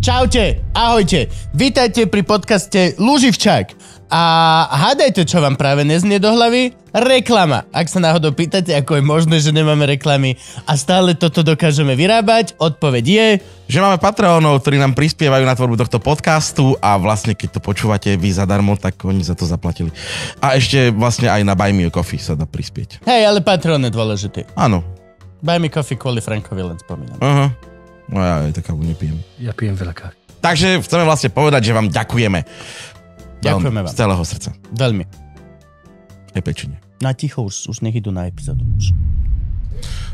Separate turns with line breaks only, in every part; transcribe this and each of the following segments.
Čaute, ahojte, vítajte pri podcaste Lúživčák a hádajte, čo vám práve neznie do hlavy? Reklama. Ak sa náhodou pýtate, ako je možné, že nemáme reklamy a stále toto dokážeme vyrábať, odpoveď je... Že máme
Patreonov, ktorí nám prispievajú na tvorbu tohto podcastu a vlastne keď to počúvate vy zadarmo, tak oni za to zaplatili. A ešte vlastne aj na Buy Me Coffee sa dá prispieť.
Hej, ale Patreon je dôležitý. Áno. Buy Me Coffee kvôli Frankovi len spomínam.
Aha. Uh-huh. No ja aj tak nepijem. Ja pijem veľa
kávy. Takže chceme vlastne povedať,
že vám ďakujeme. Ďakujeme vám. Z celého srdca.
Veľmi. Je pečenie. Na ticho už, už nech idú na epizódu.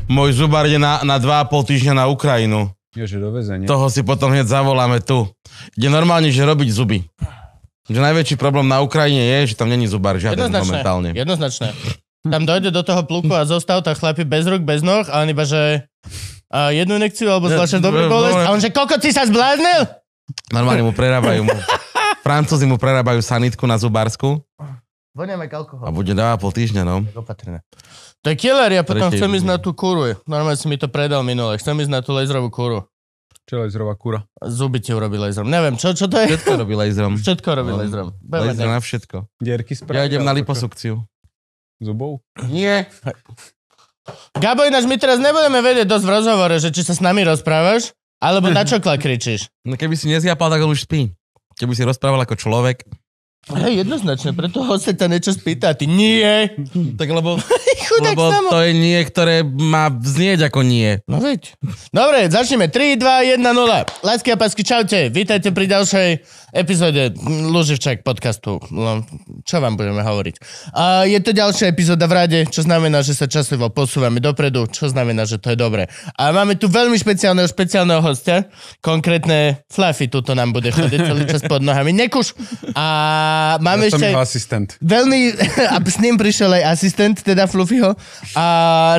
Môj zubár ide na, na 2,5 týždňa na Ukrajinu.
Ježe, do väzenia.
Toho si potom hneď zavoláme tu. Ide normálne, že robiť zuby. Že najväčší problém na Ukrajine je, že tam není zubár žiaden jednoznačné, momentálne. Jednoznačné.
Tam dojde do toho pluku a zostal tam chlapi bez ruk, bez noh, ale iba, že a jednu inekciu alebo zvláštne dobrú bolest A on že, koľko si sa zbláznil?
Normálne mu prerábajú mu. Francúzi mu prerábajú sanitku na zubársku.
Voniame k alkoholu. A
bude dávať pol týždňa, no. Opatrené.
To je killer, ja potom chcem ísť na tú kúru. Normálne si mi to predal minule. Chcem ísť na tú lejzrovú kúru. Čo je lejzrová kúra? Zuby ti urobí lejzrom. Neviem, čo, čo to je? Všetko robí lejzrom. Všetko robí no. lejzrom. Lejzrom na všetko.
Dierky spraví. Ja idem na liposukciu.
Zubov? Nie. Gabo, ináč my teraz nebudeme vedieť dosť v rozhovore, že či sa s nami rozprávaš, alebo na čokla kričíš.
No keby si nezjapal, tak už spí. Keby si rozprával ako človek. Hej, jednoznačne,
preto ho sa niečo spýta ty nie.
Tak lebo, lebo to je nie,
ktoré má vznieť ako nie. No veď. Dobre, začneme. 3, 2, 1, 0. Lásky a pásky, čaute. Vítajte pri ďalšej epizóde Luživčák podcastu. No, čo vám budeme hovoriť? A je to ďalšia epizóda v rade, čo znamená, že sa časovo posúvame dopredu, čo znamená, že to je dobre. A máme tu veľmi špeciálneho, špeciálneho hostia. Konkrétne Fluffy tuto nám bude chodiť celý čas pod nohami. Nekuš. A máme ešte... asistent. Veľmi, a s ním prišiel aj asistent, teda Fluffyho. A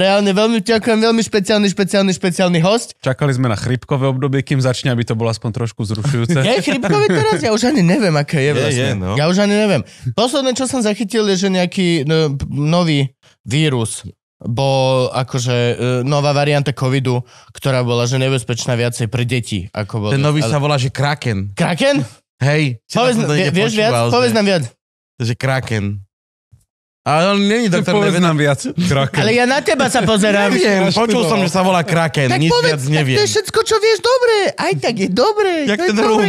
reálne veľmi ďakujem, veľmi špeciálny, špeciálny, špeciálny host.
Čakali sme na chrypkové obdobie, kým začne, aby to bolo aspoň trošku zrušujúce. Je chrypkové teraz?
Ja už ani neviem, aké je vlastne. Je, je, vlastne.
no. Ja už ani neviem.
Posledné, čo som zachytil, je, že nejaký no, nový vírus bol akože e, nová varianta covidu, ktorá bola že nebezpečná viacej pre deti. Ako bol, Ten nový ale... sa volá, že Kraken. Kraken? Hej, povedz, som vie, vieš viac? Povedz nám viac.
Takže Kraken. Ale on není doktor Povedz nám viac. Kraken. Ale ja na teba sa pozerám. Neviem, počul som, že sa volá Kraken. Tak Nič povedz, viac neviem. Tak to je
všetko, čo vieš dobre. Aj tak je dobre. Jak to je dobre,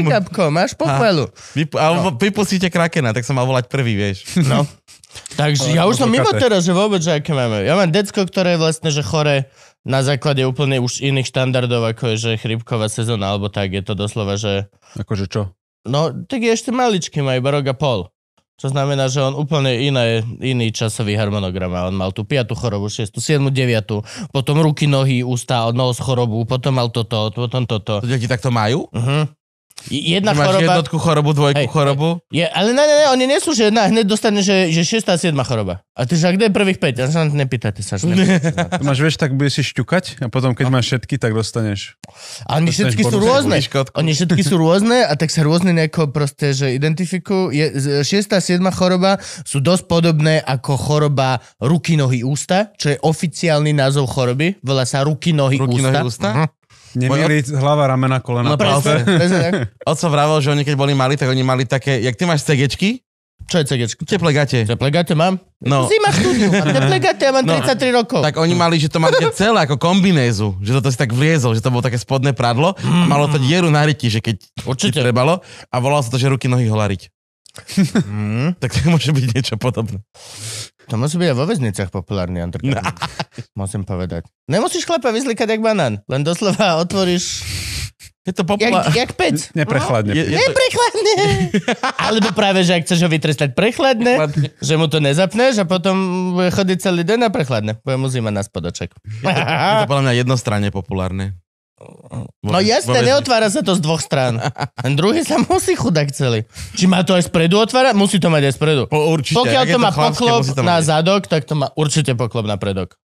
Máš pochvalu.
Vyp- no. Vypustíte Krakena, tak sa má volať prvý, vieš. No. Takže ja už som mimo teraz,
že vôbec, že aké máme. Ja mám decko, ktoré je vlastne, že chore na základe úplne už iných štandardov, ako je, že chrypková sezóna, alebo tak je to doslova, že...
Akože čo?
No, tak je ešte maličký, má iba rok a pol. Čo znamená, že on úplne iné, iný časový harmonogram On mal tú piatú chorobu, šiestu, siedmu, deviatú. potom ruky, nohy, ústa, nos chorobu, potom mal toto, potom toto. To deti takto majú? Mhm. Uh-huh. Jedna máš choroba... jednotku chorobu, dvojku hej, chorobu? Je, ale ne, ne, ne, oni nesú, že na, hneď dostane, že, že 6. a 7. choroba. A ty, že kde je prvých 5? Ja sa nepýtate sa. Že
nepýtate, máš, vieš, tak budeš si šťukať a potom, keď no. máš všetky, tak dostaneš. A oni všetky sú rôzne. Oni všetky sú
rôzne a tak sa rôzne nejako proste, že identifikujú. Je, 6. a 7. choroba sú dosť podobné ako choroba ruky, nohy, ústa, čo je oficiálny názov choroby. Volá sa ruky, nohy, ruky,
ústa. Nohy, ústa? Uh-huh. Nemýliť
od... hlava, ramena, kolena, no, palce.
Otco vravel, že oni keď boli mali, tak oni mali také, jak ty máš cegečky, čo je CG? Teplé gate. Teplé gate mám? No. Zima štúdiu, mám teplé gate ja mám no. 33 rokov. Tak oni mali, že to máte celé ako kombinézu, že to si tak vliezol, že to bolo také spodné pradlo a malo to dieru na ryti, že keď Určite. trebalo a volalo sa to, že ruky nohy holariť. Mm. tak to
môže byť niečo podobné. To musí byť aj vo väzniciach populárny underground. No. Musím povedať. Nemusíš chlapa vyzlikať jak banán, len doslova otvoríš je to popla... Jak, jak pec. Neprechladne. Je, je Neprechladne. To... Alebo práve, že ak chceš ho vytrestať prechladne, prechladne, že mu to nezapneš a potom chodí celý deň na prechladne. Bude mu zima na spodoček. Je to, je to podľa mňa jednostranne populárne.
No jasné, neotvára
sa to z dvoch strán. Ten druhý sa musí chudák celý. Či má to aj spredu otvára? Musí to mať aj spredu. Po, určite, Pokiaľ to má poklop to na zadok, tak to má určite poklop na predok.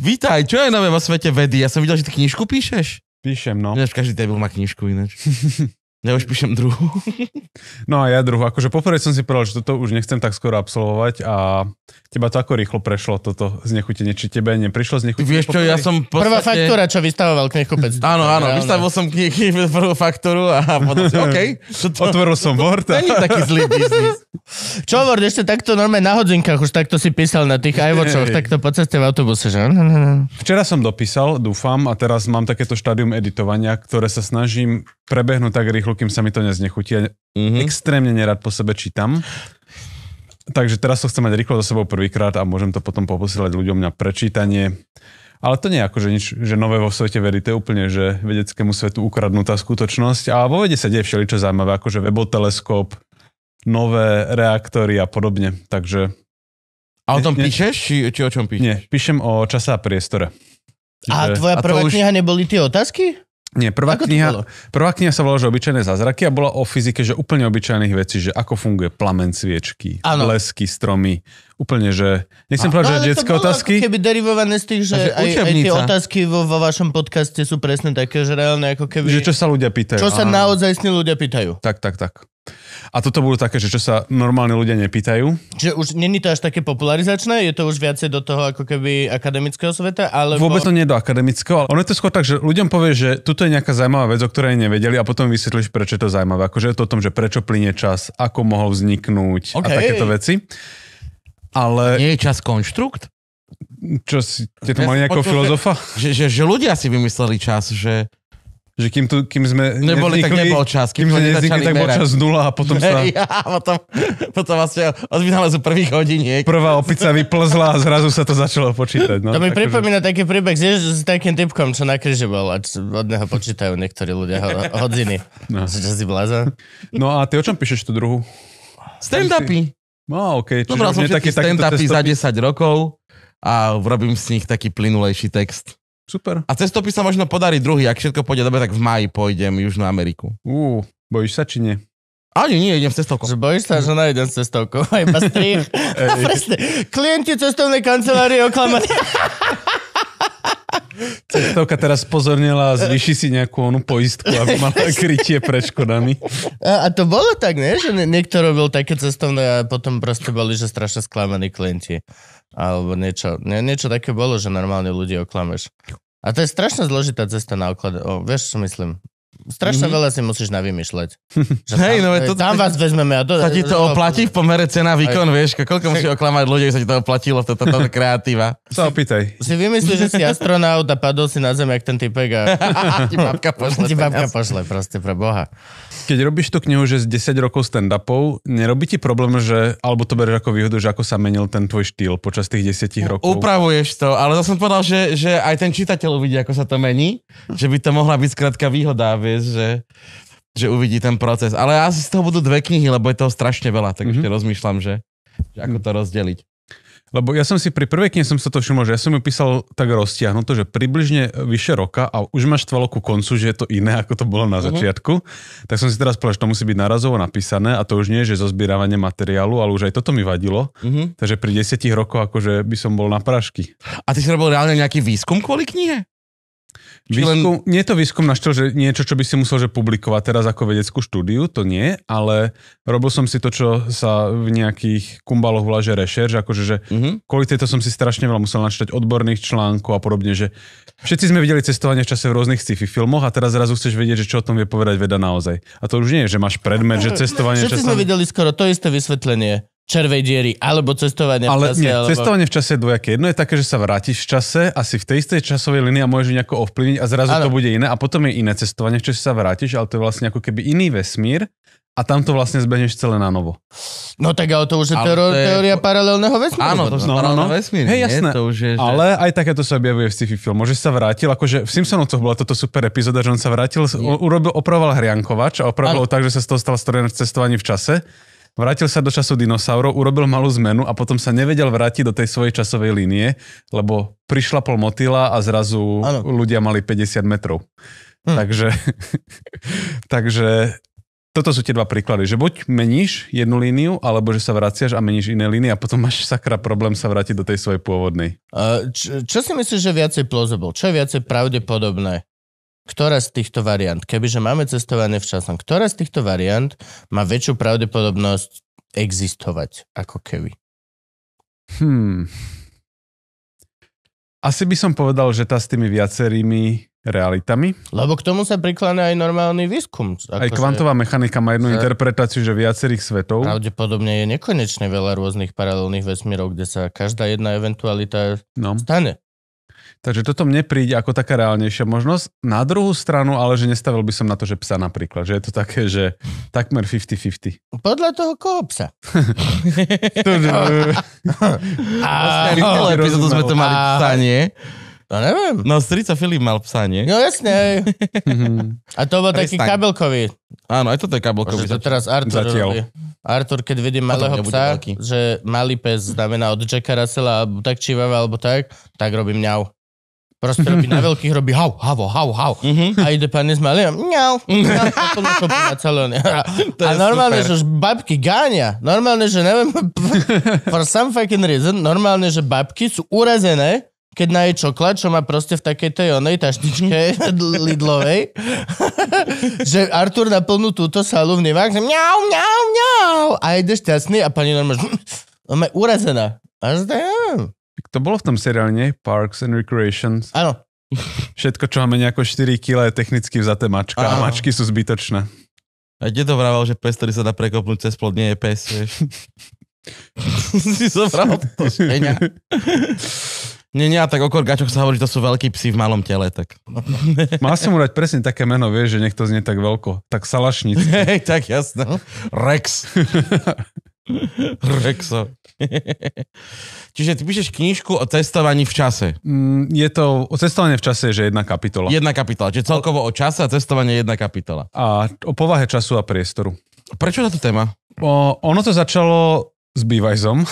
Vítaj, čo je nové vo svete vedy? Ja som videl, že ty knižku píšeš. Píšem, no. Ináč, každý debil má knižku
ináč. Ja už píšem druhú. No a ja druhú. Akože poprvé som si povedal, že toto už nechcem tak skoro absolvovať a teba to ako rýchlo prešlo toto znechutenie? Či tebe neprišlo znechutenie? vieš čo, ja som podstate... Prvá faktúra,
čo vystavoval knihkupec. Áno, áno, vystavoval som knihy
prvú faktúru a potom si, OK. Toto... Otvoril som Word. Není taký zlý biznis.
Čo Word, ešte takto normálne na hodzinkách už takto si písal na tých iWatchoch,
takto po ceste v autobuse, že? Včera som dopísal, dúfam, a teraz mám takéto štádium editovania, ktoré sa snažím prebehnúť tak rýchlo, rýchlo, kým sa mi to neznechutí. Ja mm-hmm. extrémne nerad po sebe čítam. Takže teraz to chcem mať rýchlo za sebou prvýkrát a môžem to potom poposielať ľuďom na prečítanie. Ale to nie je ako, že nič že nové vo svete verí to je úplne, že vedeckému svetu ukradnutá skutočnosť. A vo vede sa deje všeličo zaujímavé, akože teleskop, nové reaktory a podobne. Takže...
A o tom ne, píšeš?
Či, či o čom píšeš? Nie, píšem o čase a priestore. A tvoja prvá a už... kniha
neboli tie otázky?
Nie, prvá kniha, prvá kniha sa volala, že obyčajné zázraky a bola o fyzike, že úplne obyčajných vecí, že ako funguje plamen sviečky, ano. lesky, stromy, úplne, že... Nechcem povedať, no, že detské otázky. Ako keby derivované z tých, že, že aj, aj tie otázky
vo, vo vašom podcaste sú presne také, že reálne ako keby... Že čo sa ľudia pýtajú. Čo sa áno. naozaj
s ľudia pýtajú. Tak, tak, tak. A toto budú také, že čo sa normálni ľudia nepýtajú.
Čiže už není to až také popularizačné, je to už viacej do toho ako keby akademického sveta,
ale... Vôbec to nie do akademického, ale ono je to skôr tak, že ľuďom povie, že tuto je nejaká zaujímavá vec, o ktorej nevedeli a potom vysvetlíš, prečo je to zaujímavé. Akože je to o tom, že prečo plyne čas, ako mohol vzniknúť okay. a takéto veci. Ale... Nie je čas konštrukt? Čo, ste to ja mali nejakého filozofa?
Že, že, že ľudia si vymysleli čas, že že kým, tu, kým sme Neboli, nevznikli, tak nebol čas. Kým, kým sme nevznikli, tak bol čas nula a potom sa... Ja, potom, potom vlastne
od vynálezu prvých
hodiniek. Prvá opica vyplzla a zrazu sa to začalo počítať. No, to mi pripomína
že... taký príbeh s, s takým typkom, čo na kryži bol a od neho počítajú niektorí ľudia ho, hodiny. No. Čo si No a ty o čom píšeš tú druhú? Stand-upy.
No, okay. Čiže no, som všetky stand-upy za 10 rokov a robím z nich taký plynulejší text. Super. A cestopis sa možno podarí druhý, ak všetko pôjde dobre, tak v maji pôjdem Južnú Ameriku. Ú, bojíš sa či nie? Ani nie, idem s cestovkou. Že bojíš sa, že najdem s cestovkou,
iba
Presne,
klienti cestovnej kancelárie oklamali.
Cestovka teraz pozornila a zvýši si nejakú onú poistku, aby mala krytie
pred škodami. A, a to bolo tak, ne? Že niekto robil také cestovné a potom proste boli, že strašne sklamaní klienti. alebo niečo, nie, niečo také bolo, že normálne ľudí oklameš. A to je strašne zložitá cesta na oklad. O, vieš, čo strašne mm-hmm. veľa si musíš navymýšľať. Hej, no to, tam vás vezmeme a do... Sa ti to oplatí v pomere
cena výkon, vieš, koľko musí oklamať ľudí, že sa ti to oplatilo, toto to, to kreatíva. To opýtaj.
Si vymyslíš, že si astronaut a padol si na zem, jak ten typek a... ti
babka pošle. ti babka pošle, proste pre Boha. Keď robíš tú knihu, že z 10 rokov stand-upov, nerobí ti problém, že, alebo to berieš ako výhodu, že ako sa menil ten tvoj štýl počas tých 10 rokov?
Upravuješ
to, ale to som povedal,
že, že aj ten čitateľ uvidí, ako sa to mení, že by to mohla byť skrátka výhoda, vieš vieš, že, že uvidí ten proces. Ale asi z toho budú dve knihy, lebo je toho strašne veľa, tak mm-hmm. ešte rozmýšľam,
že, že ako to rozdeliť. Lebo ja som si pri prvej knihe som sa to všimol, že ja som ju písal tak roztiahnuto, že približne vyše roka a už máš tvalo ku koncu, že je to iné, ako to bolo na mhm. začiatku. Uh-huh. Tak som si teraz povedal, že to musí byť narazovo napísané a to už nie je, že zozbieravanie materiálu, ale už aj toto mi vadilo. Uh-huh. Takže pri desiatich rokoch akože by som bol na prašky. A ty si robil reálne nejaký výskum kvôli knihe? výskum, len... Nie je to výskum na štýl, že niečo, čo by si musel že publikovať teraz ako vedeckú štúdiu, to nie, ale robil som si to, čo sa v nejakých kumbaloch volá, že rešerš, akože, že mm-hmm. kvôli tejto som si strašne veľa musel načítať odborných článkov a podobne, že všetci sme videli cestovanie v čase v rôznych sci-fi filmoch a teraz zrazu chceš vedieť, že čo o tom vie povedať veda naozaj. A to už nie je, že máš predmet, že cestovanie... Všetci časom... sme videli skoro to isté vysvetlenie červej diery, alebo cestovanie ale, v čase. Nie, alebo... cestovanie v čase je dvojaké. Jedno je také, že sa vrátiš v čase, asi v tej istej časovej linii a môžeš nejako ovplyvniť a zrazu ano. to bude iné. A potom je iné cestovanie, v čase sa vrátiš, ale to je vlastne ako keby iný vesmír a tam to vlastne zbehneš celé na novo. No tak ale to už je, teori- to je... teória
paralelného vesmíru. Áno, to no, sú no, no. vesmír. Hej, jasné.
To už je, že... Ale aj takéto sa objavuje v sci-fi filmu, že sa vrátil, akože v Simpsonovcoch bola toto super epizóda, že on sa vrátil, urobil, opravoval hriankovač a opravoval tak, že sa z toho stal strojen v cestovaní v čase vrátil sa do času dinosaurov, urobil malú zmenu a potom sa nevedel vrátiť do tej svojej časovej línie, lebo prišla pol motila a zrazu ano. ľudia mali 50 metrov. Hm. Takže, takže toto sú tie dva príklady, že buď meníš jednu líniu, alebo že sa vraciaš a meníš iné línie a potom máš sakra problém sa vrátiť do tej svojej pôvodnej.
Č- čo si myslíš, že viacej plausible? Čo je viacej pravdepodobné? ktorá z týchto variant, kebyže máme cestovanie v časom, ktorá z týchto variant má väčšiu pravdepodobnosť existovať
ako keby? Hmm. Asi by som povedal, že tá s tými viacerými realitami. Lebo k tomu sa prikláňa aj normálny výskum. Ako aj akože- kvantová že... mechanika má jednu interpretáciu, že viacerých svetov. Pravdepodobne je nekonečne
veľa rôznych paralelných vesmírov, kde sa každá jedna eventualita no. stane.
Takže toto mne príde ako taká reálnejšia možnosť. Na druhú stranu, ale že nestavil by som na to, že psa napríklad. Že je to také, že takmer 50-50.
Podľa toho koho psa? a,
a, vlastne epizódu sme to mali psa, nie?
No neviem. No, strica Filip mal psa, nie? No jasne. Mhm. a to bol taký kabelkový. Áno, aj toto je kabelkový. Bože, to teraz Artur zatiaľ. robí. Artur, keď vidím malého psa, veľký. že malý pes znamená od Jacka Russella, alebo tak čivava, alebo tak, tak robím ňau. Proste robí na veľkých, robí hau, havo, hau, hau. Mm-hmm. A ide pán Ismail, mňau, mňau, mhm. a, celé. a normálne, super. že babky gáňa. Normálne, že neviem, for some fucking reason, normálne, že babky sú urazené, keď na jej čoklad, čo má proste v takej tej onej taštičke mhm. Lidlovej, že Artur naplnú túto salu v Nevách, že mňau, mňau, mňau. A ide šťastný a pani normálne,
ona je urazená. A že hm. To bolo v tom seriáli, nie? Parks and Recreations. Áno. Všetko, čo máme nejako 4 kg, je technicky vzaté mačka. Áno. A mačky sú zbytočné.
A kde to vraval, že pes, ktorý sa dá prekopnúť cez plod, nie je pes, vieš? si zobral to špeňa. Nie, nie, a tak okor gačok sa hovorí, že to sú veľkí psi v malom tele, tak. Má som mu dať presne také meno, vieš, že niekto znie tak veľko. Tak salašnic. Hej, tak jasno. No. Rex. Rexo. Čiže ty píšeš knižku o cestovaní v čase. Mm, je to, o cestovanie v čase je že jedna kapitola. Jedna kapitola, čiže celkovo o čase a cestovanie jedna kapitola.
A o povahe času a priestoru. Prečo táto téma? O, ono to začalo s Bivajzom,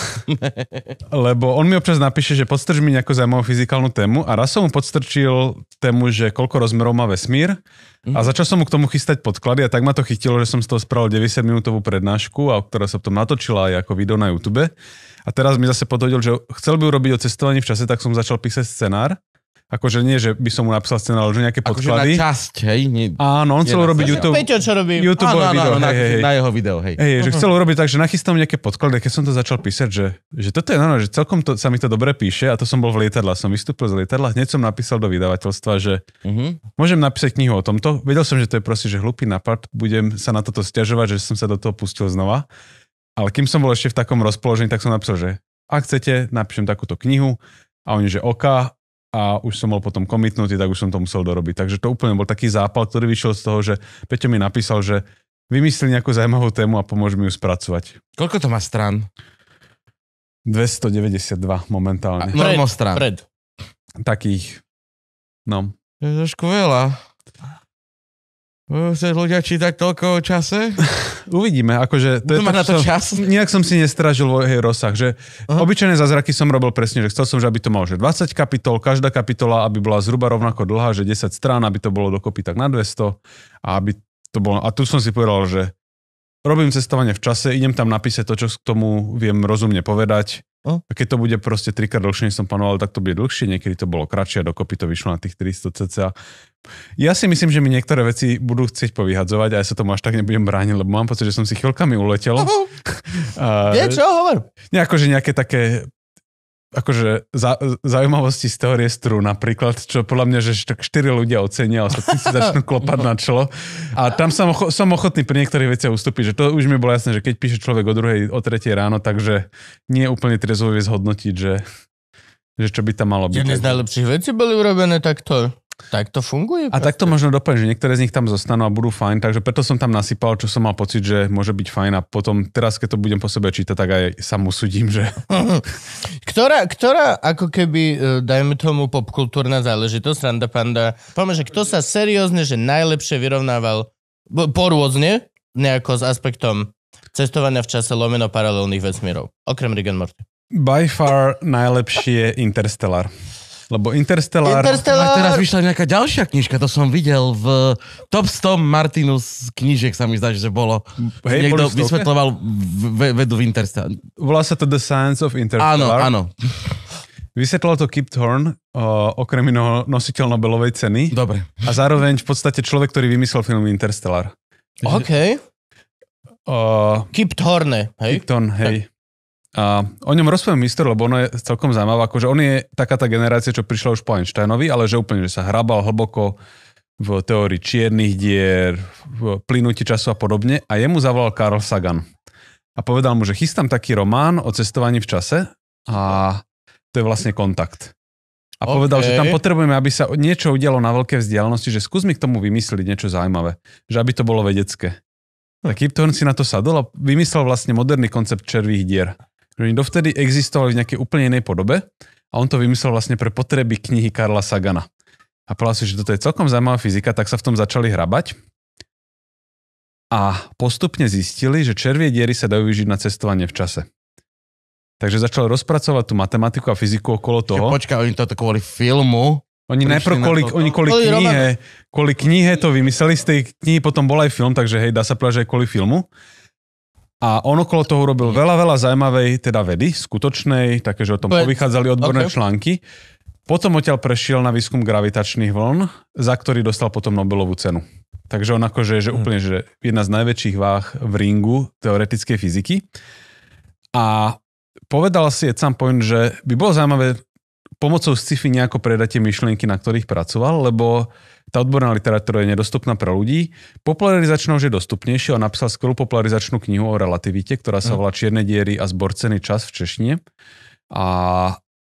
lebo on mi občas napíše, že podstrč mi nejakú zaujímavú fyzikálnu tému a raz som mu podstrčil tému, že koľko rozmerov má vesmír a mhm. začal som mu k tomu chystať podklady a tak ma to chytilo, že som z toho spravil 90-minútovú prednášku, a ktorá sa potom natočila aj ako video na YouTube. A teraz mi zase podhodil, že chcel by urobiť o cestovaní v čase, tak som začal písať scenár akože nie, že by som mu napísal scenár, ale že nejaké podklady. Akože na časť, hej? Nie, Áno, on chcel robiť YouTube. Peťo, čo robí? YouTube áno, áno, video, áno, hej, hej, na, jeho video, hej. Hej, že chcel mhm. urobiť tak, že nachystám nejaké podklady, keď som to začal písať, že, že toto je, no, že celkom to, sa mi to dobre píše a to som bol v lietadle, som vystúpil z lietadla, hneď som napísal do vydavateľstva, že uh-huh. môžem napísať knihu o tomto. Vedel som, že to je proste, že hlupý napad, budem sa na toto stiažovať, že som sa do toho pustil znova. Ale kým som bol ešte v takom rozpoložení, tak som napísal, že ak chcete, napíšem takúto knihu, a oni, že OK, a už som bol potom komitnutý, tak už som to musel dorobiť. Takže to úplne bol taký zápal, ktorý vyšiel z toho, že Peťo mi napísal, že vymyslí nejakú zaujímavú tému a pomôž mi ju spracovať. Koľko to má stran? 292 momentálne. A, normo Pred. Takých. No.
Je trošku veľa. Sa no,
ľudia čítať toľko o čase? Uvidíme, akože... To je tak, na to som, čas? Nejak som si nestražil vo jej rozsah, že Aha. obyčajné zázraky som robil presne, že chcel som, že aby to malo že 20 kapitol, každá kapitola, aby bola zhruba rovnako dlhá, že 10 strán, aby to bolo dokopy tak na 200 a aby to bolo... A tu som si povedal, že robím cestovanie v čase, idem tam napísať to, čo k tomu viem rozumne povedať No. A keď to bude proste trikrát dlhšie, než som plánoval, tak to bude dlhšie, niekedy to bolo kratšie a dokopy to vyšlo na tých 300 cca. Ja si myslím, že mi niektoré veci budú chcieť povyhadzovať a ja sa tomu až tak nebudem brániť, lebo mám pocit, že som si chvíľkami uletel. Uh-huh. a... Vie, čo hovor? Nejako, že nejaké také akože za, zaujímavosti z toho riestru napríklad, čo podľa mňa, že tak štyri ľudia ocenia, a sa si začnú klopať no. na čelo. A tam som, ocho, som ochotný pri niektorých veciach ustúpiť, že to už mi bolo jasné, že keď píše človek o druhej, o tretej ráno, takže nie je úplne trezvo zhodnotiť, že, že čo by tam malo byť. Jedna z najlepších vecí boli urobené takto.
Tak to funguje. A
takto možno doplniť, že niektoré z nich tam zostanú a budú fajn, takže preto som tam nasypal, čo som mal pocit, že môže byť fajn a potom teraz, keď to budem po sebe čítať, tak aj sa musudím, že...
ktorá, ktorá ako keby, e, dajme tomu, popkultúrna záležitosť, Randa Panda, poviem, že kto sa seriózne, že najlepšie vyrovnával porôzne, nejako s aspektom cestovania v čase lomeno paralelných vesmírov,
okrem Rick Morty. By far najlepšie Interstellar. Lebo Interstellar... Interstellar... A teraz vyšla nejaká ďalšia knižka, to som videl v Top 100 Martinus
knižiek sa mi zdá, že bolo. Hey, Niekto vysvetloval vedu v Interstellar.
Volá sa to The Science of Interstellar. Áno, áno. Vysvetlal to Kip Thorne, uh, okrem iného nositeľ Nobelovej ceny. Dobre. A zároveň v podstate človek, ktorý vymyslel film Interstellar. OK. Uh, Kip Thorne, hej? Kip Thorne, hej. A o ňom rozpoviem Mister, lebo ono je celkom zaujímavé, akože on je taká tá generácia, čo prišla už po Einsteinovi, ale že úplne, že sa hrabal hlboko v teórii čiernych dier, v plynutí času a podobne. A jemu zavolal Karl Sagan. A povedal mu, že chystám taký román o cestovaní v čase a to je vlastne kontakt. A okay. povedal, že tam potrebujeme, aby sa niečo udialo na veľké vzdialenosti, že skús mi k tomu vymysliť niečo zaujímavé, že aby to bolo vedecké. Tak Kipton si na to sadol a vymyslel vlastne moderný koncept červých dier. Že oni dovtedy existovali v nejakej úplne inej podobe a on to vymyslel vlastne pre potreby knihy Karla Sagana. A povedal si, že toto je celkom zaujímavá fyzika, tak sa v tom začali hrabať a postupne zistili, že červie diery sa dajú vyžiť na cestovanie v čase. Takže začal rozpracovať tú matematiku a fyziku okolo toho. Počkaj, oni toto kvôli filmu oni najprv kvôli, na oni kvôli knihe, kvôli knihe to vymysleli, z tej knihy potom bol aj film, takže hej, dá sa povedať, že aj kvôli filmu. A on okolo toho robil veľa, veľa zaujímavej teda vedy, skutočnej, také, že o tom povychádzali odborné okay. články. Potom odtiaľ prešiel na výskum gravitačných vln, za ktorý dostal potom Nobelovú cenu. Takže on akože, že hm. úplne, že jedna z najväčších váh v ringu teoretickej fyziky. A povedal si Ed Point, že by bolo zaujímavé pomocou sci-fi nejako predať tie myšlienky, na ktorých pracoval, lebo tá odborná literatúra je nedostupná pre ľudí. už je dostupnejšia a napísal skvelú popularizačnú knihu o relativite, ktorá sa hm. volá Čierne diery a zborcený čas v češtine. A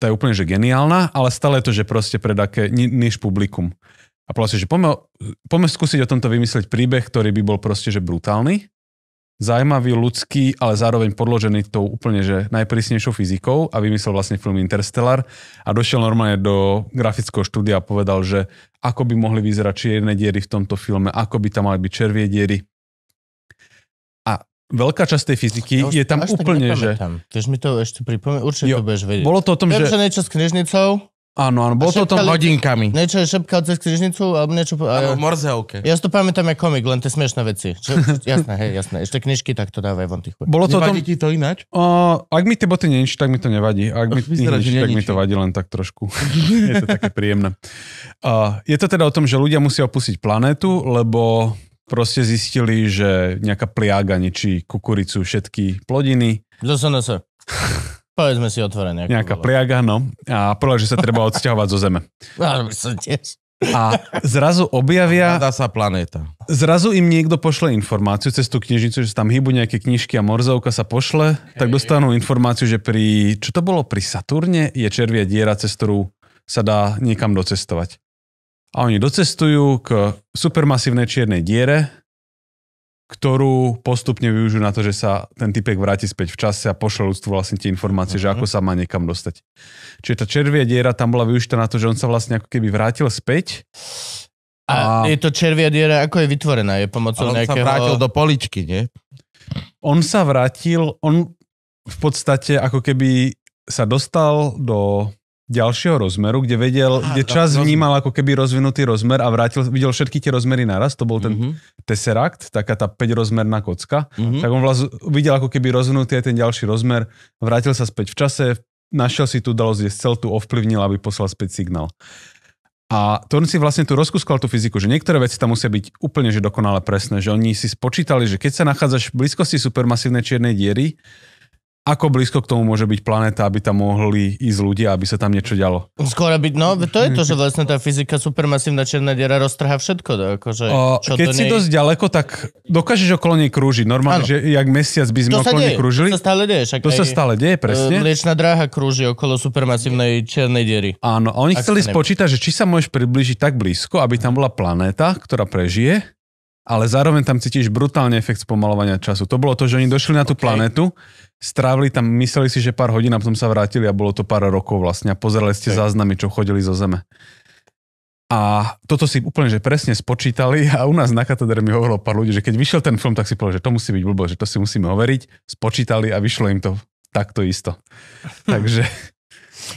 tá je úplne že geniálna, ale stále je to, že proste také niž publikum. A proste, že poďme, poďme skúsiť o tomto vymyslieť príbeh, ktorý by bol proste, že brutálny zaujímavý, ľudský, ale zároveň podložený tou úplne, že najprísnejšou fyzikou a vymyslel vlastne film Interstellar a došiel normálne do grafického štúdia a povedal, že ako by mohli vyzerať čierne diery v tomto filme, ako by tam mali byť červie diery. A veľká časť tej fyziky ja je tam úplne, že...
Tiež mi to ešte pripomínam, určite jo, to budeš vedieť. Bolo to o tom, Viem, že... že niečo s knižnicou, Áno, áno, bol to tom hodinkami. Niečo je šepkal cez križnicu, alebo niečo... Áno, v e- Morzeovke. Ja si to pamätám ako komik, len tie smiešné veci. Čo, jasné, hej, jasné. Ešte knižky tak to dávaj von tých Bolo to nevadí
tom... ti to ináč? Uh, ak mi tie boty neničí, tak mi to nevadí. Ak mi Vyzerá, tak mi to vadí len tak trošku. je to také príjemné. Uh, je to teda o tom, že ľudia musia opustiť planétu, lebo proste zistili, že nejaká pliaga ničí kukuricu, všetky plodiny.
Zase, zase. Povedzme si otvorene.
Nejaká bolo. pliaga, no. A podľa, že sa treba odsťahovať zo Zeme. A zrazu objavia... Dá sa planéta. Zrazu im niekto pošle informáciu cez tú knižnicu, že tam hýbu nejaké knižky a morzovka sa pošle, okay. tak dostanú informáciu, že pri... Čo to bolo? Pri Saturne je červia diera, cez ktorú sa dá niekam docestovať. A oni docestujú k supermasívnej čiernej diere, ktorú postupne využijú na to, že sa ten typek vráti späť v čase a pošle ľudstvu vlastne tie informácie, uh-huh. že mhm. ako sa má niekam dostať. Čiže tá červia diera tam bola využitá na to, že on sa vlastne ako keby vrátil späť. A, a je to červia diera, ako je vytvorená? Je pomocou on
nejakého... sa vrátil do
poličky, nie? On sa vrátil, on v podstate ako keby sa dostal do ďalšieho rozmeru, kde vedel, Aha, kde čas rozmer. vnímal ako keby rozvinutý rozmer a vrátil, videl všetky tie rozmery naraz, to bol ten mm-hmm. Uh-huh. Tesseract, taká tá 5-rozmerná kocka, mm-hmm. Uh-huh. tak on vlast, videl ako keby rozvinutý aj ten ďalší rozmer, vrátil sa späť v čase, našiel si tú dalosť, kde cel tu ovplyvnil, aby poslal späť signál. A to on si vlastne tu rozkúskal tú fyziku, že niektoré veci tam musia byť úplne že dokonale presné, že oni si spočítali, že keď sa nachádzaš v blízkosti supermasívnej čiernej diery, ako blízko k tomu môže byť planéta, aby tam mohli ísť ľudia, aby sa tam niečo dialo? Skoro byť. no to je to, že
vlastne tá fyzika supermasívna černá diera roztrhá všetko. To, akože, o, čo keď to si nej... dosť
ďaleko, tak dokážeš okolo nej krúžiť. Normálne, ano. že jak mesiac by sme to okolo nej krúžili. To sa stále deje. Však to sa stále deje, e, presne.
Mliečna dráha krúži okolo supermasívnej
černej diery. Áno, a oni Ak chceli spočítať, že či sa môžeš priblížiť tak blízko, aby tam bola planéta, ktorá prežije ale zároveň tam cítiš brutálny efekt spomalovania času. To bolo to, že oni došli na tú okay. planetu, strávili tam, mysleli si, že pár hodín a potom sa vrátili a bolo to pár rokov vlastne a pozerali ste okay. záznamy, čo chodili zo Zeme. A toto si úplne, že presne spočítali a u nás na katedre mi hovorilo pár ľudí, že keď vyšiel ten film, tak si povedal, že to musí byť blbo, že to si musíme overiť. Spočítali a vyšlo im to takto isto. Takže...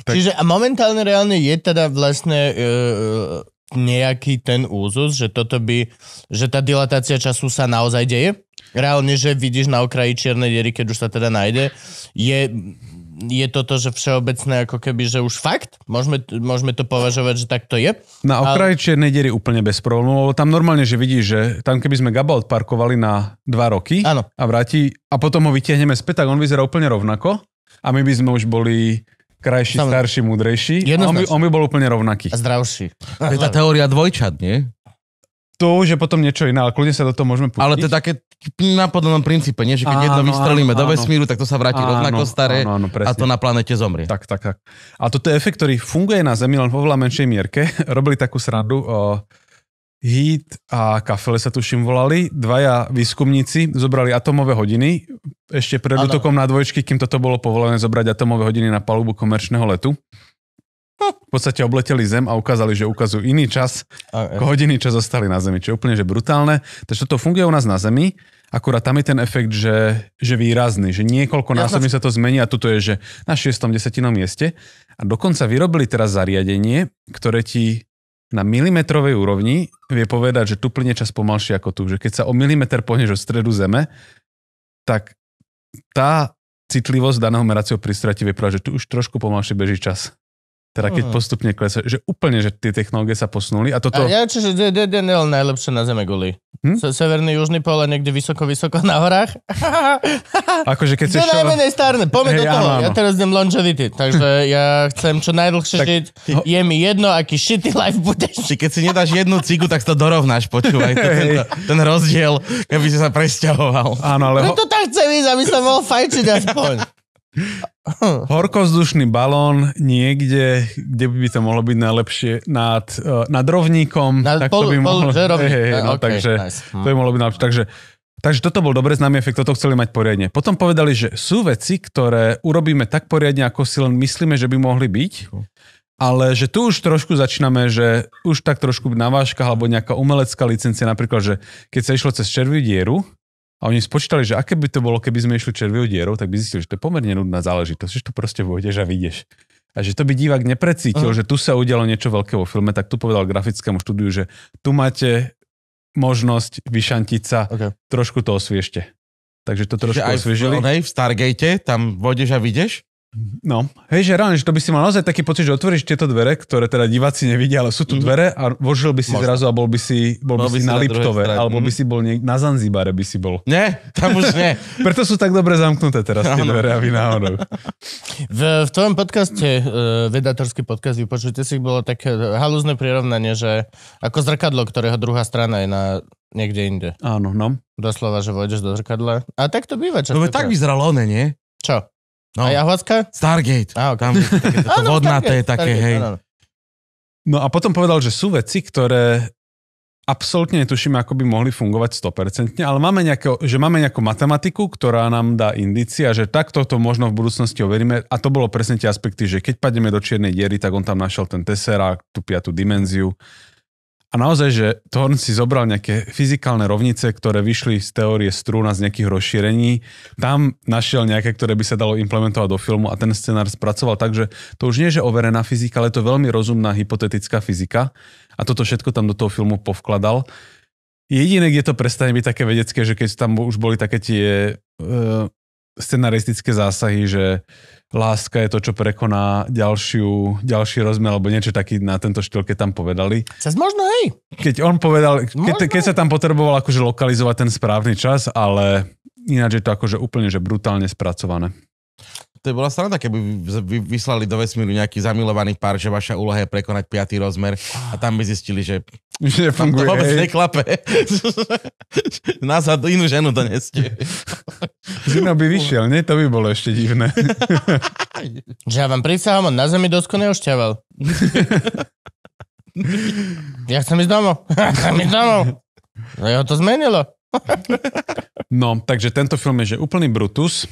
Tak...
Čiže a momentálne reálne je teda vlastne e, nejaký ten úzus, že toto by, že tá dilatácia času sa naozaj deje? Reálne, že vidíš na okraji čiernej diery, keď už sa teda nájde, je, je toto, že všeobecné ako keby, že už fakt? Môžeme, môžeme to považovať, že tak
to je? Na okraji Ale... čiernej diery úplne bez problémov, lebo tam normálne, že vidíš, že tam keby sme Gaba parkovali na dva roky ano. a vráti a potom ho vytiahneme späť, tak on vyzerá úplne rovnako a my by sme už boli krajší, Samozrejme. starší, múdrejší. A on by, on by bol úplne rovnaký. A zdravší. To je tá teória dvojčat, nie? To už je potom niečo iné, ale kľudne sa do toho môžeme pustiť.
Ale to je také na podobnom princípe, nie? že keď áno, jedno vystrelíme áno, do vesmíru, áno. tak to sa vráti áno, rovnako staré áno, áno, a
to na planete zomrie. Tak, tak, tak. A toto je efekt, ktorý funguje na Zemi len vo veľa menšej mierke. Robili takú srandu. uh, Heat a Kafele sa tuším volali, dvaja výskumníci zobrali atomové hodiny ešte pred útokom na dvojčky, kým toto bolo povolené zobrať atomové hodiny na palubu komerčného letu. No, v podstate obleteli Zem a ukázali, že ukazujú iný čas, ako hodiny, čo zostali na Zemi, čo je úplne že brutálne. Takže toto funguje u nás na Zemi, akurát tam je ten efekt, že, že výrazný, že niekoľko násobne sa to zmení a tuto je, že na šiestom desetinom mieste. A dokonca vyrobili teraz zariadenie, ktoré ti na milimetrovej úrovni vie povedať, že tu plyne čas pomalšie ako tu. Že keď sa o milimeter pohneš od stredu Zeme, tak tá citlivosť daného meracieho prístroja ti vie povedať, že tu už trošku pomalšie beží čas. Teda keď mhm. postupne klesa, že úplne, že tie technológie sa posunuli a toto... A ja de, de, de, najlepšie na Zeme guli. Hm? Severný, južný
pol a niekde vysoko, vysoko na horách.
akože keď si šiel... najmenej stárne, poďme hey, do toho.
Áno, áno. Ja teraz idem longevity, takže ja chcem čo najdlhšie tak... žiť. Je mi jedno, aký shitty life budeš.
Ty, keď si nedáš jednu cigu, tak to dorovnáš, počúvaj. To, hey. ten rozdiel,
keby si sa presťahoval. Áno, ale... No ho...
to tak chcem ísť, aby som mohol fajčiť aspoň.
Horkozdušný balón niekde, kde by to mohlo byť najlepšie nad, eh, nad rovníkom. Nad tak pol, to by mohlo, pol, rovník. Hej, hej, no, okay, takže nice. to by mohlo byť najlepšie. Takže, takže toto bol dobre známy efekt, toto chceli mať poriadne. Potom povedali, že sú veci, ktoré urobíme tak poriadne, ako si len myslíme, že by mohli byť. Ale že tu už trošku začíname, že už tak trošku navážka alebo nejaká umelecká licencia, napríklad, že keď sa išlo cez červiu dieru, a oni spočítali, že aké by to bolo, keby sme išli červenou dierou, tak by zistili, že to je pomerne nudná záležitosť, že to proste vôjdeš a vidieš. A že to by divák neprecítil, uh-huh. že tu sa udialo niečo veľké vo filme, tak tu povedal grafickému štúdiu, že tu máte možnosť vyšantiť sa, okay. trošku to osviešte. Takže to trošku Čiže osviežili. v, v Stargate, tam vôjdeš a vidieš? No, hej, že reálne, že to by si mal naozaj taký pocit, že otvoríš tieto dvere, ktoré teda diváci nevidia, ale sú tu mm dvere a vožil by si Možno. zrazu a bol by si, bol, bol by, si na, na Liptove, alebo mm by mhm. si bol niek- na Zanzibare by si bol. Nie, tam už nie. Preto sú tak dobre zamknuté teraz tie ano. dvere, aby náhodou.
V, v tvojom podcaste, e, vedatorský podcast, vypočujte si, bolo také halúzne prirovnanie, že ako zrkadlo, ktorého druhá strana je na niekde inde. Áno, no. Doslova, že vojdeš do zrkadla. A tak to býva Čo No tak vyzeralo one, nie? Čo? No. A
Jahuacka? Stargate. Ah, okay. Tam je takéto ano, vodnaté, Stargate, také, Stargate, hej. Ano. No a potom povedal, že sú veci, ktoré absolútne netušíme, ako by mohli fungovať 100%, ale máme nejakú, že máme nejakú matematiku, ktorá nám dá indícia, že takto to možno v budúcnosti overíme. A to bolo presne tie aspekty, že keď padneme do čiernej diery, tak on tam našiel ten teserák, tú piatú dimenziu naozaj, že Thorn si zobral nejaké fyzikálne rovnice, ktoré vyšli z teórie strúna z nejakých rozšírení. Tam našiel nejaké, ktoré by sa dalo implementovať do filmu a ten scenár spracoval tak, že to už nie je overená fyzika, ale je to veľmi rozumná hypotetická fyzika. A toto všetko tam do toho filmu povkladal. Jediné, kde to prestane byť také vedecké, že keď tam už boli také tie uh, scenaristické zásahy, že láska je to, čo prekoná ďalšiu, ďalší rozmer, alebo niečo taký na tento štýl, keď tam povedali. Cez možno hej. Keď on povedal, keď, keď sa tam potreboval akože lokalizovať ten správny čas, ale ináč je to akože úplne že brutálne spracované.
To je bola strana, keby vy vyslali do vesmíru nejaký zamilovaný pár, že vaša úloha je prekonať piatý rozmer ah. a tam by zistili, že že nefunguje. To vôbec neklape. Nazad
inú ženu doneste.
Z by vyšiel,
nie? To by bolo ešte
divné. Že ja vám prísahám, on na zemi dosku neošťaval. ja chcem ísť domov. chcem ísť domov.
No jeho to zmenilo. no, takže tento film je, že úplný Brutus.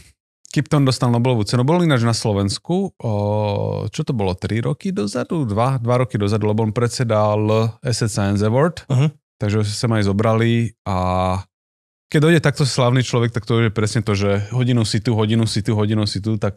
Skipton dostal Nobelovú cenu. Bol ináč na Slovensku, o, čo to bolo, 3 roky dozadu? 2, 2 roky dozadu, lebo on predsedal Asset Science Award, uh-huh. takže sa ma aj zobrali a keď dojde takto slavný človek, tak to je presne to, že hodinu si tu, hodinu si tu, hodinu si tu, tak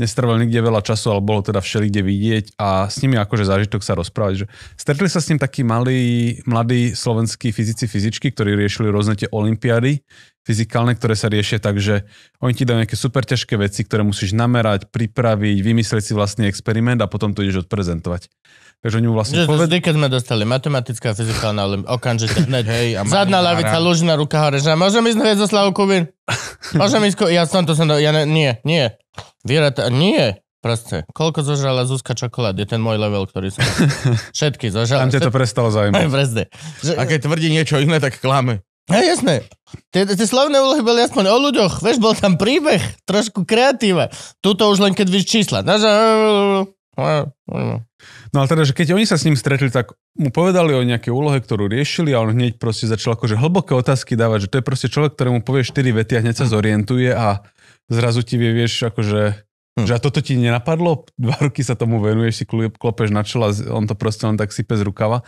nestrval nikde veľa času, ale bolo teda všelikde vidieť a s nimi akože zážitok sa rozprávať. Že stretli sa s ním takí malí, mladí slovenskí fyzici, fyzičky, ktorí riešili rôzne tie olimpiády fyzikálne, ktoré sa riešia tak, že oni ti dajú nejaké super ťažké veci, ktoré musíš namerať, pripraviť, vymyslieť si vlastný experiment a potom to ideš odprezentovať. Takže mu vlastne že, poved... Vždy,
keď sme dostali matematická, fyzikálna, ale okamžite hneď. Hej, a Zadná lavica, lužná ruka hore, že môžem ísť na Viezoslavu Kubin? Môžem ísť, ja som to som, ja ne, nie, nie. to nie. Proste, koľko zožrala Zuzka čokolád, je ten môj level, ktorý som... Všetky zožrala. Tam ťa to prestalo zaujímať. Prezde. Že... A keď tvrdí niečo iné, tak klame. Hej, jasné. Tie, tie slovné úlohy boli aspoň o ľuďoch. Vieš, bol tam príbeh, trošku kreatíva. Tuto už
len keď víš čísla. No, No, no, no. no ale teda, že keď oni sa s ním stretli, tak mu povedali o nejaké úlohe, ktorú riešili a on hneď proste začal akože hlboké otázky dávať, že to je proste človek, ktorému povie 4 vety a hneď sa hm. zorientuje a zrazu ti vie, vieš, akože Hm. Že a toto ti nenapadlo? Dva roky sa tomu venuješ, si klopeš na čela, a on to proste len tak sype z rukava.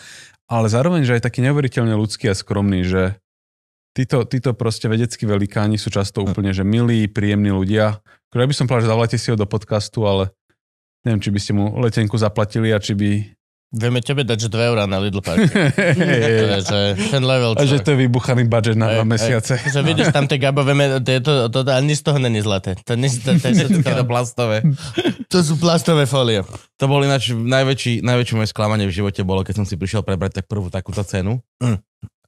Ale zároveň, že aj taký neuveriteľne ľudský a skromný, že títo, títo proste vedeckí velikáni sú často hm. úplne, že milí, príjemní ľudia. Akože ja by som povedal, že zavolajte si ho do podcastu, ale Neviem, či by ste mu letenku zaplatili a či by... Vieme tebe dať, že 2 eurá na Lidl Park. že ten level. A že to je vybuchaný budget na 2 mesiace.
Že vidíš tam tie gabové, to, to, to, to ani z toho není zlaté. To, nie, to, to, to, to, to, plastové.
to sú plastové folie. To bol ináč najväčší, najväčšie moje sklamanie v živote bolo, keď som si prišiel prebrať tak prvú takúto cenu. Mm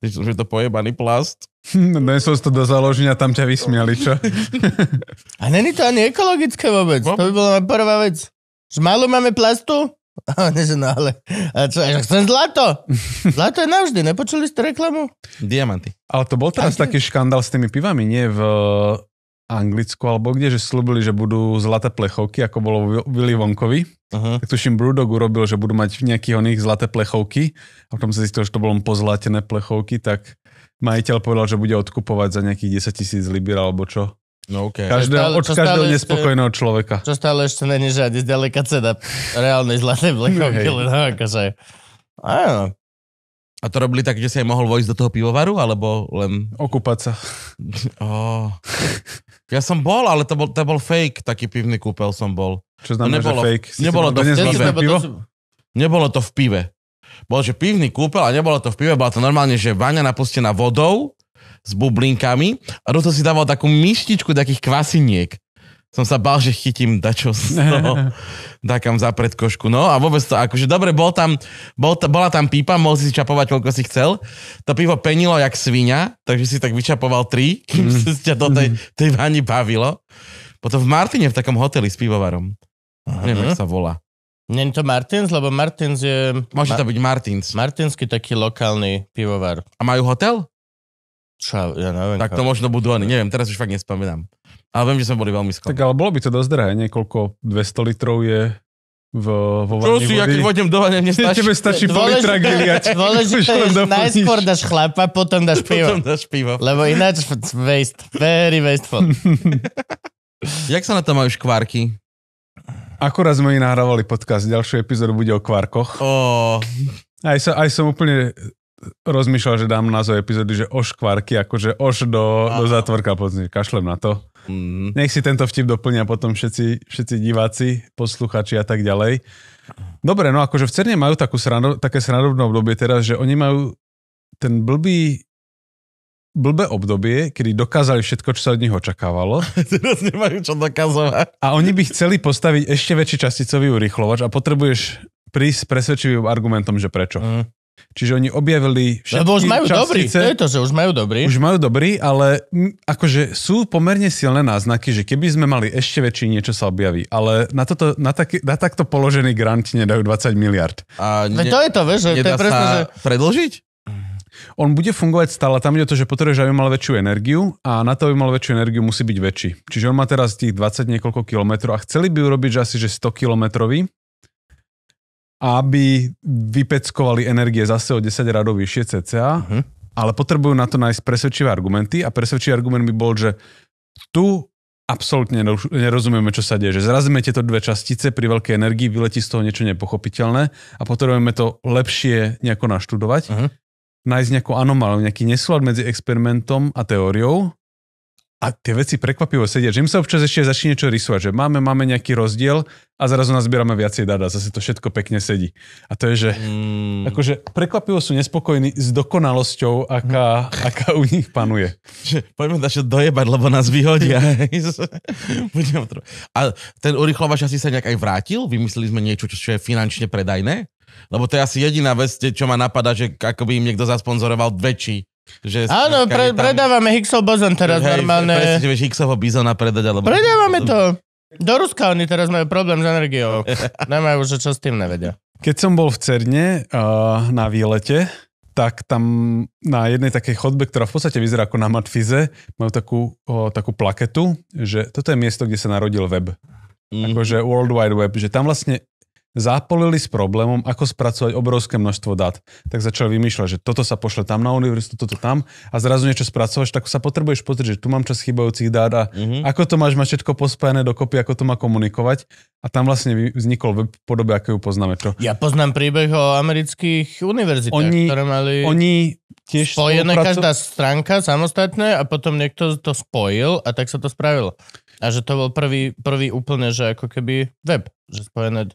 že to pojebaný plast. Dnes
som to do založenia, tam ťa vysmiali, čo?
A není to ani ekologické vôbec. No. To by bola prvá vec. Že malú máme plastu? A oni, že no ale, a čo, ja chcem zlato. Zlato je navždy, nepočuli ste reklamu?
Diamanty. Ale to bol teraz taký škandál s tými pivami, nie v eh, Anglicku alebo kde, že slúbili, že budú zlaté plechovky, ako bolo Willy Wonkovi. Uh-huh. Tak tuším, Brudog urobil, že budú mať nejakých oných zlaté plechovky a potom sa zistilo, že to bolo pozlatené plechovky, tak majiteľ povedal, že bude odkupovať za nejakých 10 tisíc libier alebo čo. No okay. Každého, stále, od každého nespokojného ešte, človeka. Čo
stále ešte není ani zďaleka cena reálnej zlatej vlekovky,
no, len
no, akože... Áno. A to robili tak, že si aj mohol vojsť do toho pivovaru, alebo len... Okúpať sa. Oh. Ja som bol, ale to bol, to bol fake, taký pivný kúpel som bol. Čo znamená, nebolo, že fake? Si nebolo, to v pive. Pivo? nebolo to v pive. Bol, že pivný kúpel a nebolo to v pive, bola to normálne, že vaňa napustená vodou s bublinkami a do toho si dával takú myštičku takých kvasiniek. Som sa bál, že chytím dačo z toho, kam za predkošku. No a vôbec to, akože dobre, bol tam, bol, bola tam pípa, mohol si čapovať, koľko si chcel. To pivo penilo jak svinia, takže si tak vyčapoval tri, kým mm. sa ťa do tej, mhm. tej vani bavilo. Potom v Martine v takom hoteli s pivovarom. Aha. Neviem, ako sa volá.
Nie to Martins, lebo Martins je... Môže to byť Martins. Martinsky taký lokálny pivovar. A majú hotel? Čo, ja neviem.
Tak to
čo... možno budú oni, neviem, teraz už fakt nespomínam. Ale viem, že sme boli
veľmi skoro. Tak ale bolo by to dosť drahé, niekoľko 200 litrov je v, vo vode. Čo si, vody. ja keď vojdem
do vane, mne stačí. Tebe stačí pol litra griliať. Dôležité je, najskôr dáš
chlapa, potom dáš pivo. Potom dáš
pivo. Lebo ináč waste, very wasteful. Jak sa na to majú škvárky? Akurát sme nahrávali podcast, ďalšiu epizódu bude o kvarkoch. Oh. Aj, sa, aj som úplne rozmýšľal, že dám názov epizódy, že oš kvarky, akože oš do, Aha. do zátvorka, pozri, kašlem na to. Mm. Nech si tento vtip doplnia potom všetci, všetci diváci, posluchači a tak ďalej. Dobre, no akože v Cerne majú takú srano, také srandovné obdobie teraz, že oni majú ten blbý blbé obdobie, kedy dokázali všetko, čo sa od nich očakávalo. Teraz nemajú čo dokazovať. A oni by chceli postaviť ešte väčší časticový urychlovač a potrebuješ prísť presvedčivým argumentom, že prečo. Mm. Čiže oni objavili všetky Lebo už majú častice, dobrý, to je to, že už majú dobrý. Už majú dobrý, ale akože sú pomerne silné náznaky, že keby sme mali ešte väčší, niečo sa objaví. Ale na, toto, na, taký, na takto položený grant nedajú 20 miliard. A ne, to je to, vieš, to je presne, že... predlžiť? On bude fungovať stále, tam ide to, že potrebuješ, aby mal väčšiu energiu a na to, aby mal väčšiu energiu, musí byť väčší. Čiže on má teraz tých 20 niekoľko kilometrov a chceli by urobiť že asi že 100 kilometrový, aby vypeckovali energie zase o 10 radov vyššie cca, uh-huh. ale potrebujú na to nájsť presvedčivé argumenty a presvedčivý argument by bol, že tu absolútne nerozumieme, čo sa deje. Že zrazíme tieto dve častice pri veľkej energii, vyletí z toho niečo nepochopiteľné a potrebujeme to lepšie nejako naštudovať, uh-huh. nájsť nejakú anomáliu, nejaký nesúlad medzi experimentom a teóriou a tie veci prekvapivo sedia, že im sa občas ešte začne niečo rysovať, že máme, máme nejaký rozdiel a zrazu zbierame viacej dáda, zase to všetko pekne sedí. A to je, že mm. akože prekvapivo sú nespokojní s dokonalosťou, aká, mm. aká u nich panuje. Že
poďme dačo dojebať, lebo nás vyhodia. a ten urychlovač asi sa nejak aj vrátil? Vymysleli sme niečo, čo je finančne predajné? Lebo to je asi jediná vec, čo ma napadá, že ako by im niekto zasponzoroval väčší že Áno, pre, tam... predávame
Higgsov bozon teraz hej, normálne. Presne,
že vieš Higgsovho bizona predať, alebo... Predávame
to. Do Ruska oni teraz majú problém s energiou. Nemajú už, čo s tým nevedia.
Keď som bol v Cerne uh, na výlete, tak tam na jednej takej chodbe, ktorá v podstate vyzerá ako na Matfize, majú takú, o, takú plaketu, že toto je miesto, kde sa narodil web. Mm. Akože World Wide Web, že tam vlastne zápolili s problémom, ako spracovať obrovské množstvo dát. Tak začali vymýšľať, že toto sa pošle tam na univerzitu, toto tam a zrazu niečo spracovaš, tak sa potrebuješ pozrieť, že tu mám čas chýbajúcich dát a mm-hmm. ako to máš mať všetko pospájane dokopy, ako to má komunikovať. A tam vlastne vznikol web v podobe, ako ju poznáme. Čo?
Ja poznám príbeh o amerických univerzitách, oni, ktoré mali oni tiež spojené spolupracu... každá stránka samostatné a potom niekto to spojil a tak sa to spravilo. A že to bol prvý, prvý úplne, že ako
keby web, že spojené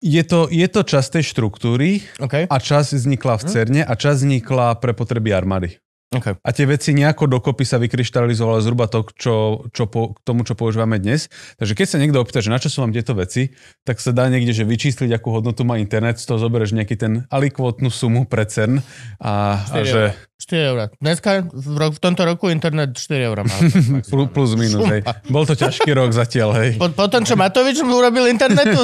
je to, je to čas tej štruktúry okay. a časť vznikla v mhm. CERNE a čas vznikla pre potreby armády. Okay. A tie veci nejako dokopy sa vykryštalizovalo zhruba to, čo, čo po, k tomu, čo používame dnes. Takže keď sa niekto opýta, že na čo sú vám tieto veci, tak sa dá niekde že vyčísliť, akú hodnotu má internet, z toho zoberieš nejaký ten alikvotnú sumu pre CERN a, a že
4 eurá. Dneska v, rok, v tomto roku internet 4 eurá má.
Plus minus, hej. Bol to ťažký rok zatiaľ, hej.
Po, po tom, čo Matovič mu urobil internetu,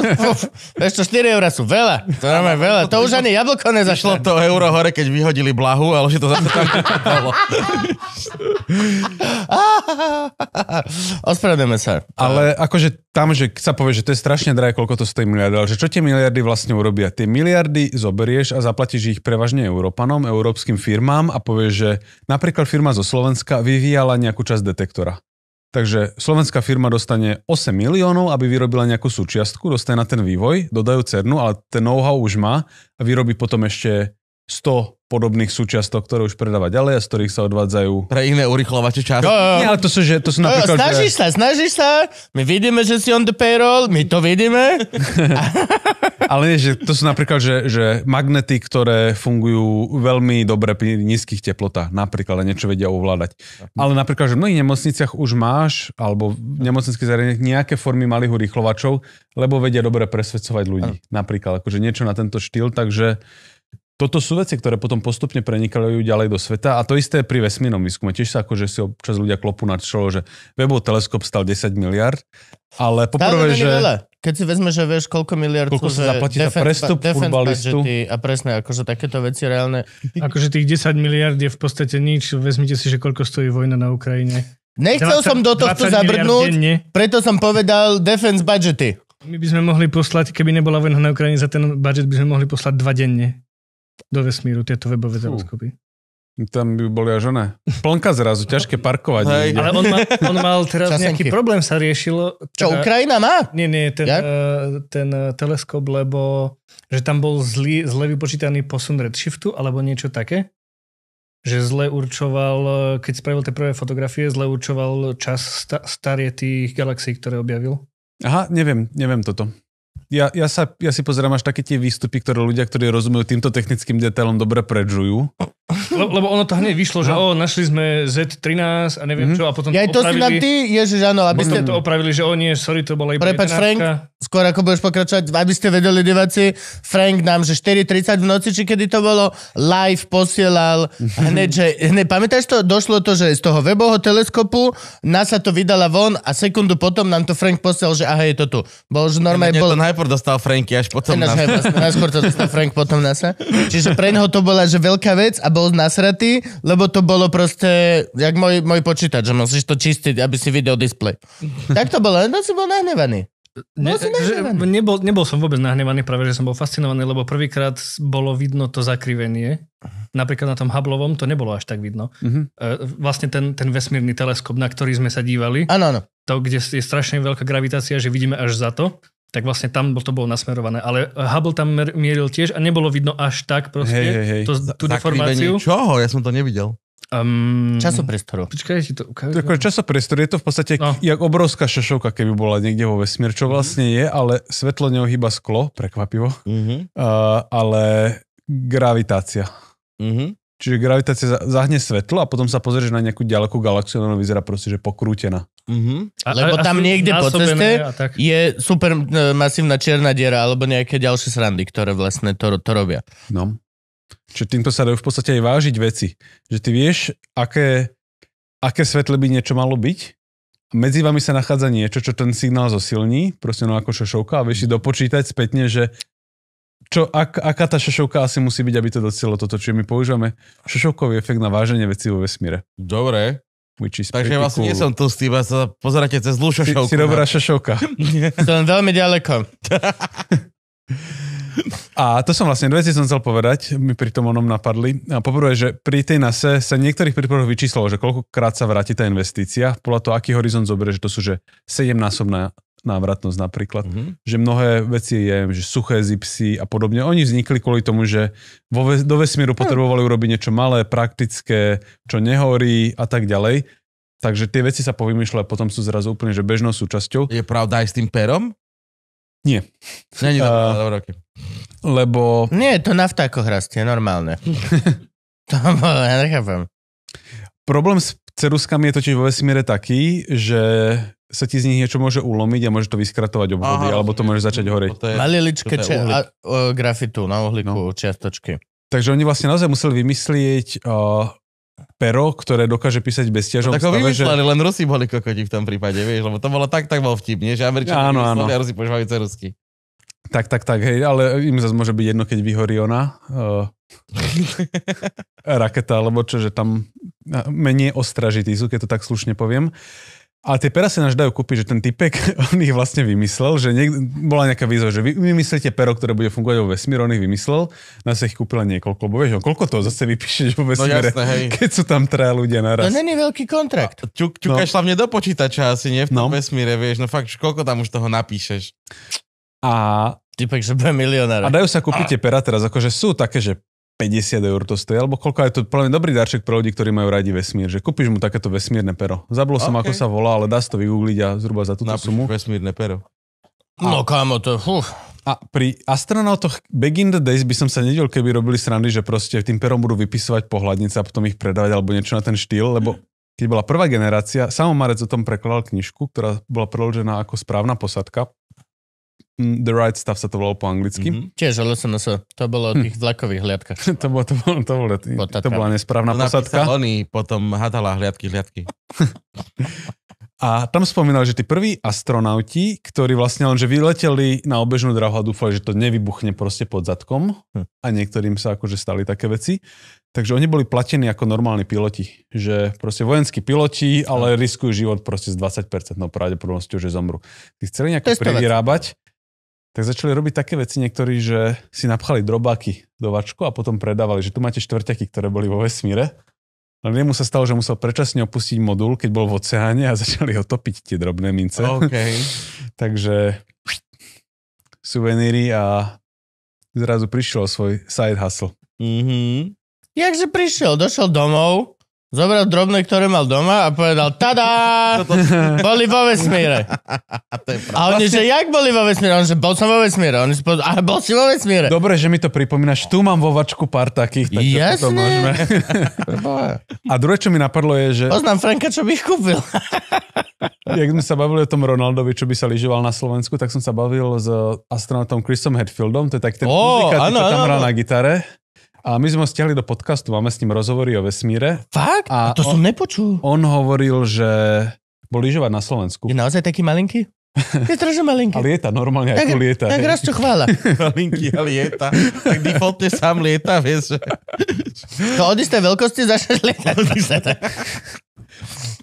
ešte 4 eurá sú veľa. To je veľa. To už ani jablko nezašlo.
to euro hore, keď vyhodili blahu, ale už to zase tam
Ospravedlňujeme sa. Ale akože tam, že sa povie, že to je strašne drahé, koľko to stojí miliardy, ale že čo tie miliardy vlastne urobia? Tie miliardy zoberieš a zaplatíš ich prevažne Európanom, európskym firmám a povie, že napríklad firma zo Slovenska vyvíjala nejakú časť detektora. Takže slovenská firma dostane 8 miliónov, aby vyrobila nejakú súčiastku, dostane na ten vývoj, dodajú cernu, ale ten know-how už má a vyrobí potom ešte 100 podobných súčiastok, ktoré už predáva ďalej a z ktorých sa odvádzajú. Pre iné urychlovače čas. No, Nie, ale to sú, že, to sú napríklad... No, snažíš že...
sa, snažíš sa,
my vidíme, že si on the payroll,
my to vidíme.
ale nie, že to sú napríklad, že, že magnety, ktoré fungujú veľmi dobre pri nízkych teplotách, napríklad, a niečo vedia ovládať. Ale napríklad, že v mnohých nemocniciach už máš, alebo v nemocnických zariadeniach nejaké formy malých urychlovačov, lebo vedia dobre presvedcovať ľudí. Napríklad, akože niečo na tento štýl, takže toto sú veci, ktoré potom postupne prenikajú ďalej do sveta a to isté pri vesmírnom výskume. Tiež sa akože si občas ľudia klopú na čelo, že Webov teleskop stal 10 miliard, ale poprvé, že... Veľa.
Keď si vezme, že vieš, koľko miliard koľko sú, sa zaplatí za prestup futbalistu.
a presne, akože
takéto veci reálne. Akože tých 10 miliard je v podstate nič. Vezmite si, že koľko stojí vojna na Ukrajine. Nechcel 20, som do tohto zabrnúť,
preto som povedal defense budgety.
My by sme mohli poslať, keby nebola vojna na Ukrajine, za ten budget by sme mohli poslať dva denne do vesmíru tieto webové teleskopy.
Tam by boli až oné. Plnka zrazu, ťažké
parkovať. Hej. Ale on, ma, on mal teraz Časenky. nejaký problém, sa riešilo. Teda, Čo, Ukrajina má? Nie, nie, ten, ja? Eh, ten eh, teleskop, lebo že tam bol zlý, zle vypočítaný posun redshiftu, alebo niečo také. Že zle určoval, eh, keď spravil tie prvé fotografie, zle určoval čas sta, starie tých galaxií, ktoré objavil. Aha, neviem,
neviem toto. Ja, ja, sa, ja si pozerám až také tie výstupy, ktoré ľudia, ktorí rozumejú týmto technickým detailom, dobre predžujú.
Le, lebo ono to hneď vyšlo, že no. o, našli sme Z13 a neviem mm-hmm. čo a potom ja to opravili. si ty, ježiš, áno. Aby ste... to opravili, že o nie, sorry, to bola iba Prepač, Frank,
skôr ako budeš pokračovať, aby ste vedeli diváci, Frank nám, že 4.30 v noci, či kedy to bolo, live posielal mhm. hneď, že, hneď, pamätáš to, došlo to, že z toho webového teleskopu NASA to vydala von a sekundu potom nám to Frank posielal, že aha, je to tu. Bol, že normálne
bol... to najprv dostal Franky, až potom NASA. Najskôr to dostal
Frank, potom NASA. Čiže pre neho to bola, že veľká vec a bol nasratý, lebo to bolo proste, jak môj, môj počítač, že musíš to čistiť, aby si videl displej. tak to bolo, no si bol nahnevaný.
Ne, Že, nebol, nebol som vôbec nahnevaný, práve že som bol fascinovaný, lebo prvýkrát bolo vidno to zakrivenie. Napríklad na tom Hubbleovom to nebolo až tak vidno. Uh-huh. Vlastne ten, ten vesmírny teleskop, na ktorý sme sa dívali, ano, ano. to, kde je strašne veľká gravitácia, že vidíme až za to, tak vlastne tam to bolo nasmerované. Ale Hubble tam mieril tiež a nebolo vidno až tak proste hej, hej, hej. To, tú deformáciu. Čoho? Ja som to nevidel. Um, ehm, časopriestoru. Počkaj, ti to ukážem.
Tako, akože časopriestor je to v podstate no. jak obrovská šašovka, keby bola niekde vo vesmír, čo mhm. vlastne je, ale svetlo neohýba sklo, prekvapivo, mm-hmm. uh, ale gravitácia. Mm-hmm. Čiže gravitácia zahne svetlo a potom sa pozrieš na nejakú ďalekú galaxiu a ona vyzerá proste, že pokrútená.
Mm-hmm.
A, Lebo tam niekde po ceste
je super
e, masívna čierna diera alebo nejaké ďalšie srandy, ktoré vlastne to, to robia.
No. Čiže týmto sa dajú v podstate aj vážiť veci. Že ty vieš, aké, aké svetle by niečo malo byť medzi vami sa nachádza niečo, čo ten signál zosilní, proste no ako šošovka a vieš si dopočítať spätne, že čo, ak, aká tá šošovka asi musí byť, aby to docielo toto, čiže my používame šošovkový efekt na váženie veci vo vesmíre. Dobre, Which is Takže vlastne cool. nie som tlstý, iba sa pozeráte cez šošovku. Si, si dobrá no. šošovka. som veľmi ďaleko. A to som vlastne, dve som chcel povedať, mi pri tom onom napadli. A poprvé, že pri tej nase sa niektorých prípadoch vyčíslo, že koľkokrát sa vráti tá investícia, podľa toho, aký horizont zoberie, že to sú že 7-násobná návratnosť napríklad, mm-hmm. že mnohé veci je, že suché zipsy a podobne, oni vznikli kvôli tomu, že vo, do vesmíru potrebovali urobiť niečo malé, praktické, čo nehorí a tak ďalej. Takže tie veci sa povymýšľajú a potom sú zrazu úplne že bežnou súčasťou. Je pravda aj s tým perom? Nie. Není to uh, dobré, okay. Lebo... Nie, to na vtákoch rastie, normálne. to bolo, ja nechápem. Problém s ceruskami je totiž vo vesmíre taký, že sa ti z nich niečo môže ulomiť a môže to vyskratovať obvody, Aha, alebo to môže začať horeť. Na no Maliličké uh, grafitu na uhlíku, no. čiastočky. Takže oni vlastne naozaj museli vymyslieť uh, pero, ktoré dokáže písať bez ťažom. No, tak ho vymysleli,
že... len Rusi boli kokoti v tom prípade, vieš, lebo to bolo tak, tak bol vtipne, že Američania áno, áno. a Rusi požívajú
rusky. Tak, tak, tak, hej, ale im zase môže byť jedno, keď vyhorí ona. Uh, raketa, alebo čo, že tam menej ostražití sú, keď to tak slušne poviem. Uh, ale tie pera si náš dajú kúpiť, že ten typek, on ich vlastne vymyslel, že niek- bola nejaká výzva, že vy vymyslíte pero, ktoré bude fungovať vo vesmíru, on ich vymyslel, Na sa ich kúpila niekoľko, lebo vieš, koľko toho zase vypíšeš vo no vesmíre, no jasné, keď sú tam traja ľudia naraz. To
není veľký kontrakt. A, ťuk, ťukáš
no. hlavne do počítača asi, nie? V tom no. vesmíre, vieš, no fakt, koľko tam už toho napíšeš.
A Typek, že bude milionár. A dajú sa kúpiť tie pera teraz, akože sú také, že 50 eur to stojí, alebo koľko je to plne dobrý darček pre ľudí, ktorí majú radi vesmír, že kúpiš mu takéto vesmírne pero. Zabol som, okay. ako sa volá, ale dá sa to vygoogliť a zhruba za túto sumu. vesmírne pero. A, no kámo, to fú. A pri astronautoch back in the days by som sa nedel, keby robili srandy, že proste tým perom budú vypisovať pohľadnice a potom ich predávať alebo niečo na ten štýl, lebo keď bola prvá generácia, Samo Marec o tom prekladal knižku, ktorá bola preložená ako správna posadka The Right Stuff sa to volalo po anglicky. Mm-hmm. Tiež nosil, to bolo o hm. tých vlakových hliadkach. to, bolo, to, bolo, to, bolo, to, bolo, to bola nesprávna to posadka.
Oni potom hadala hliadky, hliadky.
A tam spomínal, že tí prví astronauti, ktorí vlastne len, že vyleteli na obežnú drahu a dúfali, že to nevybuchne proste pod zadkom hm. a niektorým sa akože stali také veci, takže oni boli platení ako normálni piloti. Že proste vojenskí piloti, ale hm. riskujú život proste s 20% no pravdepodobnosťou, že zomru. Ty chceli nejako prevyrábať tak začali robiť také veci niektorí, že si napchali drobáky do vačku a potom predávali, že tu máte štvrťaky, ktoré boli vo vesmíre. Ale jemu sa stalo, že musel predčasne opustiť modul, keď bol v oceáne a začali ho topiť tie drobné mince. Okay. Takže suveníry a zrazu prišiel svoj side hustle. Mm-hmm. Jakže prišiel, došiel domov, Zobral drobné, ktoré mal doma a
povedal tada, boli vo vesmíre. A, to je a oni, že vlastne- jak boli vo
vesmíre? On, že bol som vo vesmíre. Oni si a bol si vo vesmíre. Dobre, že mi to pripomínaš. Tu mám vo vačku pár takých, tak Jasne. to môžeme. a druhé, čo mi napadlo je, že... Poznám Franka, čo by ich kúpil. Jak sme sa bavili o tom Ronaldovi, čo by sa lyžoval na Slovensku, tak som sa bavil s astronautom Chrisom Hetfieldom, to je taký ten oh, muzikant, čo tam hral na gitare. A my sme ho stiahli do podcastu, máme s ním rozhovory o vesmíre. Fakt? A, a to on, som nepočul. On hovoril, že bol lyžovať na Slovensku. Je naozaj taký malinký? Je
strašne malinký. A
lieta, normálne tak, ako lieta. Tak raz čo chvála. malinký a lieta. Tak defaultne sám lieta, vieš.
Že...
To od istej veľkosti začneš lietať.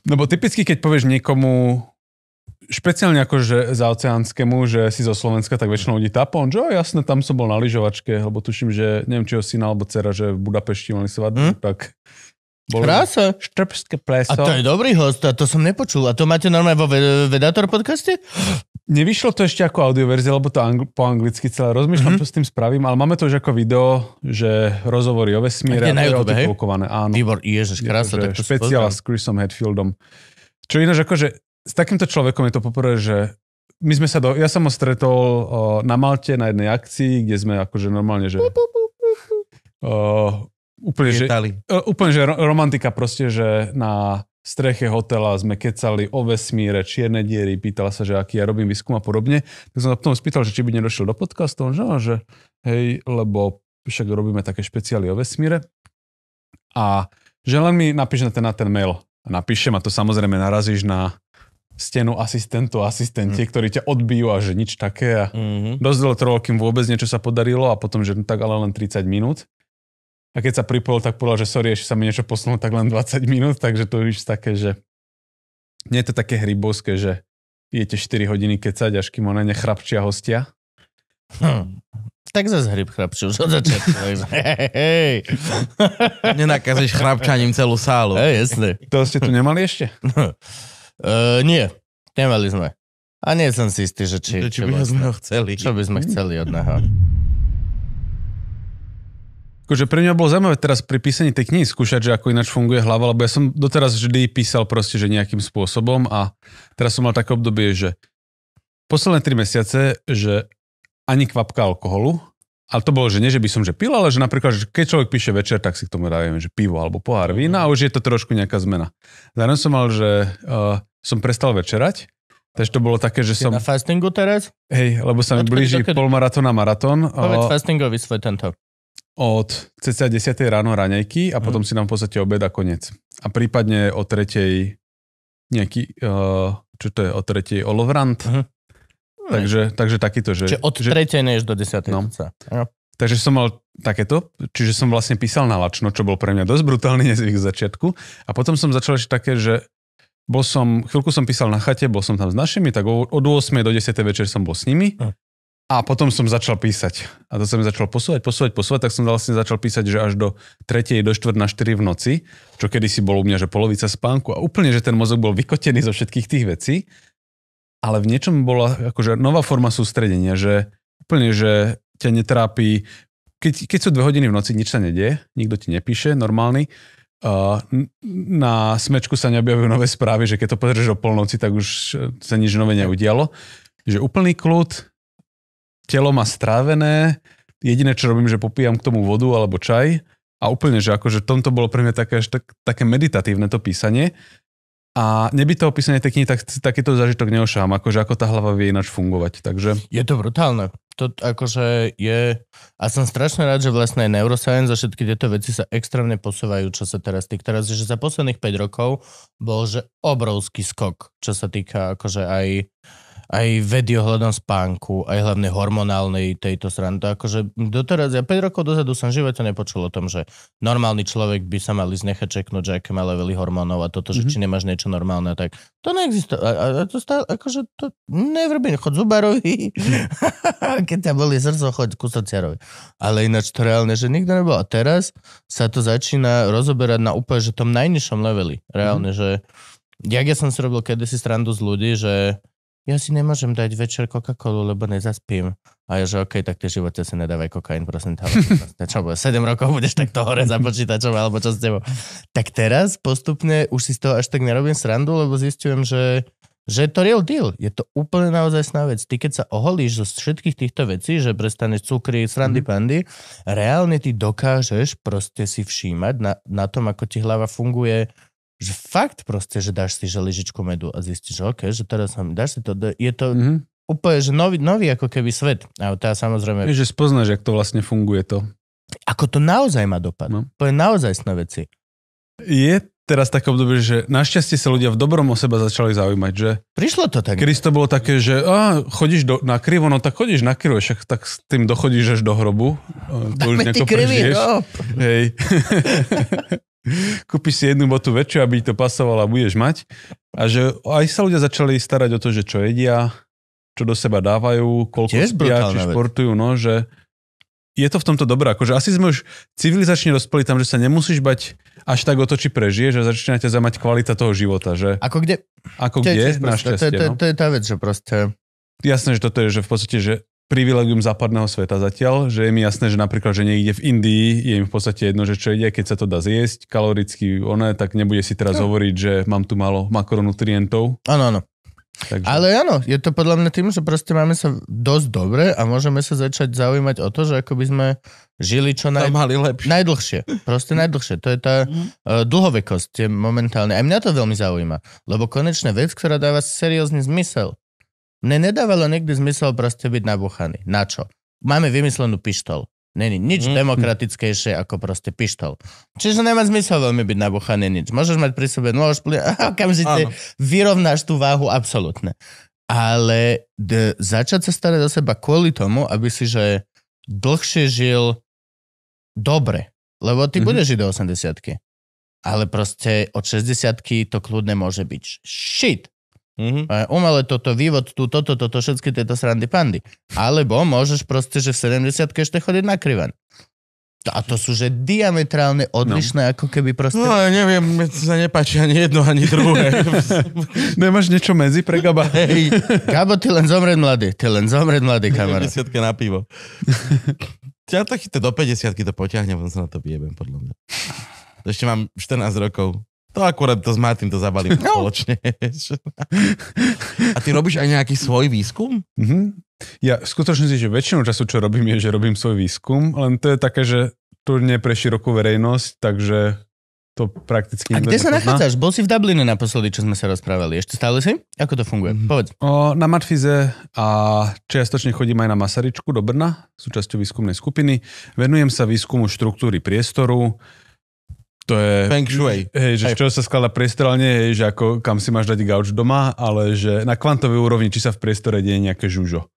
No bo typicky, keď povieš niekomu, špeciálne akože za oceánskemu, že si zo Slovenska, tak väčšinou ľudí tapon, že jasne, tam som bol na lyžovačke, lebo tuším, že neviem, či ho syna alebo dcera, že v Budapešti mali svadbu, hmm? tak... Bolo Krása. Štrbské pleso. A to je dobrý host, a to som nepočul. A to máte normálne vo Vedator podcaste? Nevyšlo to ešte ako audioverzia, lebo to angl- po anglicky celé rozmýšľam, mm-hmm. čo s tým spravím, ale máme to už ako video, že rozhovory o vesmíre. A na YouTube, hej? Áno. Výbor, ježiš, krása. Je, tak špeciál s Chrisom Hetfieldom. Čo ináč akože s takýmto človekom je to poprvé, že my sme sa do, ja som ho stretol uh, na Malte na jednej akcii, kde sme akože normálne, že uh, úplne, že, úplne, že romantika proste, že na streche hotela sme kecali o vesmíre, čierne diery, pýtala sa, že aký ja robím výskum a podobne. Tak som sa potom spýtal, že či by nedošiel do podcastu, že, no, že hej, lebo však robíme také špeciály o vesmíre. A že len mi napíš na ten, na ten mail. Napíšem a to samozrejme narazíš na stenu asistentov, asistentiek, mm. ktorí ťa odbijú a že nič také. A mm-hmm. Dosť dlho trvalo, kým vôbec niečo sa podarilo a potom, že no, tak ale len 30 minút. A keď sa pripojil, tak povedal, že sorry, ešte sa mi niečo posunulo, tak len 20 minút, takže to už také, že nie je to také hrybovské, že idete 4 hodiny kecať, až kým ona nechrapčia hostia. Hm. Tak zase hryb chrapčil od začiatku.
Nenakazíš chrapčaním celú sálu. Hej, jasne. To ste tu nemali ešte? Uh, nie, nemali sme. A nie som si istý, že či... Či, či by sme ho
chceli.
Čo by sme chceli od neho. Akože pre mňa bolo zaujímavé teraz pri písaní tej knihy skúšať, že ako ináč funguje hlava, lebo ja som doteraz vždy písal proste, že nejakým spôsobom a teraz som mal také obdobie, že posledné tri mesiace, že ani kvapka alkoholu, ale to bolo, že nie, že by som že pil, ale že napríklad, že keď človek píše večer, tak si k tomu dávame, že pivo alebo pohár vína a už je to trošku nejaká zmena. Zároveň som mal, že uh, som prestal večerať, takže to bolo také, že Ty som... na fastingu teraz? Hej, lebo sa mi odkedy, blíži dokedy? polmaratón eh, a maratón. Povedz uh, fastingový svoj tento. Od cca 10. ráno raňajky a potom mm. si nám v podstate obed a koniec. A prípadne o tretej nejaký, uh, čo to je, o tretej olovrant. Mm Takže, takže takýto, že... Čiže od 3. tretej než do 10. No. Ja. Takže som mal takéto, čiže som vlastne písal na lačno, čo bol pre mňa dosť brutálny nezvyk začiatku. A potom som začal ešte také, že bol som, chvíľku som písal na chate, bol som tam s našimi, tak od 8. do 10. večer som bol s nimi. Hm. A potom som začal písať. A to som začal posúvať, posúvať, posúvať, tak som vlastne začal písať, že až do 3. do 4. na 4 v noci, čo kedysi bol u mňa, že polovica spánku a úplne, že ten mozog bol vykotený zo všetkých tých vecí ale v niečom bola akože nová forma sústredenia, že úplne, že ťa netrápi, keď, keď sú dve hodiny v noci, nič sa nedie, nikto ti nepíše, normálny, uh, na smečku sa neobjavujú nové správy, že keď to pozrieš o polnoci, tak už sa nič nové neudialo. Že úplný kľud, telo má strávené, jediné, čo robím, že popijam k tomu vodu alebo čaj a úplne, že akože tomto bolo pre mňa také, až tak, také meditatívne to písanie, a neby to opísanie tej knihy, tak, takýto zážitok neošám, akože ako tá hlava vie ináč fungovať. Takže... Je
to brutálne. To akože je... A som strašne rád, že vlastne aj neuroscience a všetky tieto veci sa extrémne posúvajú, čo sa teraz týka. Teraz, že za posledných 5 rokov bol, že obrovský skok, čo sa týka akože aj aj vedy ohľadom spánku, aj hlavne hormonálnej tejto strany... To akože doteraz, ja 5 rokov dozadu som živote nepočul o tom, že normálny človek by sa mal ísť nechať čeknúť, že aké má levely hormónov a toto, že mm-hmm. či nemáš niečo normálne, tak to neexistuje. A, a to stále, akože to never chod zubarovi, keď ťa boli srdco, choď ku sociárovi. Ale ináč to reálne, že nikto nebol. A teraz sa to začína rozoberať na úplne, že tom najnižšom leveli. Reálne, mm-hmm. že jak ja som si robil kedysi strandu z ľudí, že ja si nemôžem dať večer Coca-Colu, lebo nezaspím. A ja že OK, tak tie živote si nedávaj kokain, prosím ťa. čo bude, 7 rokov budeš takto hore za počítačom, alebo čo s tebou. Tak teraz postupne už si z toho až tak nerobím srandu, lebo zistujem, že že je to real deal. Je to úplne naozaj sná vec. Ty keď sa oholíš zo všetkých týchto vecí, že prestaneš cukry, srandy, mm. pandy, reálne ty dokážeš proste si všímať na, na tom, ako ti hlava funguje, že fakt proste, že dáš si želižičku medu a zistíš, že OK, že teraz sa mi dáš si to, je to mm-hmm. úplne, že nový, nový ako keby svet. A tá
samozrejme... Je, že
spoznáš, jak to vlastne funguje to. Ako to naozaj má dopad. No. To je naozaj sné veci.
Je teraz také obdobie, že našťastie sa ľudia v dobrom o seba začali zaujímať, že... Prišlo to tak. Kedy to bolo také, že a, chodíš do, na krivo, no tak chodíš na krivo, však tak s tým dochodíš až do hrobu. Dáme ty krivý hrob. Hej. kúpiš si jednu botu väčšiu, aby to pasovalo a budeš mať. A že aj sa ľudia začali starať o to, že čo jedia, čo do seba dávajú, koľko Tiež spia, či športujú, no, že je to v tomto dobré. Akože asi sme už civilizačne rozpeli tam, že sa nemusíš bať až tak o to, či prežiješ a začína ťa zamať kvalita toho života. Že... Ako kde? Ako kde, našťastie. No. To je tá vec, že proste... Jasné, že toto je, že v podstate, že privilegium západného sveta zatiaľ, že je mi jasné, že napríklad, že niekde v Indii je im v podstate jedno, že čo ide, keď sa to dá zjesť, kaloricky oné, tak nebude si teraz no. hovoriť, že mám tu málo makronutrientov. Áno, áno. Takže...
Ale áno, je to podľa mňa tým, že proste máme sa dosť dobre a môžeme sa začať zaujímať o to, že ako by sme žili čo naj... mali najdlhšie. Proste najdlhšie. To je tá uh, dlhovekosť momentálne. Aj mňa to veľmi zaujíma, lebo konečne vec, ktorá dáva seriózny zmysel. Mne nedávalo nikdy zmysel proste byť nabuchaný. Na čo? Máme vymyslenú pištol. Není nič mm. demokratickejšie ako proste pištol. Čiže nemá zmysel veľmi byť nabuchaný nič. Môžeš mať pri sebe nôž, pli- a okamžite vyrovnáš tú váhu absolútne. Ale d- začať sa starať o seba kvôli tomu, aby si že dlhšie žil dobre. Lebo ty mm-hmm. budeš žiť do 80 ale proste od 60 to kľudne môže byť shit. Mm-hmm. Umele toto, vývod tu, toto, toto, všetky tieto srandy pandy. Alebo môžeš proste, že v 70 ešte chodiť kryvan. A to sú, že diametrálne no. odlišné, no. ako keby proste... No, ja neviem, mi sa nepáči ani jedno, ani druhé.
Nemáš no, niečo medzi pre Gaba? Hej,
Gabo, ty len zomrieť mladý, ty len zomrieť mladý,
kamarát.
50 na pivo. Ťa to chyte do 50 to potiahnem, potom sa na to vyjebem, podľa mňa. Ešte mám 14 rokov. To akurát to s Martin to zabalím no. spoločne.
A ty robíš aj nejaký svoj výskum? Mm-hmm. Ja skutočne, si, že väčšinu času, čo robím, je, že robím svoj výskum, len to je také, že tu nie pre širokú verejnosť, takže to prakticky... A kde sa nachádzaš? Bol si v Dubline naposledy, čo sme sa rozprávali. Ešte stále si? Ako to funguje? Mm-hmm. Povedz. O, na Matfize a čiastočne chodím aj na Masaričku do Brna, súčasťou výskumnej skupiny. Venujem sa výskumu štruktúry priestoru, to je... Feng Shui. Hej, že z čoho sa skladá priestor, ale nie že ako, kam si máš dať gauč doma, ale že na kvantovej úrovni, či sa v priestore deje nejaké žužo.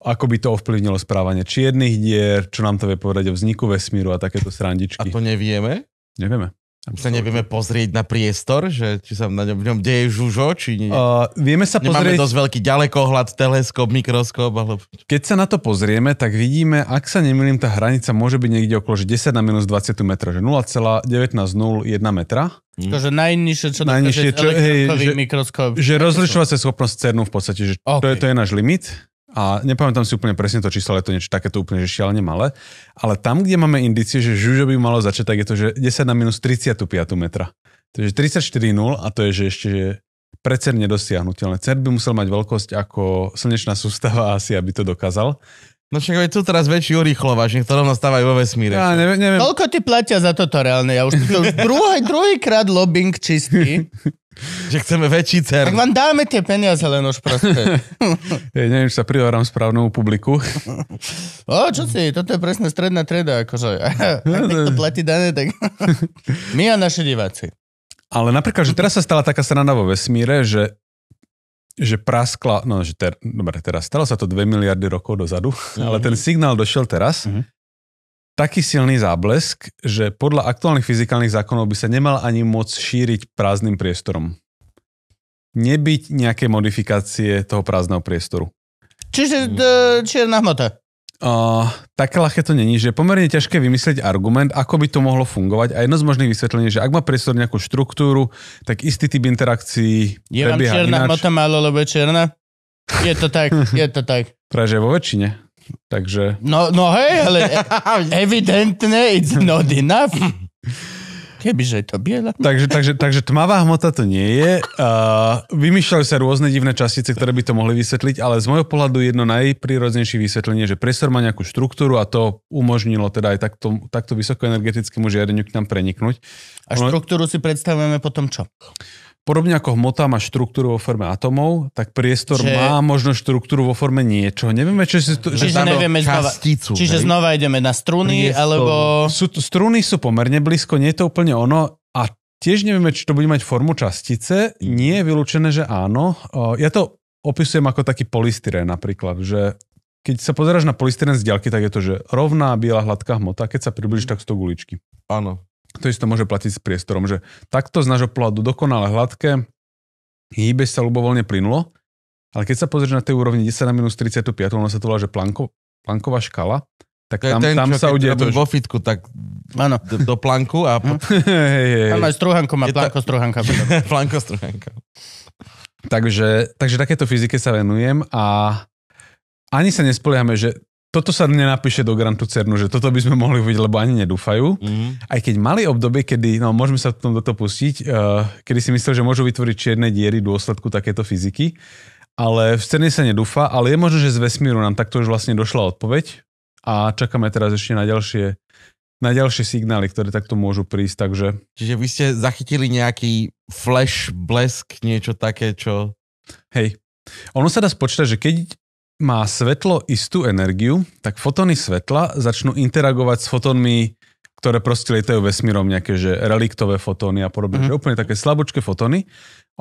Ako by to ovplyvnilo správanie čiernych dier, čo nám to vie povedať o vzniku vesmíru a takéto srandičky. A to nevieme? Nevieme. A sa nevieme pozrieť na priestor, že či sa na ňom, v ňom deje
žužo, či nie? Uh, vieme sa Nemáme pozrieť... dosť veľký ďalekohľad, teleskop, mikroskop. Ale...
Keď sa na to pozrieme, tak vidíme, ak sa nemýlim, tá hranica môže byť niekde okolo 10 na minus 20 metra, že 0,1901 metra. Hm. Mm.
Takže najnižšie,
čo najnižšie, čo, hej, že, mikroskop. Že rozlišovacia schopnosť CERNu v podstate, že okay. to, je, to je náš limit a nepamätám si úplne presne to číslo, ale to niečo takéto úplne, že šialene malé. Ale tam, kde máme indicie, že žužo by malo začať, tak je to, že 10 na minus 35 metra. Takže 34,0 a to je, že ešte že precer nedosiahnutelné. CER by musel mať veľkosť ako slnečná sústava asi, aby to dokázal. No však je tu teraz väčší urýchlovač, nech to rovno stávajú vo vesmíre. Ja,
neviem, neviem. Koľko ti platia za toto reálne? Ja už to druhý, krát lobbying čistý. Že chceme väčší
cer. Tak vám dáme tie peniaze len už proste. ja neviem, či sa prihovorám správnemu publiku.
o, čo si, toto je presne stredná treda, akože. Ak niekto platí dane, tak
my a naši diváci. Ale napríklad, že teraz sa stala taká strana vo vesmíre, že že praskla, no že ter, dobre, teraz stalo sa to 2 miliardy rokov dozadu, mm-hmm. ale ten mhm. signál došiel teraz, mm-hmm taký silný záblesk, že podľa aktuálnych fyzikálnych zákonov by sa nemal ani môcť šíriť prázdnym priestorom. Nebyť nejaké modifikácie toho prázdneho priestoru. Čiže hmm. e, čierna hmota. Uh, také ľahké to není, že je pomerne ťažké vymyslieť argument, ako by to mohlo fungovať a jedno z možných vysvetlení, že ak má priestor nejakú štruktúru, tak istý typ interakcií Je vám čierna hmota
málo, lebo je čierna? Je to tak, je to tak.
Práže vo väčšine. Takže...
No, no hej, ale evidentne it's not enough.
Kebyže je to biela. Takže, takže, takže tmavá hmota to nie je. Uh, vymýšľajú sa rôzne divné častice, ktoré by to mohli vysvetliť, ale z môjho pohľadu jedno najprirodzenejšie vysvetlenie, že priestor má nejakú štruktúru a to umožnilo teda aj takto, takto vysokoenergetickému žiareniu k nám preniknúť. A štruktúru si predstavujeme potom čo? Podobne ako hmota má štruktúru vo forme atomov, tak priestor že... má možno štruktúru vo forme niečo. Nevieme, či si to... Čiže, nevieme znova, chasticu, čiže znova
ideme na struny, priestor. alebo...
Sú, struny sú pomerne blízko, nie je to úplne ono. A tiež nevieme, či to bude mať formu častice. Nie je vylúčené, že áno. Ja to opisujem ako taký polystyrén napríklad, že keď sa pozeráš na polystyrén z diaľky, tak je to, že rovná biela hladká hmota, keď sa približíš, tak sú to guličky. Áno. To isto môže platiť s priestorom, že takto z nášho pohľadu dokonale hladké, hýbe sa ľubovoľne plynulo, ale keď sa pozrieš na tej úrovni 10 na minus 35, ono sa to volá, že planko, planková škala, tak tam, ten, tam sa udeje to, vo fitku, tak ano. Do, do planku a... Po... hey, tam aj
struhanko má planko, to... struhanka.
planko, struhanka.
Takže, takže takéto fyzike sa venujem a ani sa nespoliehame, že toto sa nenapíše do Grantu Cernu, že toto by sme mohli uvidieť, lebo ani nedúfajú. Mm. Aj keď mali obdobie, kedy, no môžeme sa potom tom do toho pustiť, uh, kedy si myslel, že môžu vytvoriť čierne diery v dôsledku takéto fyziky, ale v Cerni sa nedúfa, ale je možno, že z vesmíru nám takto už vlastne došla odpoveď a čakáme teraz ešte na ďalšie na ďalšie signály, ktoré takto môžu prísť, takže... Čiže vy ste zachytili nejaký flash, blesk, niečo také, čo... Hej. Ono sa dá spočítať, že keď má svetlo istú energiu, tak fotóny svetla začnú interagovať s fotónmi, ktoré proste lietajú vesmírom, nejaké že reliktové fotóny a podobne, mm-hmm. že úplne také slabočké fotóny.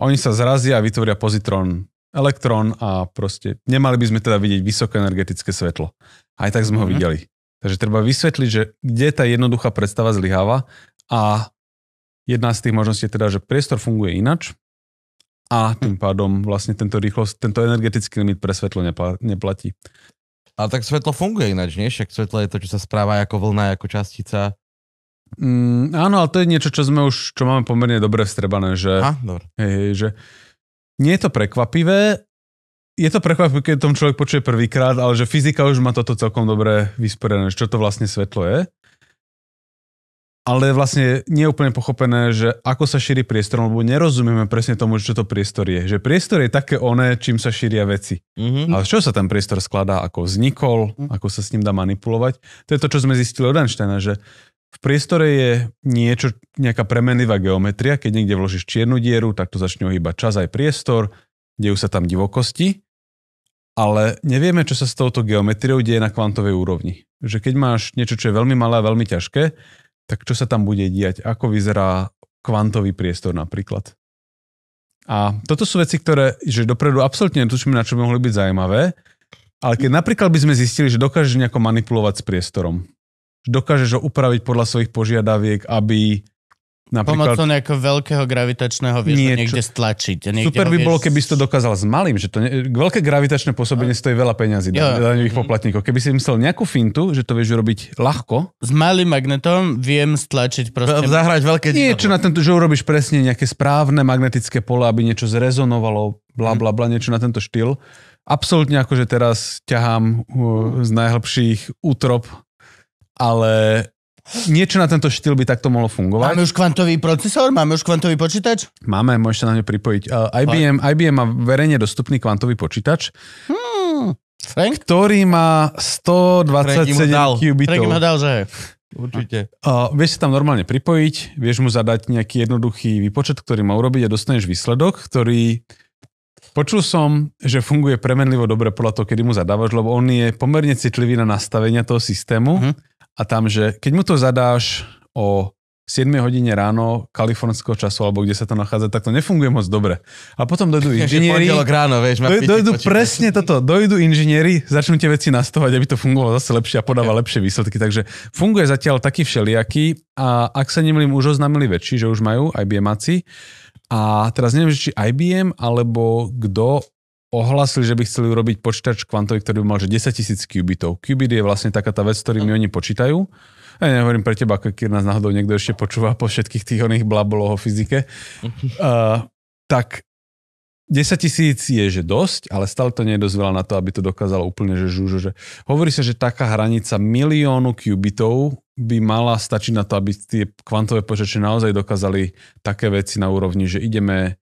Oni sa zrazia a vytvoria pozitrón, elektrón a proste nemali by sme teda vidieť vysoké energetické svetlo. Aj tak sme mm-hmm. ho mhm. videli. Takže treba vysvetliť, že kde tá jednoduchá predstava zlyháva a jedna z tých možností je teda, že priestor funguje inač, a tým pádom vlastne tento rýchlosť, tento energetický limit pre svetlo neplatí. A
tak svetlo funguje ináč, nie? Však svetlo je to, čo sa správa ako vlna, ako častica.
Mm, áno, ale to je niečo, čo sme už, čo máme pomerne dobre vstrebané, že, ha, dobre. Hej, hej, že nie je to prekvapivé, je to prekvapivé, keď tom človek počuje prvýkrát, ale že fyzika už má toto celkom dobre vysporiadané, čo to vlastne svetlo je ale vlastne nie je úplne pochopené, že ako sa šíri priestor, lebo nerozumieme presne tomu, čo to priestor je. Že priestor je také oné, čím sa šíria veci. Mm-hmm. Ale čo sa ten priestor skladá, ako vznikol, mm-hmm. ako sa s ním dá manipulovať. To je to, čo sme zistili od Einsteina, že v priestore je niečo, nejaká premenlivá geometria. Keď niekde vložíš čiernu dieru, tak to začne ohýbať čas aj priestor, dejú sa tam divokosti, ale nevieme, čo sa s touto geometriou deje na kvantovej úrovni. Že keď máš niečo, čo je veľmi malé a veľmi ťažké, tak čo sa tam bude diať? Ako vyzerá kvantový priestor napríklad? A toto sú veci, ktoré, že dopredu absolútne netušíme, na čo by mohli byť zaujímavé, ale keď napríklad by sme zistili, že dokážeš nejako manipulovať s priestorom, že dokážeš ho upraviť podľa svojich požiadaviek, aby Napríklad, Pomocou
nejakého veľkého gravitačného vieš niečo, niekde
stlačiť. niekde super by vieš... bolo, keby si to dokázal s malým, že to ne, veľké gravitačné pôsobenie stojí veľa peňazí jo. nových mhm. poplatníkov. Keby si myslel nejakú fintu, že to vieš urobiť ľahko. S malým magnetom viem stlačiť proste. Zahrať veľké Niečo na tento, že urobíš presne nejaké správne magnetické pole, aby niečo zrezonovalo, bla bla bla, niečo na tento štýl. Absolútne akože teraz ťahám uh, z najhlbších útrop ale niečo na tento štýl by takto mohlo fungovať. Máme už kvantový procesor? Máme už kvantový počítač? Máme, sa na ne pripojiť. Uh, eh, IBM, IBM má verejne dostupný kvantový počítač, hmm, Frank? ktorý má 127 qubitov. Frank im ho dal, že
Určite.
Uh, vieš si tam normálne pripojiť, vieš mu zadať nejaký jednoduchý výpočet, ktorý má urobiť a dostaneš výsledok, ktorý Počul som, že funguje premenlivo dobre podľa toho, kedy mu zadávaš, lebo on je pomerne citlivý na nastavenia toho systému. Uh-huh a tam, že keď mu to zadáš o 7 hodine ráno kalifornského času, alebo kde sa to nachádza, tak to nefunguje moc dobre. A potom dojdú inžinieri. ráno, vieš, doj, dojdu presne toto, dojdú inžinieri, začnú tie veci nastovať, aby to fungovalo zase lepšie a podáva lepšie výsledky. Takže funguje zatiaľ taký všelijaký a ak sa nemýlim, už oznámili väčší, že už majú IBM-aci. A teraz neviem, či IBM alebo kto ohlasili, že by chceli urobiť počítač kvantový, ktorý by mal že 10 tisíc qubitov. Qubit je vlastne taká tá vec, s ktorými no. oni počítajú. Ja nehovorím pre teba, keď nás náhodou niekto ešte počúva po všetkých tých oných blaboloch o fyzike. Uh, tak 10 tisíc je že dosť, ale stále to nie je dosť veľa na to, aby to dokázalo úplne, že žužo, že hovorí sa, že taká hranica miliónu qubitov by mala stačiť na to, aby tie kvantové počítače naozaj dokázali také veci na úrovni, že ideme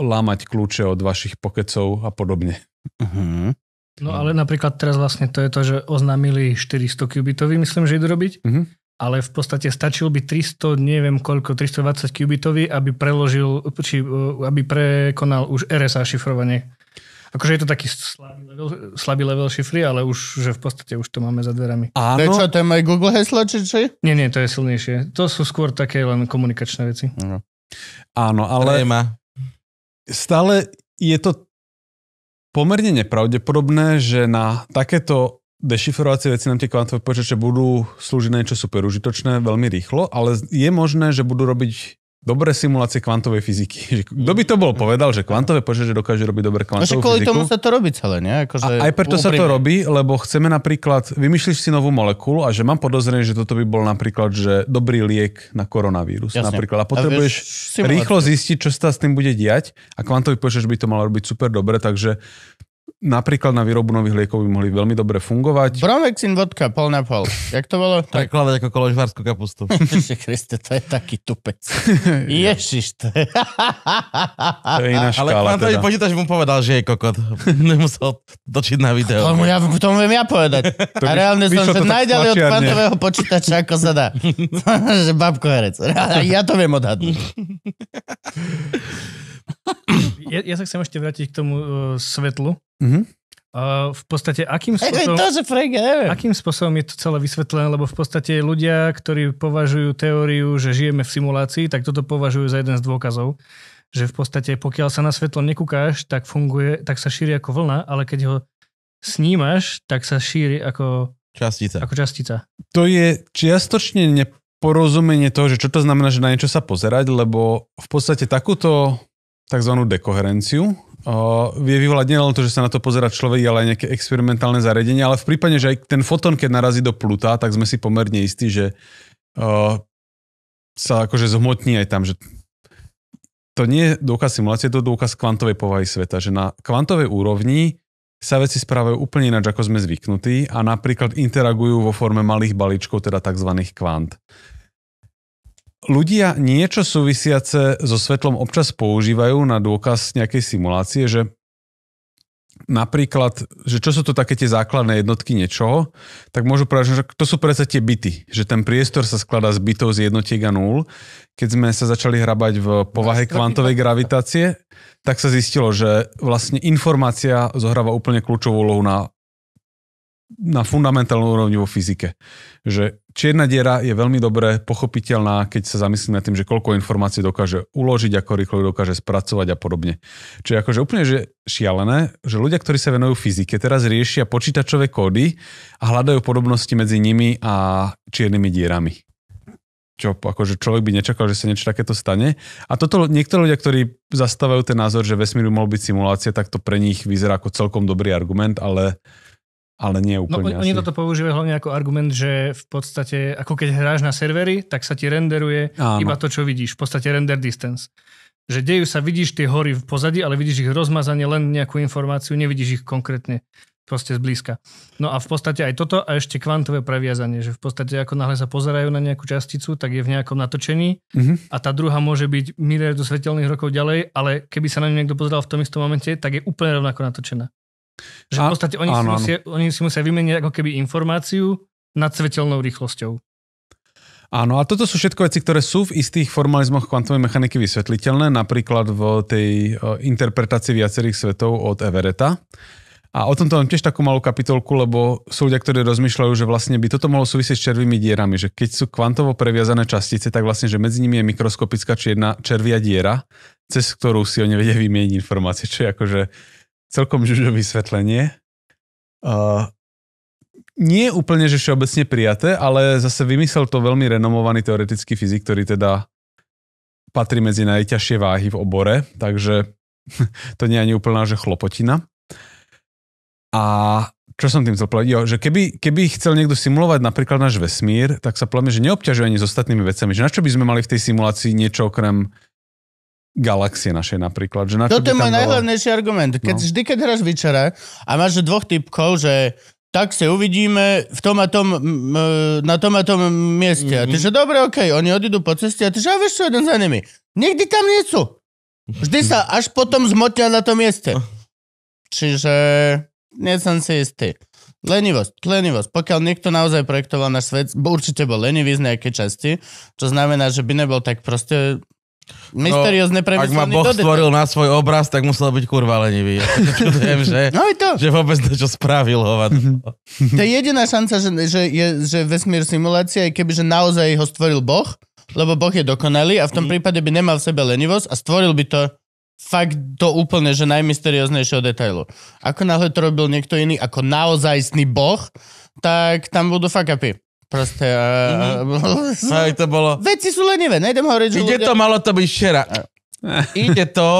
lámať kľúče od vašich pokecov a podobne. Uh-huh.
No ale napríklad teraz vlastne to je to, že oznámili 400 kubitový, myslím, že idú robiť, uh-huh. ale v podstate stačil by 300, neviem koľko, 320 kubitový, aby preložil, či e, aby prekonal už RSA šifrovanie. Akože je to taký slabý level, slabý level šifry, ale už, že v podstate už to máme za dverami. Áno. čo, to je moje Google heslo, či čo? Nie, nie, to je silnejšie. To sú skôr také len komunikačné veci. Uh-huh. Áno, ale... Réma stále
je to pomerne nepravdepodobné, že na takéto dešifrovacie veci nám tie kvantové počítače budú slúžiť na niečo super užitočné veľmi rýchlo, ale je možné, že budú robiť dobré simulácie kvantovej fyziky. Kto by to bol povedal, že kvantové počasie dokáže robiť dobré no kvantovú no, kvôli tomu sa
to robí celé, nie? Ako, že aj preto úprimne. sa to robí,
lebo chceme napríklad, vymýšliš si novú molekulu a že mám podozrenie, že toto by bol napríklad že dobrý liek na koronavírus. Jasne. Napríklad. A potrebuješ a vieš, rýchlo zistiť, čo sa s tým bude diať a kvantový počaž by to mal robiť super dobre, takže napríklad na výrobu nových liekov by mohli veľmi dobre fungovať. Bromexin vodka, pol na pol. Jak to bolo? Tak klavať ako koložvárskú kapustu. Ježiši Kriste,
to je taký tupec. Ježiš, to je... to je iná škála, Ale pán teda.
počítač mu povedal, že je kokot. Nemusel točiť na video. Tomu ja, tomu viem
ja povedať. To A reálne by, som, sa najďalej od kvantového počítača, ako sa dá. že babko herec. Ja to viem odhadnúť.
Ja, ja sa chcem ešte vrátiť k tomu uh, svetlu. Uh-huh. Uh, v podstate, akým spôsobom, akým spôsobom je to celé vysvetlené, lebo v podstate ľudia, ktorí považujú teóriu, že žijeme v simulácii, tak toto považujú za jeden z dôkazov, že v podstate pokiaľ sa na svetlo nekúkáš, tak funguje, tak sa šíri ako vlna, ale keď ho snímaš, tak sa šíri ako častica. Ako častica.
To je čiastočne neporozumenie toho, že čo to znamená, že na niečo sa pozerať, lebo v podstate takúto tzv. dekoherenciu. Uh, vie vyvolať nielen to, že sa na to pozera človek, ale aj nejaké experimentálne zariadenie, ale v prípade, že aj ten fotón, keď narazí do pluta, tak sme si pomerne istí, že uh, sa akože zhmotní aj tam, že to nie je dôkaz simulácie, to je dôkaz kvantovej povahy sveta, že na kvantovej úrovni sa veci správajú úplne ináč, ako sme zvyknutí a napríklad interagujú vo forme malých balíčkov, teda tzv. kvant. Ľudia niečo súvisiace so svetlom občas používajú na dôkaz nejakej simulácie, že napríklad, že čo sú to také tie základné jednotky niečoho, tak môžu povedať, že to sú predsa tie byty, že ten priestor sa skladá z bytov z jednotiek a nul. Keď sme sa začali hrabať v povahe kvantovej gravitácie, tak sa zistilo, že vlastne informácia zohráva úplne kľúčovú úlohu na na fundamentálnu úrovni vo fyzike. Že čierna diera je veľmi dobre pochopiteľná, keď sa zamyslíme nad tým, že koľko informácií dokáže uložiť, ako rýchlo dokáže spracovať a podobne. je akože úplne že šialené, že ľudia, ktorí sa venujú fyzike, teraz riešia počítačové kódy a hľadajú podobnosti medzi nimi a čiernymi dierami. Čo, akože človek by nečakal, že sa niečo takéto stane. A toto niektorí ľudia, ktorí zastávajú ten názor, že vesmír by mohol byť simulácia, tak to pre nich vyzerá ako celkom dobrý argument, ale ale nie no, úplne no, Oni asi. toto
používajú hlavne ako argument, že v podstate, ako keď hráš na servery, tak sa ti renderuje Áno. iba to, čo vidíš. V podstate render distance. Že dejú sa, vidíš tie hory v pozadí, ale vidíš ich rozmazanie, len nejakú informáciu, nevidíš ich konkrétne proste zblízka. No a v podstate aj toto a ešte kvantové previazanie, že v podstate ako náhle sa pozerajú na nejakú časticu, tak je v nejakom natočení mm-hmm. a tá druhá môže byť do svetelných rokov ďalej, ale keby sa na ňu niekto pozeral v tom istom momente, tak je úplne rovnako natočená. Že v podstate oni, áno, si musia, áno. oni si musia vymeniť ako keby informáciu nad svetelnou rýchlosťou.
Áno, a toto sú všetko veci, ktoré sú v istých formalizmoch kvantovej mechaniky vysvetliteľné, napríklad v tej e, interpretácii viacerých svetov od Evereta. A o tomto mám tiež takú malú kapitolku, lebo sú ľudia, ktorí rozmýšľajú, že vlastne by toto mohlo súvisieť s červými dierami, že keď sú kvantovo previazané častice, tak vlastne, že medzi nimi je mikroskopická čierna červia diera, cez ktorú si oni vedia vymieniť informácie, čo je akože celkom žužo vysvetlenie. Uh, nie je úplne, že všeobecne prijaté, ale zase vymyslel to veľmi renomovaný teoretický fyzik, ktorý teda patrí medzi najťažšie váhy v obore, takže to nie je ani úplná, že chlopotina. A čo som tým chcel povedať? Jo, že keby, keby chcel niekto simulovať napríklad náš vesmír, tak sa povedzme, že neobťažuje ani s ostatnými vecami. Že na čo by sme mali v tej simulácii niečo okrem galaxie našej napríklad. Že na Toto je môj najhlavnejší
argument. Keď, no. Vždy, keď hráš Vyčera a máš dvoch typkov, že tak sa uvidíme v tom a tom, na tom a tom mieste. Mm-hmm. A ty, mhm. že dobre, okej, okay. oni odídu po ceste a ty, že a vieš čo, jeden za nimi. Nikdy tam nie sú. Vždy sa až potom zmotňa na tom mieste. Čiže nie som si istý. Lenivosť, lenivosť. Pokiaľ niekto naozaj projektoval náš svet, určite bol lenivý z nejakej časti, čo znamená, že by nebol tak proste Mysteriózne no, Ak ma Boh dodete. stvoril na svoj obraz, tak musel
byť kurva lenivý. Ja viem, že, no to. že vôbec to, čo spravil hovado. Mhm.
To je jediná šanca, že, že, je, že vesmír simulácia je keby, naozaj ho stvoril Boh, lebo Boh je dokonalý a v tom mhm. prípade by nemal v sebe lenivosť a stvoril by to fakt to úplne, že najmysterióznejšieho detailu. Ako náhle to robil niekto iný ako naozajstný boh, tak tam budú fakapy. Proste... Uh, mm-hmm. Aj to bolo... Veci sú lenivé, nejdem hovoriť, že Ide ľudia... to, malo
to byť včera. Ide to,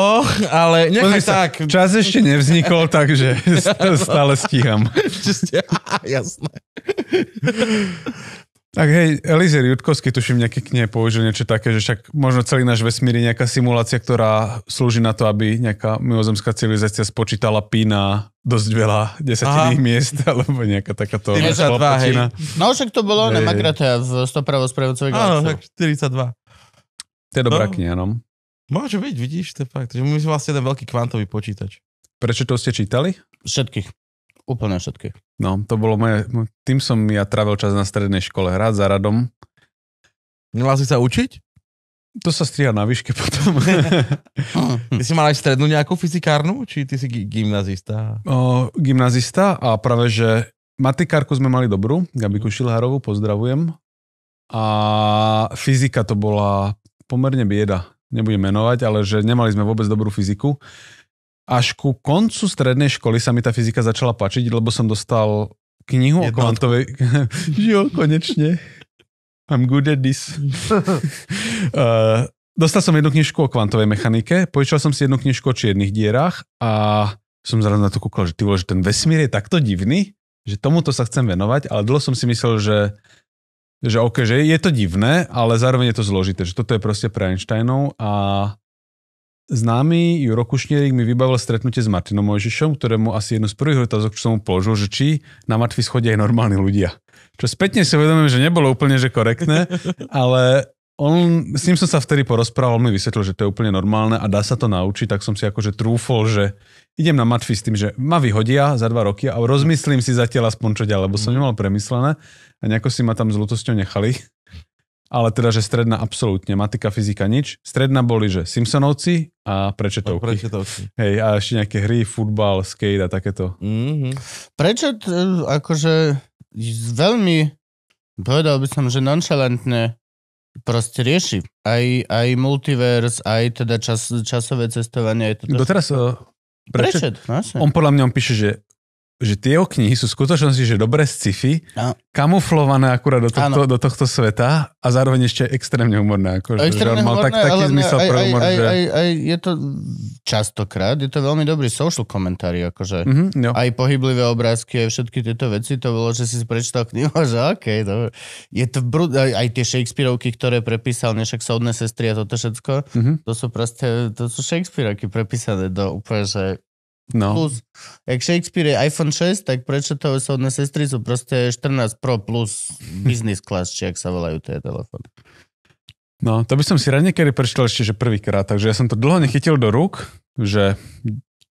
ale nechaj sa, tak. Čas ešte nevznikol, takže stále stíham. Jasné.
Tak hej, Elizer Jutkovský, tuším, nejaký knihe použil niečo také, že však možno celý náš vesmír je nejaká simulácia, ktorá slúži na to, aby nejaká mimozemská civilizácia spočítala pí na dosť veľa desatinných miest, alebo nejaká takáto 42, No však to bolo na Makrata
v 100 pravospravodcovej Áno, tak
42.
To je dobrá no. kniha, no.
Môže byť, vidíš, to je fakt. My sme vlastne ten veľký kvantový
počítač. Prečo to ste čítali? Všetkých. Úplne všetky. No, to bolo moje... Tým som ja travel čas na strednej škole. Rád za radom. Mala si sa učiť? To sa striha na výške potom. ty si mal aj strednú nejakú fyzikárnu?
Či ty si gymnazista?
O, gymnazista a práve, že matikárku sme mali dobrú, Gabiku Šilhárovú, pozdravujem. A fyzika to bola pomerne bieda. Nebudem menovať, ale že nemali sme vôbec dobrú fyziku až ku koncu strednej školy sa mi tá fyzika začala páčiť, lebo som dostal knihu Jednotku. o kvantovej... jo, konečne. I'm good at this. uh, dostal som jednu knižku o kvantovej mechanike, počítal som si jednu knižku o čiernych dierach a som zrazu na to kúkal, že ty vole, že ten vesmír je takto divný, že tomuto sa chcem venovať, ale dlho som si myslel, že že OK, že je to divné, ale zároveň je to zložité, že toto je proste pre Einsteinov a Známy Juro Kušnierik mi vybavil stretnutie s Martinom Mojžišom, ktorému asi jednu z prvých otázok, čo som mu položil, že či na matvi schodia aj normálni ľudia. Čo spätne si uvedomím, že nebolo úplne že korektné, ale on, s ním som sa vtedy porozprával, mi vysvetlil, že to je úplne normálne a dá sa to naučiť, tak som si akože trúfol, že idem na matfi s tým, že ma vyhodia za dva roky a rozmyslím si zatiaľ aspoň čo ďalej, lebo som mhm. nemal premyslené a nejako si ma tam s lutosťou nechali ale teda, že stredná absolútne, matika, fyzika, nič. Stredná boli, že Simpsonovci a prečetovky. prečetovky. Hej, a ešte nejaké hry, futbal, skate a takéto. Mm-hmm.
Prečet, e, akože veľmi, povedal by som, že nonchalantne proste rieši. Aj, aj multivers, aj teda čas, časové cestovanie. Aj toto. Doteraz uh,
prečet, prečet no on podľa mňa on píše, že že tie knihy sú v skutočnosti, že dobré sci-fi, no. kamuflované akurát do tohto, do tohto sveta a zároveň ešte extrémne humorné. Akože, extrémne že humorné, tak, taký zmysel aj, pre humor. Aj, že... aj, aj, aj, je to častokrát, je to
veľmi dobrý social komentári, akože mm-hmm, jo. aj pohyblivé obrázky, aj všetky tieto veci, to bolo, že si prečítal knihu a že OK, dobre. Je to brud... aj, aj tie Shakespeareovky, ktoré prepísal Nešak Soudné sestry a toto všetko, mm-hmm. to sú proste, to sú Shakespeareovky prepísané do úplne, že No. Plus, jak Shakespeare je iPhone 6, tak prečo to sa od sestry sú proste
14 Pro plus business class, či ak sa volajú tie telefóny. No, to by som si rád niekedy prečítal ešte, že prvýkrát, takže ja som to dlho nechytil do rúk, že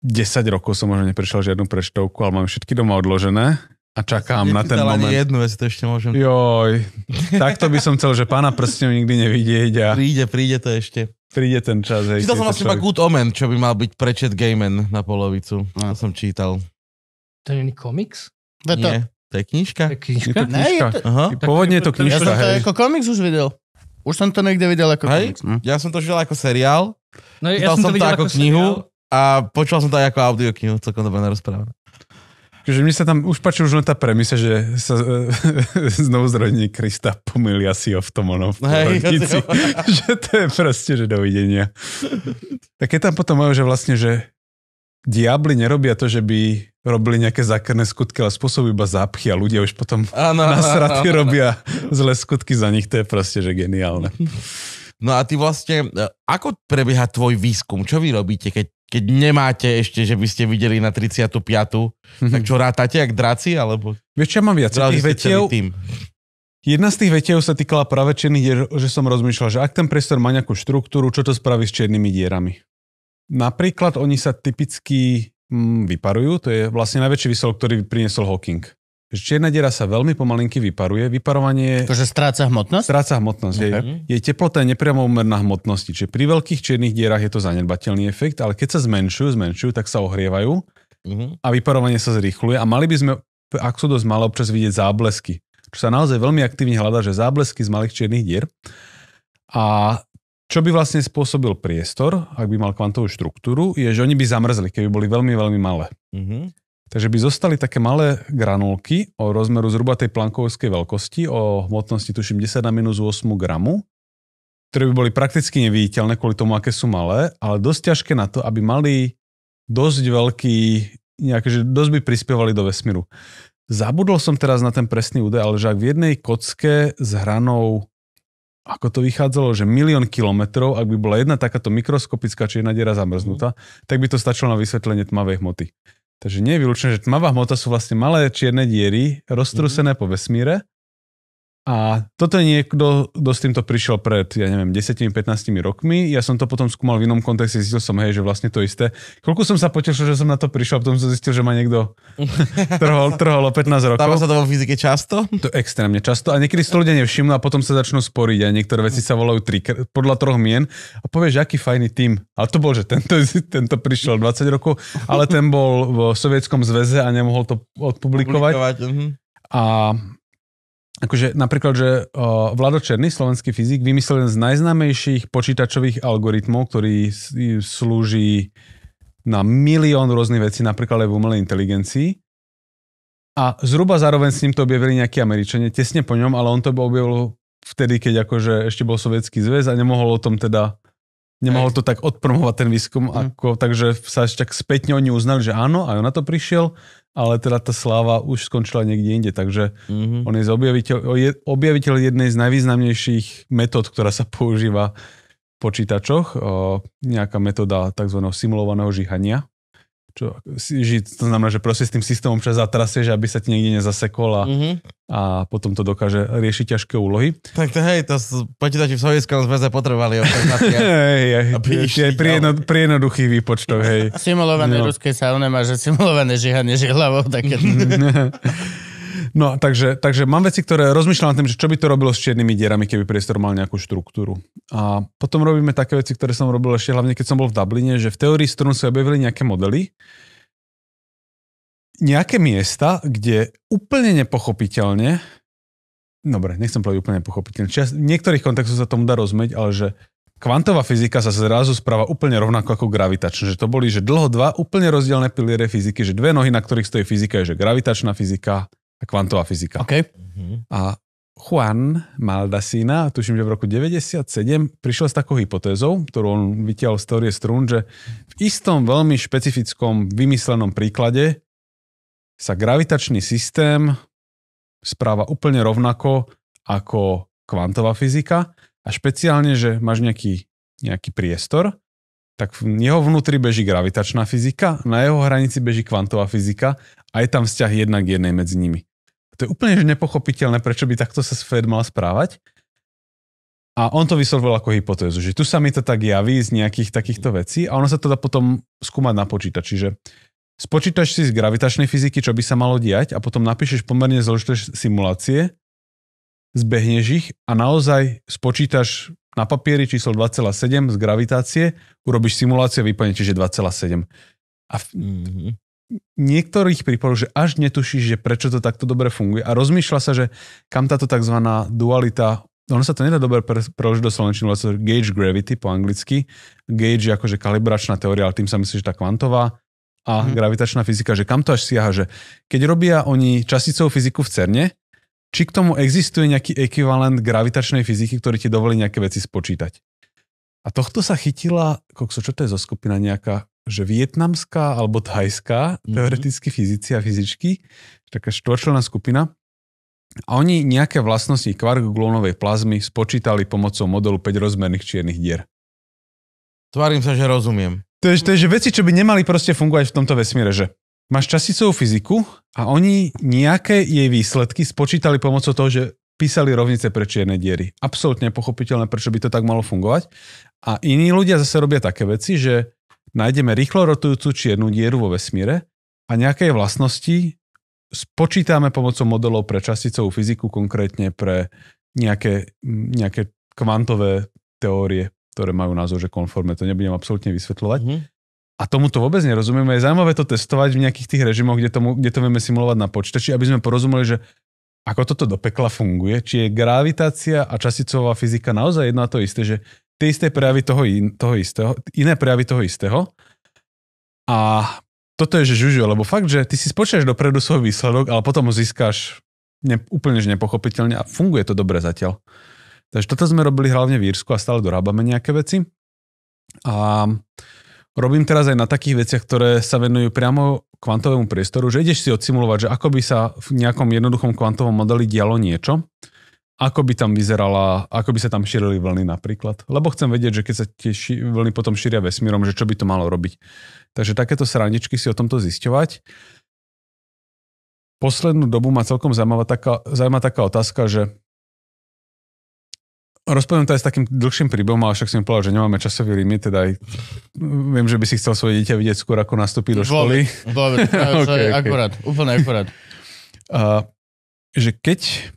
10 rokov som možno neprešiel žiadnu preštovku, ale mám všetky doma odložené a čakám na ten moment. Ani
jednu, ja si to ešte môžem...
Joj, to by som chcel, že pána prstňov nikdy nevidieť.
A... Príde, príde to ešte príde ten čas. Hej, čítal som vlastne iba Good Omen, čo by mal byť prečet Gaiman na polovicu. No. To som čítal.
To je komiks? Nie, to je knižka. To je knižka? Je to knižka. Ne,
je to... Aha. Pôvodne je to knižka, Ja som to hej. ako
komiks už videl. Už som to niekde videl
ako hej? komiks. Hm? Ja som to videl ako seriál. No, ja som, to videl ako, ako knihu. A počul som
to aj ako knihu, celkom dobre narozprávané. Takže mne sa tam už páči už len tá premisa, že sa e, znovu zrodenie Krista pomýlia si ho v tom ono, v Hej, ja že to je proste, že dovidenia. Tak je tam potom majú, že vlastne, že diabli nerobia to, že by robili nejaké zákerné skutky, ale spôsobujú iba zápchy a ľudia už potom ano, nasratí ano, ano. robia zlé skutky za nich. To je proste, že geniálne.
No a ty vlastne, e, ako prebieha tvoj výskum? Čo vy robíte, keď keď nemáte ešte, že by ste videli na 35. Mm-hmm. Tak čo rátate, jak draci? Alebo... Vieš, ja mám viac tých vetiev.
Jedna z tých vetiev sa týkala práve černých dier, že som rozmýšľal, že ak ten priestor má nejakú štruktúru, čo to spraví s čiernymi dierami? Napríklad oni sa typicky mm, vyparujú, to je vlastne najväčší výsol, ktorý priniesol Hawking. Čierna diera sa veľmi pomalinky vyparuje. Vyparovanie... Tože stráca hmotnosť? Stráca hmotnosť. Okay. Jej, jej teplota je nepriamo úmerná hmotnosti. Čiže pri veľkých čiernych dierach je to zanedbateľný efekt, ale keď sa zmenšujú, zmenšujú, tak sa ohrievajú mm-hmm. a vyparovanie sa zrýchluje. A mali by sme, ak sú dosť malé, občas vidieť záblesky. Čo sa naozaj veľmi aktívne hľadá, že záblesky z malých čiernych dier. A čo by vlastne spôsobil priestor, ak by mal kvantovú štruktúru, je, že oni by zamrzli, keby boli veľmi, veľmi malé. Mm-hmm. Takže by zostali také malé granulky o rozmeru zhruba tej plankovskej veľkosti, o hmotnosti tuším 10 na minus 8 gramu, ktoré by boli prakticky neviditeľné kvôli tomu, aké sú malé, ale dosť ťažké na to, aby mali dosť veľký, nejaké, že dosť by prispievali do vesmíru. Zabudol som teraz na ten presný údaj, ale že ak v jednej kocke s hranou ako to vychádzalo, že milión kilometrov, ak by bola jedna takáto mikroskopická či jedna diera zamrznutá, mm. tak by to stačilo na vysvetlenie tmavej hmoty. Takže nie je vylúčené, že tmavá hmota sú vlastne malé čierne diery roztrúsené mm-hmm. po vesmíre a toto je niekto, kto s týmto prišiel pred, ja neviem, 10-15 rokmi. Ja som to potom skúmal v inom kontexte, zistil som, hej, že vlastne to isté. Koľko som sa potešil, že som na to prišiel, a potom som zistil, že ma niekto trhol, trhol o 15 rokov. Stáva sa to vo fyzike často? To extrémne často. A niekedy si to ľudia nevšimnú a potom sa začnú sporiť a niektoré veci sa volajú tri, podľa troch mien a povieš, že aký fajný tým. A to bol, že tento, tento prišiel 20 rokov, ale ten bol v Sovietskom zväze a nemohol to odpublikovať. Publikovať, uh-huh. A Akože napríklad, že uh, Vlado Černý, slovenský fyzik, vymyslel jeden z najznámejších počítačových algoritmov, ktorý slúži na milión rôznych vecí, napríklad aj v umelej inteligencii. A zhruba zároveň s ním to objavili nejakí Američania, tesne po ňom, ale on to objavil vtedy, keď akože ešte bol sovietský zväz a nemohol o tom teda nemohol to tak odpromovať ten výskum, mm. ako, takže sa ešte tak spätne oni uznali, že áno, aj on na to prišiel ale teda tá sláva už skončila niekde inde, takže mm-hmm. on je, objaviteľ, je objaviteľ jednej z najvýznamnejších metód, ktorá sa používa v počítačoch, o, nejaká metóda tzv. simulovaného žihania, čo, žiť, to znamená, že proste s tým systémom čas zatrasieš, aby sa ti niekde nezasekol a, mm-hmm. a potom to dokáže riešiť ťažké úlohy.
Tak to hej, to počítači v Sovietskom zväze potrebovali
hej, pri, jedno, pri jednoduchých výpočtoch, hej. Simulované no. ruské saune má, že simulované žihanie žihlavou, také. No, takže, takže mám veci, ktoré rozmýšľam nad tým, že čo by to robilo s čiernymi dierami, keby priestor mal nejakú štruktúru. A potom robíme také veci, ktoré som robil ešte hlavne, keď som bol v Dubline, že v teórii strun sa objavili nejaké modely, nejaké miesta, kde úplne nepochopiteľne, dobre, nechcem povedať úplne nepochopiteľne, čias, v niektorých kontextoch sa tomu dá rozmeť, ale že kvantová fyzika sa zrazu správa úplne rovnako ako gravitačná. Že to boli že dlho dva úplne rozdielne piliere fyziky, že dve nohy, na ktorých stojí fyzika, je že gravitačná fyzika a kvantová fyzika. Okay. A Juan Maldacina, tuším, že v roku 97, prišiel s takou hypotézou, ktorú on vytiahol z teórie strún, že v istom veľmi špecifickom vymyslenom príklade sa gravitačný systém správa úplne rovnako ako kvantová fyzika a špeciálne, že máš nejaký, nejaký priestor, tak v jeho vnútri beží gravitačná fyzika, na jeho hranici beží kvantová fyzika a je tam vzťah jednak jednej medzi nimi. To je úplne že nepochopiteľné, prečo by takto sa Fed mal správať. A on to vyslovil ako hypotézu, že tu sa mi to tak javí z nejakých takýchto vecí a ono sa to dá potom skúmať na počítači, že spočítaš si z gravitačnej fyziky, čo by sa malo diať a potom napíšeš pomerne zložité simulácie, zbehneš ich a naozaj spočítaš na papieri číslo 2,7 z gravitácie, urobíš simuláciu a vyplne, čiže 2,7. A mhm niektorých prípadoch, že až netušíš, že prečo to takto dobre funguje a rozmýšľa sa, že kam táto tzv. dualita ono sa to nedá dobre preložiť do slovenčinu, ale to gauge gravity po anglicky. Gauge je akože kalibračná teória, ale tým sa myslí, že tá kvantová a mm. gravitačná fyzika, že kam to až siaha, že keď robia oni časicovú fyziku v CERNE, či k tomu existuje nejaký ekvivalent gravitačnej fyziky, ktorý ti dovolí nejaké veci spočítať. A tohto sa chytila, kokso, čo to je zo skupina nejaká? že vietnamská alebo thajská, mm-hmm. teoreticky fyzici a fyzičky, taká štvorčlená skupina. A oni nejaké vlastnosti kvarkglonovej plazmy spočítali pomocou modelu 5-rozmerných čiernych dier.
Tvarím sa, že rozumiem.
To je, to je že veci, čo by nemali proste fungovať v tomto vesmíre, že máš časticovú fyziku a oni nejaké jej výsledky spočítali pomocou toho, že písali rovnice pre čierne diery. Absolutne pochopiteľné, prečo by to tak malo fungovať. A iní ľudia zase robia také veci, že nájdeme rýchlo rotujúcu čiernu dieru vo vesmíre a nejaké vlastnosti spočítame pomocou modelov pre časticovú fyziku, konkrétne pre nejaké, nejaké kvantové teórie, ktoré majú názor, že konforme. To nebudem absolútne vysvetľovať. Mm-hmm. A tomu to vôbec nerozumieme. Je zaujímavé to testovať v nejakých tých režimoch, kde, tomu, kde to vieme simulovať na počítači, aby sme porozumeli, že ako toto do pekla funguje, či je gravitácia a časticová fyzika naozaj jedno a to isté, že tie isté prejavy toho, in, toho istého, iné prejavy toho istého. A toto je, že žužo, lebo fakt, že ty si spočítaš dopredu svoj výsledok, ale potom ho získáš ne, úplne že nepochopiteľne a funguje to dobre zatiaľ. Takže toto sme robili hlavne v Írsku a stále dorábame nejaké veci. A robím teraz aj na takých veciach, ktoré sa venujú priamo kvantovému priestoru, že ideš si odsimulovať, že ako by sa v nejakom jednoduchom kvantovom modeli dialo niečo ako by tam vyzerala, ako by sa tam šírili vlny napríklad. Lebo chcem vedieť, že keď sa tie ši- vlny potom šíria vesmírom, že čo by to malo robiť. Takže takéto sraničky si o tomto zisťovať. Poslednú dobu ma celkom zaujímavá taká, zaujímavá taká otázka, že rozpoviem to aj s takým dlhším príbehom, ale však som povedal, že nemáme časový limit, teda aj viem, že by si chcel svoje dieťa vidieť skôr, ako nastúpi do školy. Dobre, dobre okay, okay. akurát, úplne akurát. Uh, že keď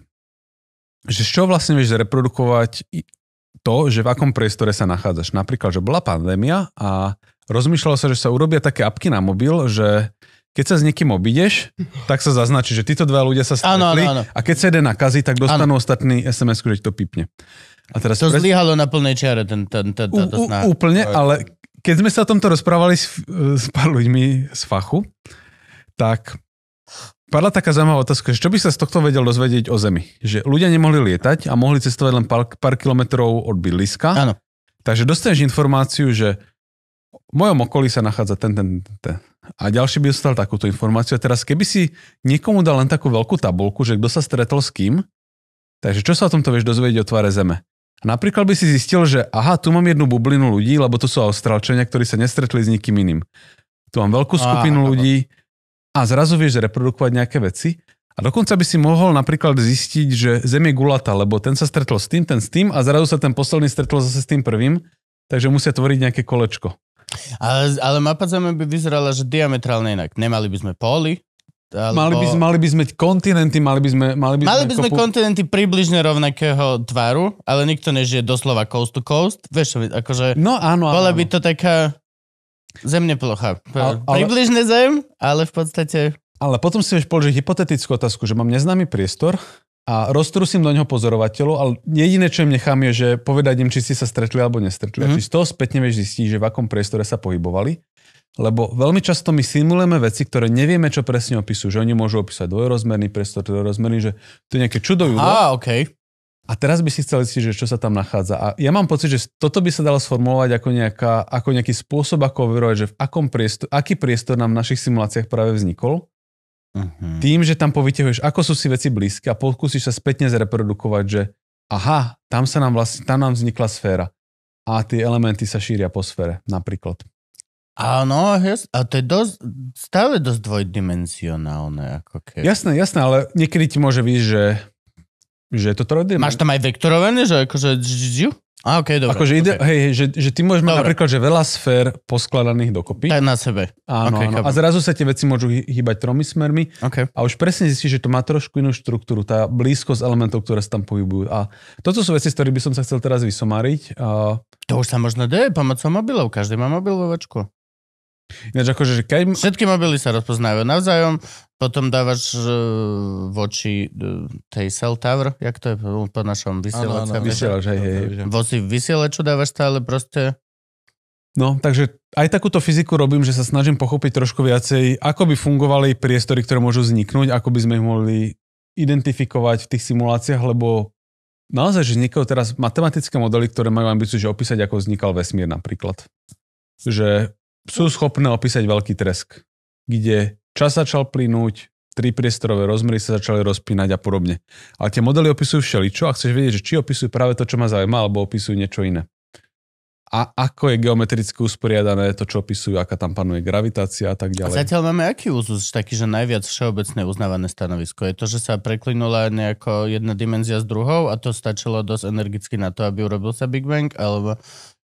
že čo vlastne vieš reprodukovať to, že v akom priestore sa nachádzaš. Napríklad, že bola pandémia a rozmýšľalo sa, že sa urobia také apky na mobil, že keď sa s niekým obídeš, tak sa zaznačí, že títo dva ľudia sa stretli ano, ano, ano. a keď sa jeden nakazí, tak dostanú ano. ostatný sms že to pípne. A teraz to pres... zlyhalo na plnej čiare, ten, ten, ten, táto snaha. Úplne, ale keď sme sa o tomto rozprávali s, eh, s pár ľuďmi z fachu, tak Padla taká zaujímavá otázka, že čo by sa z tohto vedel dozvedieť o Zemi? Že ľudia nemohli lietať a mohli cestovať len pár, pár kilometrov od bydliska. Áno. Takže dostaneš informáciu, že v mojom okolí sa nachádza ten, ten, ten. A ďalší by dostal takúto informáciu. A teraz, keby si niekomu dal len takú veľkú tabulku, že kto sa stretol s kým, takže čo sa o tomto vieš dozvedieť o tvare Zeme? A napríklad by si zistil, že aha, tu mám jednu bublinu ľudí, lebo to sú Austrálčania, ktorí sa nestretli s nikým iným. Tu mám veľkú skupinu ah, ľudí, a zrazu vieš reprodukovať nejaké veci. A dokonca by si mohol napríklad zistiť, že Zem je gulata, lebo ten sa stretol s tým, ten s tým a zrazu sa ten posledný stretol zase s tým prvým, takže musia tvoriť nejaké kolečko. Ale, ale mapa Zeme by vyzerala, že
diametrálne inak. Nemali by sme póly, alebo... Mali, by, mali
by sme kontinenty, mali by sme... Mali by, mali by sme kopu...
kontinenty približne rovnakého tvaru, ale nikto nežije doslova coast to coast. Vieš, akože... No áno, áno. Bola by to taká Zem plocha. Ale... Približne zem,
ale v podstate... Ale potom si vieš položiť hypotetickú otázku, že mám neznámy priestor a roztrusím do neho pozorovateľov, ale jediné, čo im nechám, je, že povedať im, či si sa stretli alebo nestretli. Mm-hmm. A mhm. či z toho spätne vieš zistiť, že v akom priestore sa pohybovali. Lebo veľmi často my simulujeme veci, ktoré nevieme, čo presne opisujú. Že oni môžu opísať dvojrozmerný priestor, trojrozmerný, že to je nejaké čudo. ah, okay. A teraz by si chcel zistiť, že čo sa tam nachádza. A ja mám pocit, že toto by sa dalo sformulovať ako, nejaká, ako nejaký spôsob, ako overovať, že v akom priestor, aký priestor nám v našich simuláciách práve vznikol. Uh-huh. Tým, že tam povyťahuješ, ako sú si veci blízke a pokúsiš sa spätne zreprodukovať, že aha, tam sa nám vlastne, tam nám vznikla sféra. A tie elementy sa šíria po sfére, napríklad. Áno, a to je dosť, stále dosť dvojdimenzionálne. Ako keby. Jasné, jasné, ale niekedy ti môže výjsť, že
že je to trojdimenzionálne. Máš tam aj vektorované, že akože... A, okay, dobre, akože ide,
okay. hej, že, že ty môžeš mať napríklad že veľa sfér poskladaných dokopy. Tak na sebe. Áno, okay, áno. A zrazu sa tie veci môžu hýbať tromi smermi. Okay. A už presne zistíš, že to má trošku inú štruktúru, tá blízkosť elementov, ktoré sa tam pohybujú. A toto sú veci, s ktorých by som sa chcel teraz vysomáriť. A... To už sa možno deje pomocou mobilov. Každý má mobilovačku. Ináč akože, keď...
Všetky mobily sa rozpoznávajú navzájom, potom dávaš uh, voči uh, tej cell tower, jak to je po našom vysielačom. Vysielač, hej, hej. Voci vysielaču dávaš
stále proste. No, takže aj takúto fyziku robím, že sa snažím pochopiť trošku viacej, ako by fungovali priestory, ktoré môžu vzniknúť, ako by sme ich mohli identifikovať v tých simuláciách, lebo naozaj, že vznikajú teraz matematické modely, ktoré majú ambíciu, že opísať, ako vznikal vesmír napríklad. Že sú schopné opísať veľký tresk, kde čas začal plynúť, tri priestorové rozmery sa začali rozpínať a podobne. Ale tie modely opisujú všeličo a chceš vedieť, že či opisujú práve to, čo ma zaujíma, alebo opisujú niečo iné. A ako je geometricky usporiadané to, čo opisujú, aká tam panuje gravitácia a tak ďalej. A
zatiaľ máme aký úzus, taký, že najviac všeobecne uznávané stanovisko? Je to, že sa preklinula nejako jedna dimenzia s druhou a to stačilo dosť energicky na to, aby urobil sa Big Bang, alebo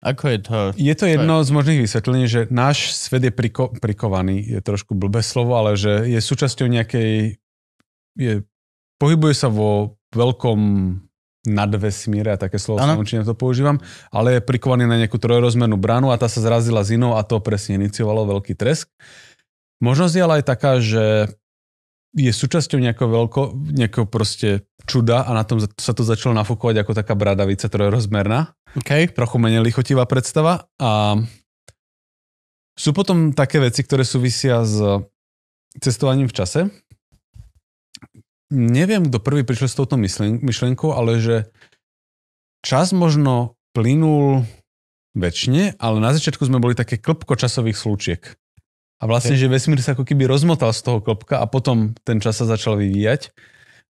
ako je to? Je to jedno z možných vysvetlení, že náš svet je priko- prikovaný, je trošku blbé slovo, ale že je súčasťou nejakej, je, pohybuje sa vo veľkom nadvesmíre, a také slovo som to používam, ale je prikovaný na nejakú trojrozmernú bránu a tá sa zrazila s inou a to presne iniciovalo veľký tresk. Možnosť je ale aj taká, že je súčasťou nejakého, veľko, nejakého proste čuda a na tom sa to začalo nafúkovať ako taká bradavica trojrozmerná. Okay. Trochu menej lichotivá predstava. A sú potom také veci, ktoré súvisia s cestovaním v čase. Neviem, kto prvý prišiel s touto myšlienkou, ale že čas možno plynul väčšine, ale na začiatku sme boli také klpko časových slučiek. A vlastne, okay. že vesmír sa ako keby rozmotal z toho klopka a potom ten čas sa začal vyvíjať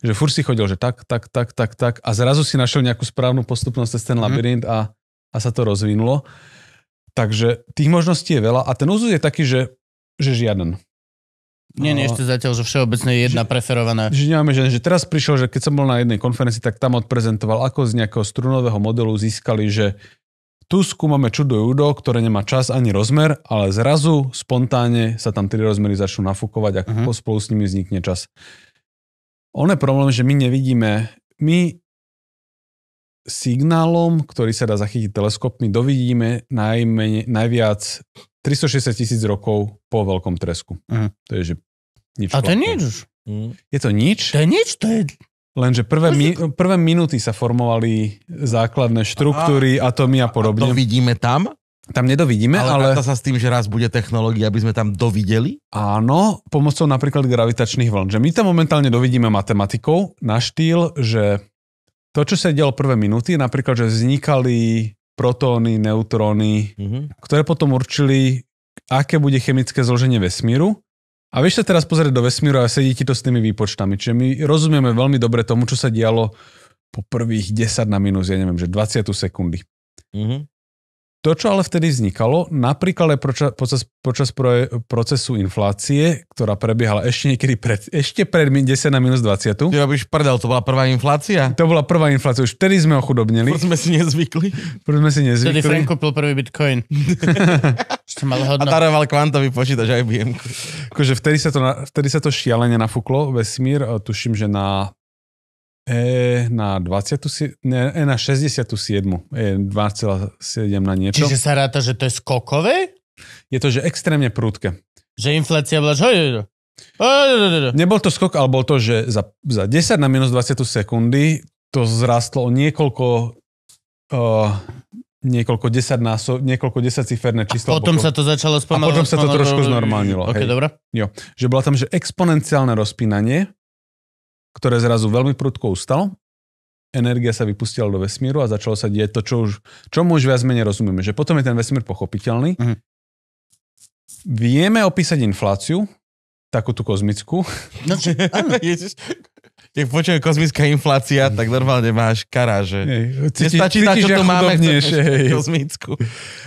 že fur si chodil, že tak, tak, tak, tak, tak a zrazu si našiel nejakú správnu postupnosť cez ten mm-hmm. labyrint a, a sa to rozvinulo. Takže tých možností je veľa a ten úzus je taký, že, že žiaden. Nie, nie, ešte zatiaľ, že všeobecne je jedna že, preferovaná. Že nemáme že, že teraz prišiel, že keď som bol na jednej konferencii, tak tam odprezentoval, ako z nejakého strunového modelu získali, že tu skúmame čudo judo, ktoré nemá čas ani rozmer, ale zrazu spontánne sa tam tri rozmery začnú nafúkovať a uh-huh. spolu s nimi vznikne čas. On je problém, že my nevidíme, my signálom, ktorý sa dá zachytiť teleskopmi, dovidíme najmenej, najviac 360 tisíc rokov po veľkom tresku. Uh-huh. To je, že nič. A to je nič. Mm. Je to nič? To je nič, to je... Lenže prvé, mi, prvé minúty sa formovali základné štruktúry, atómy atomy a podobne. A to vidíme tam? Tam nedovidíme, ale... Ale sa s tým, že raz bude technológia, aby sme tam dovideli? Áno, pomocou napríklad gravitačných vln. Že my tam momentálne dovidíme matematikou na štýl, že to, čo sa dialo prvé minúty, napríklad, že vznikali protóny, neutróny, mm-hmm. ktoré potom určili, aké bude chemické zloženie vesmíru. A vieš sa teraz pozrieť do vesmíru a sedí ti to s tými výpočtami. Čiže my rozumieme veľmi dobre tomu, čo sa dialo po prvých 10 na minus, ja neviem, že 20 sekundy. Mm-hmm. To, čo ale vtedy vznikalo, napríklad aj počas, počas, procesu inflácie, ktorá prebiehala ešte niekedy pred, ešte pred 10 na minus 20. Ty robíš prdel, to bola prvá inflácia? To bola prvá inflácia, už vtedy sme ochudobnili. Prv sme si nezvykli. Prv sme si nezvykli. Vtedy Frank
kúpil prvý bitcoin.
mal hodno. A daroval kvantový počítač aj BM. Akože vtedy sa, to, vtedy sa to šialene nafúklo, vesmír, tuším, že na E na, 20, ne, e na 67, e 2,7 na niečo. Čiže sa ráta, že to je skokové? Je to, že extrémne prúdke. Že inflácia bola, že... Nebol to skok, ale bol to, že za, za 10 na minus 20 sekundy to zrastlo o niekoľko uh, niekoľko desať násob, niekoľko desať ciferné číslo. A potom sa to začalo spomalovať. A potom sa to trošku znormálnilo. Ok, Jo. Že bola tam, že exponenciálne rozpínanie ktoré zrazu veľmi prudko ustalo, energia sa vypustila do vesmíru a začalo sa diať to, čo už, čomu už viac menej rozumieme. Že potom je ten vesmír pochopiteľný. Mm-hmm. Vieme opísať infláciu, takú tú kozmickú.
No, či, áno. Ježiš.
Keď počujem kozmická inflácia, tak normálne
máš karáže. Nestačí tá, čo tu máme, kozmickú.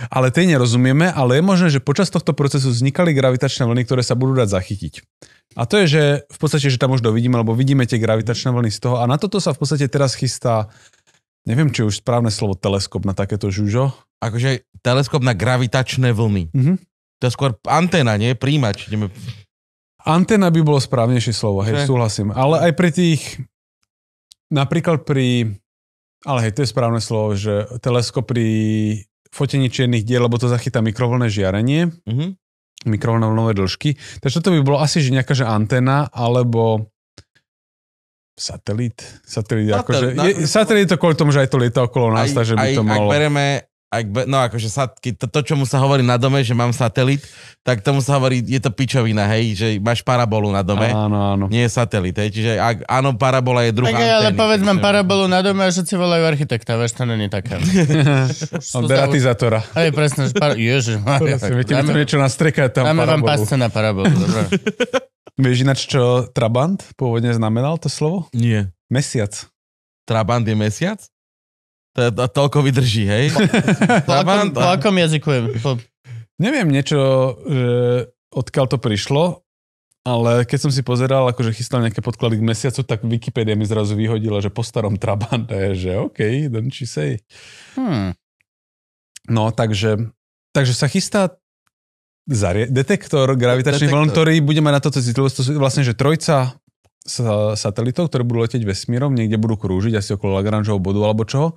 Ale tej nerozumieme, ale je možné, že počas tohto procesu vznikali gravitačné vlny, ktoré sa budú dať zachytiť. A to je, že v podstate, že tam už dovidíme, lebo vidíme tie gravitačné vlny z toho. A na toto sa v podstate teraz chystá, neviem, či už správne slovo teleskop na takéto žužo.
Akože teleskop na gravitačné vlny. Mm-hmm. To je skôr anténa, nie? Príjimač. Ideme...
Antena by bolo správnejšie slovo, hej, že? súhlasím. Ale aj pri tých, napríklad pri, ale hej, to je správne slovo, že teleskop pri fotení čiernych diel, lebo to zachytá mikrovlné žiarenie. Mm-hmm mikrovlnové dĺžky. Takže toto by bolo asi že nejaká že antena, alebo satelit. Satelit, satelit, akože, na, je, satelit to kvôli tomu, že aj to lieta okolo nás, aj, takže by aj, to malo... Ak
bereme ak, no akože sa, to, to, čomu sa hovorí na dome, že mám satelit, tak tomu sa hovorí, je to pičovina, hej, že máš parabolu na dome. Áno, áno. Nie je satelit, hej, čiže ak, áno, parabola je druhá Tak antény, ale povedz mám
parabolu na dome a všetci volajú architekta, veš, to není také. deratizátora.
Aj presne, že par... Ježiš, Maria. Viete, dáme, niečo nastreka tam Dáme vám pásce na parabolu, dobre. Vieš ináč, čo Trabant pôvodne znamenal to slovo? Nie. Mesiac. Trabant je mesiac? To, to, toľko vydrží, hej? akom jazyku je? Po... Neviem niečo, že odkiaľ to prišlo, ale keď som si pozeral, akože chystal nejaké podklady k mesiacu, tak Wikipedia mi zrazu vyhodila, že po starom Trabante, že OK, don't you say. Hmm. No, takže, takže sa chystá zari- detektor gravitačných vln, ktorý bude mať na toto citlivosť. To sú vlastne, že trojca satelitov, ktoré budú letieť vesmírom, niekde budú krúžiť asi okolo Lagrangeho bodu alebo čoho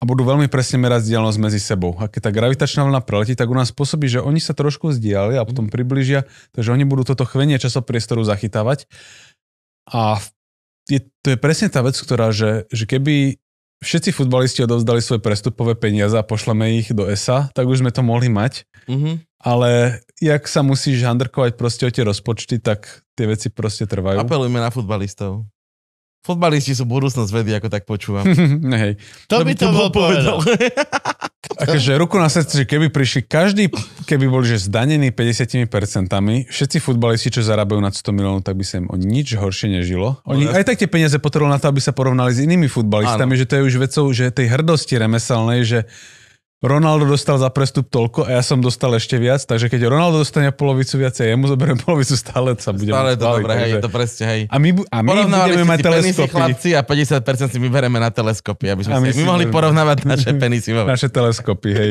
a budú veľmi presne merať vzdialenosť medzi sebou. A keď tá gravitačná vlna preletí, tak u nás spôsobí, že oni sa trošku vzdiali a mhm. potom približia, takže oni budú toto chvenie časopriestoru zachytávať. A je, to je presne tá vec, ktorá, že, že keby všetci futbalisti odovzdali svoje prestupové peniaze a pošleme ich do ESA, tak už sme to mohli mať. Mm-hmm. Ale jak sa musíš handrkovať proste o tie rozpočty, tak tie veci proste trvajú. Apelujme na futbalistov. Futbalisti sú budúcnosť vedy, ako tak počúvam. hej. To, to by to, bol povedal. akože ruku na srdce, že keby prišli každý, keby boli že zdanení 50%, všetci futbalisti, čo zarábajú nad 100 miliónov, tak by sa im o nič horšie nežilo. Oni aj tak tie peniaze potrebujú na to, aby sa porovnali s inými futbalistami, ano. že to je už vecou že tej hrdosti remeselnej, že Ronaldo dostal za prestup toľko a ja som dostal ešte viac, takže keď Ronaldo dostane polovicu viac a ja mu zoberiem polovicu, stále sa bude. Stále je to dobré, hej, to
presne, hej. A my, a my budeme mať teleskopy. chlapci a 50% si vybereme na teleskopy, aby sme my si, my mohli porovnávať naše penisy. Naše
teleskopy, hej.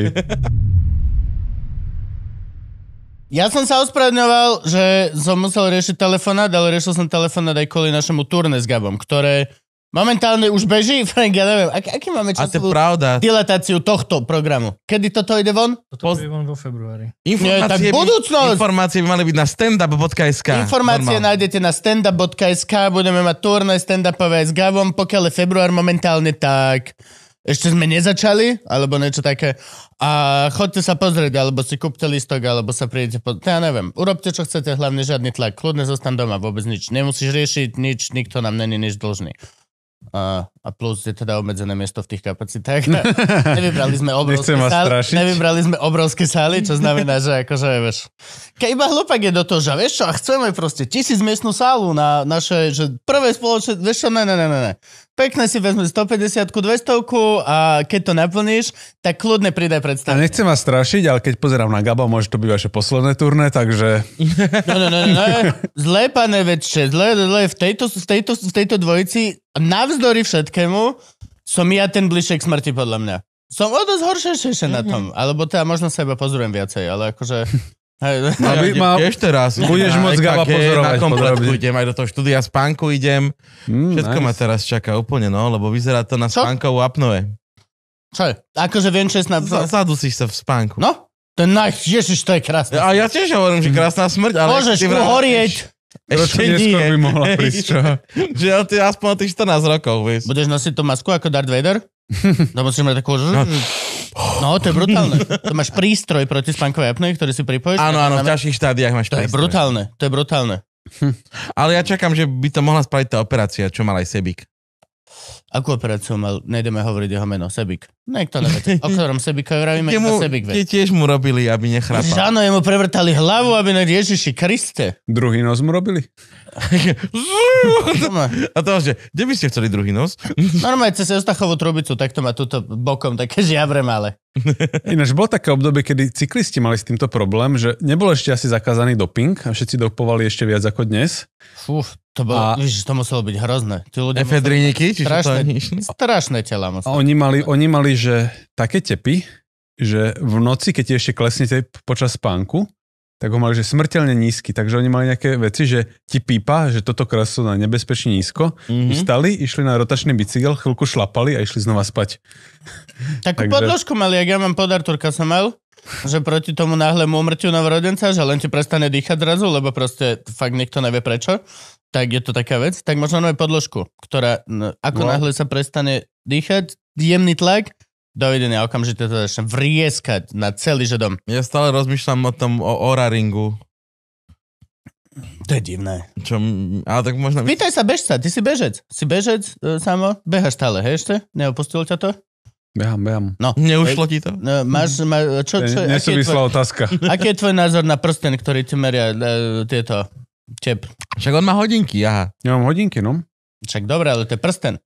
Ja som sa ospravedňoval, že som musel riešiť telefonát, ale riešil som telefonát aj kvôli našemu turné s Gabom, ktoré Momentálne už beží, Frank, ja neviem, ak, aký máme časovú to pravda. dilatáciu tohto programu? Kedy toto ide von?
Toto Poz... ide von vo februári. Informácie, Nie, tak budúcnosť. By, informácie by mali byť na standup.sk. Informácie Normál.
nájdete na standup.sk, budeme mať turné standupové s Gavom, pokiaľ je február momentálne tak... Ešte sme nezačali, alebo niečo také. A chodte sa pozrieť, alebo si kúpte listok, alebo sa prídete po... Ja neviem, urobte čo chcete, hlavne žiadny tlak. Kľudne zostan doma, vôbec nič. Nemusíš riešiť nič, nikto nám není nič dlžný. A, a plus je teda obmedzené miesto v tých kapacitách. nevybrali sme obrovské sály. Nevybrali sme obrovské sály, čo znamená, že akože, vieš, keď iba hlupak je do toho, že vieš čo, a chceme proste tisíc miestnú sálu na naše, že prvé spoločné, vieš čo, ne, ne, ne, ne pekne si vezme 150 200 a keď to naplníš, tak kľudne pridaj predstavenie.
A nechcem vás strašiť, ale keď pozerám na Gabo, môže to byť vaše posledné turné, takže...
No, no, no, no, no. zlé pane väčšie, zlé, zlé, v tejto, v tejto, v tejto dvojici, navzdory všetkému, som ja ten bližšie k smrti, podľa mňa. Som o dosť horšie mm-hmm. na mhm. tom, alebo teda možno seba pozorujem viacej, ale akože Hej, Aby no, ja, mal... Ešte raz. Budeš môcť Gaba pozorovať. Na kompletku podrobne. idem aj do
toho štúdia spánku idem. Mm, Všetko nice. ma teraz čaká úplne, no, lebo vyzerá to na spánkovú apnoe. Čo je?
Akože viem, čo je snad...
zadusíš sa v spánku. No, to je naj... Ježiš, to je krásne. A ja tiež hovorím, že krásna smrť, ale... Môžeš Vrátiš. Ešte neskôr nie. by mohla prísť, čo?
že ty aspoň na tých 14 rokov, vieš. Budeš nosiť tú masku ako Darth Vader? No musíš mať takú... No, to je brutálne. To máš prístroj proti spánkovej apnoe, ktorý si pripojíš. Áno, áno, v ťažších štádiách máš to prístroj. To je brutálne, to je
brutálne. Hm. Ale ja čakám, že by to mohla spraviť tá operácia, čo mal aj Sebik.
Akú operáciu mal? Nejdeme hovoriť jeho meno. Sebik. No, niekto nevie, o ktorom Sebika vravíme, mu, Sebik vie. tiež mu robili, aby nechrapal. Áno, jemu prevrtali hlavu, aby na Ježiši Kriste. Druhý nos mu robili. A to že, kde by ste chceli druhý nos? Normálne cez Eustachovú trubicu, tak to má túto bokom také žiavre malé.
Ináč bolo také obdobie, kedy cyklisti mali s týmto problém, že nebol ešte asi zakázaný doping a všetci dopovali ešte viac ako dnes.
Fú, to, bolo, a... víš, to muselo byť hrozné. Tí ľudia Efedriniky? Strašné, to
strašné tela museli. Oni mali, oni mali, že také tepy, že v noci, keď ešte klesnete počas spánku, tak ho mali, že smrteľne nízky. Takže oni mali nejaké veci, že ti pípa, že toto kreslo na nebezpečne nízko. Mm-hmm. Vstali, išli na rotačný bicykel, chvíľku šlapali a išli znova spať. Takú Takže... podložku
mali, ak ja mám Arturka som mal, že proti tomu náhlemu na novorodenca, že len ti prestane dýchať zrazu, lebo proste fakt nikto nevie prečo tak je to taká vec, tak možno máme podložku, ktorá no, ako no. náhle sa prestane dýchať, jemný tlak, dovidenia, okamžite to začne vrieskať na celý že Ja stále rozmýšľam o tom, o oraringu. To je divné. Čo, ale tak možno... Vítaj sa bežca, ty si bežec. Si bežec, e, samo? Behaš stále, hej ešte? Neopustilo ťa to? Behám, behám. No. Neušlo ti to? E, e máš, má, čo, čo, ne, nesúvislá otázka. Aký je tvoj názor na prsten, ktorý ti meria e, tieto
Čep. Však on má hodinky, aha. Ja mám hodinky, no. Však dobre, ale to je prsten.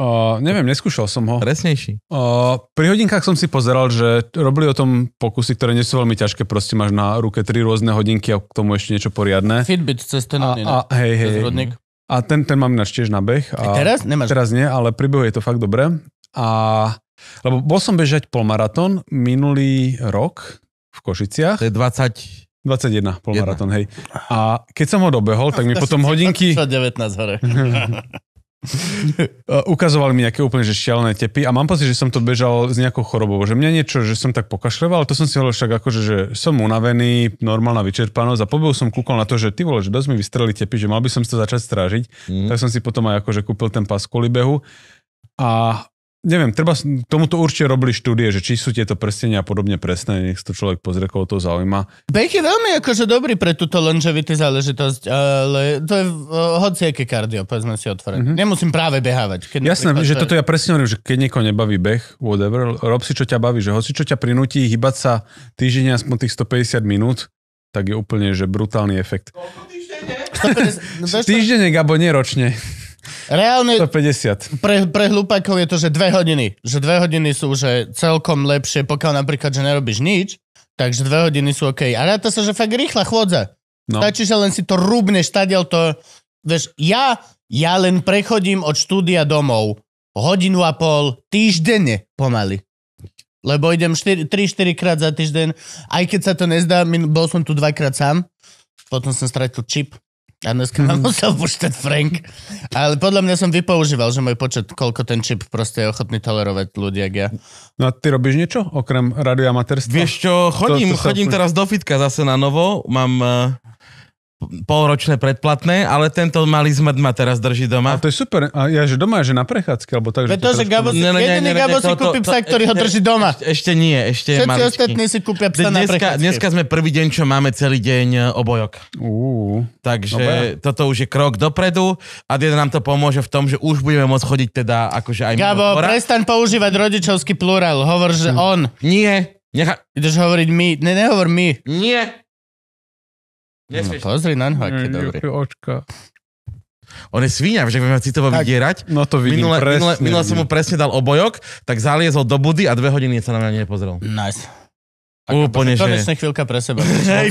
Uh, neviem, neskúšal som ho. Presnejší. Uh, pri hodinkách som si pozeral, že robili o tom pokusy, ktoré nie sú veľmi ťažké, proste máš na ruke tri rôzne hodinky a k tomu ešte niečo poriadne. Fitbit cez ten a, a, hej, hej, hej. a ten, ten mám ináč tiež na beh. A a teraz? Nemáš. Teraz nie, ale pri behu je to fakt dobré. A, lebo bol som bežať polmaratón minulý rok v Košiciach. To je 20... 21 polmaratón, hej. A keď som ho dobehol, tak mi potom hodinky... 19 hore. Eh, ukazovali mi nejaké úplne že šialené tepy a mám pocit, že som to bežal s nejakou chorobou, že mňa niečo, že som tak pokašľoval, to som si hovoril však akože, že som unavený, normálna vyčerpanosť a pobehu som kúkol na to, že ty vole, že dosť mi vystreli tepy, že mal by som si to začať strážiť, mm. tak som si potom aj akože kúpil ten paskoli behu a neviem, treba, k tomuto určite robili štúdie, že či sú tieto prstenia a podobne presné, nech to človek pozrie, koho to zaujíma. Bech je veľmi akože dobrý pre túto longevity záležitosť,
ale to je eh, hociaké kardio, povedzme si otvorene. Mm-hmm. Nemusím práve behávať. Keď Jasné, napríklad, že toto ja
presne hovorím, že keď niekoho nebaví beh, whatever, rob si, čo ťa baví, že hoci čo ťa prinúti hýbať sa týždeň aspoň tých 150 minút, tak je úplne, že brutálny efekt. Koľko týždenne? No týždenne, Gabo, nie ročne. Reálne 150. Pre,
pre hlupákov je to, že dve hodiny. Že dve hodiny sú že celkom lepšie, pokiaľ napríklad, že nerobíš nič, takže dve hodiny sú OK. A ráta sa, že fakt rýchla chôdza. No. Stačí, že len si to rúbneš, tadiel to... Vieš, ja, ja len prechodím od štúdia domov hodinu a pol týždenne pomaly. Lebo idem 3-4 krát za týždeň, aj keď sa to nezdá, bol som tu dvakrát sám, potom som stratil čip, a Áno, mm. musel púšťať Frank. Ale podľa mňa som vypoužíval, že môj počet, koľko ten čip proste je ochotný tolerovať ľudí, jak ja. No a ty robíš niečo okrem radioamatérstva?
Vieš čo, chodím, to, to chodím sa... teraz do fitka zase na novo. Mám eh, polročné predplatné, ale tento malý zmrt ma teraz drží doma. A to je super. A ja, že doma, že na prechádzke, alebo tak, že... že Gabo si, ne, ne, ne, ne, Gabo si kúpi psa, ktorý ho drží doma. Ešte, ešte nie, ešte Všetci maličký. ostatní si kúpia psa dneska, na prechádzke. Dneska sme prvý deň, čo máme celý deň e, obojok. Uh, Takže dobra. No toto už je krok dopredu a teda nám to pomôže v tom, že už budeme môcť chodiť teda
akože aj Gabo, prestaň používať rodičovský plurál. Hovor, že hm. on. Nie. Necha... Ideš hovoriť my. Ne, nehovor my. Nie. No, pozri na ňa, aké dobrý. Očka.
On je svíňa, že vieme citovo vydierať. No to vidím, minule, presne. Minule, minule som mu presne dal obojok, tak zaliezol do budy a dve hodiny sa na mňa nepozrel. Nice. Ako Úplne, že... Konečne chvíľka pre seba. Hej,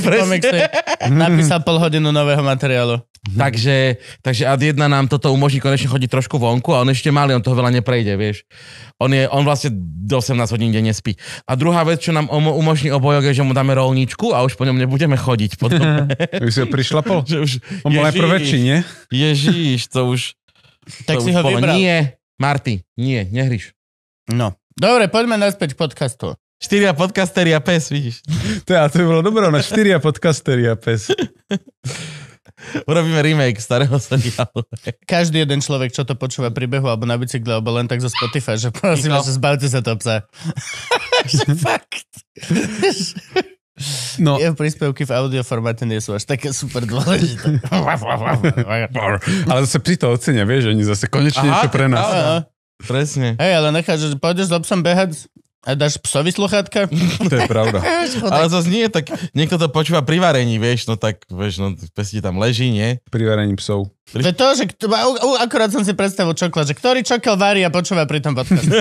napísal pol hodinu nového materiálu. Takže, takže Ad jedna nám toto umožní konečne chodiť trošku vonku a on ešte malý, on toho veľa neprejde, vieš. On, je, on vlastne do 18 hodín denne spí. A druhá vec, čo nám umožní obojok, je, že mu dáme rolničku a už po ňom nebudeme chodiť. Potom. už si ho prišlapol? Že už, on bol najprv väčší, nie? Ježíš, to už... Tak to si už ho vybral. Nie, Marty, nie, nehriš. No. Dobre, poďme naspäť k podcastu. Štyria podcasteria a
pes, vidíš. To, ja, teda, to by bolo dobré, na no, štyria podcasteria a pes.
Urobíme remake starého seriálu. Každý jeden človek, čo to počúva pri behu alebo na bicykle, alebo len tak zo Spotify, že prosím že no. zbavte sa to psa. Fakt. No. Jeho príspevky v formáte nie sú až také super dôležité.
Ale zase pri to ocenia, vieš, oni zase konečne Aha, niečo pre nás. Áno. Presne.
Hej, ale necháš, že pôjdeš s obsom behať? A dáš psovi sluchátka?
to je
pravda. Ale zase nie, tak niekto to počúva pri varení, vieš, no tak, vieš, no pes ti tam leží, nie? Pri
varení psov. Pri... To že kto, akurát som si predstavil čokla, že ktorý čokol varí a počúva pri tom podcastu.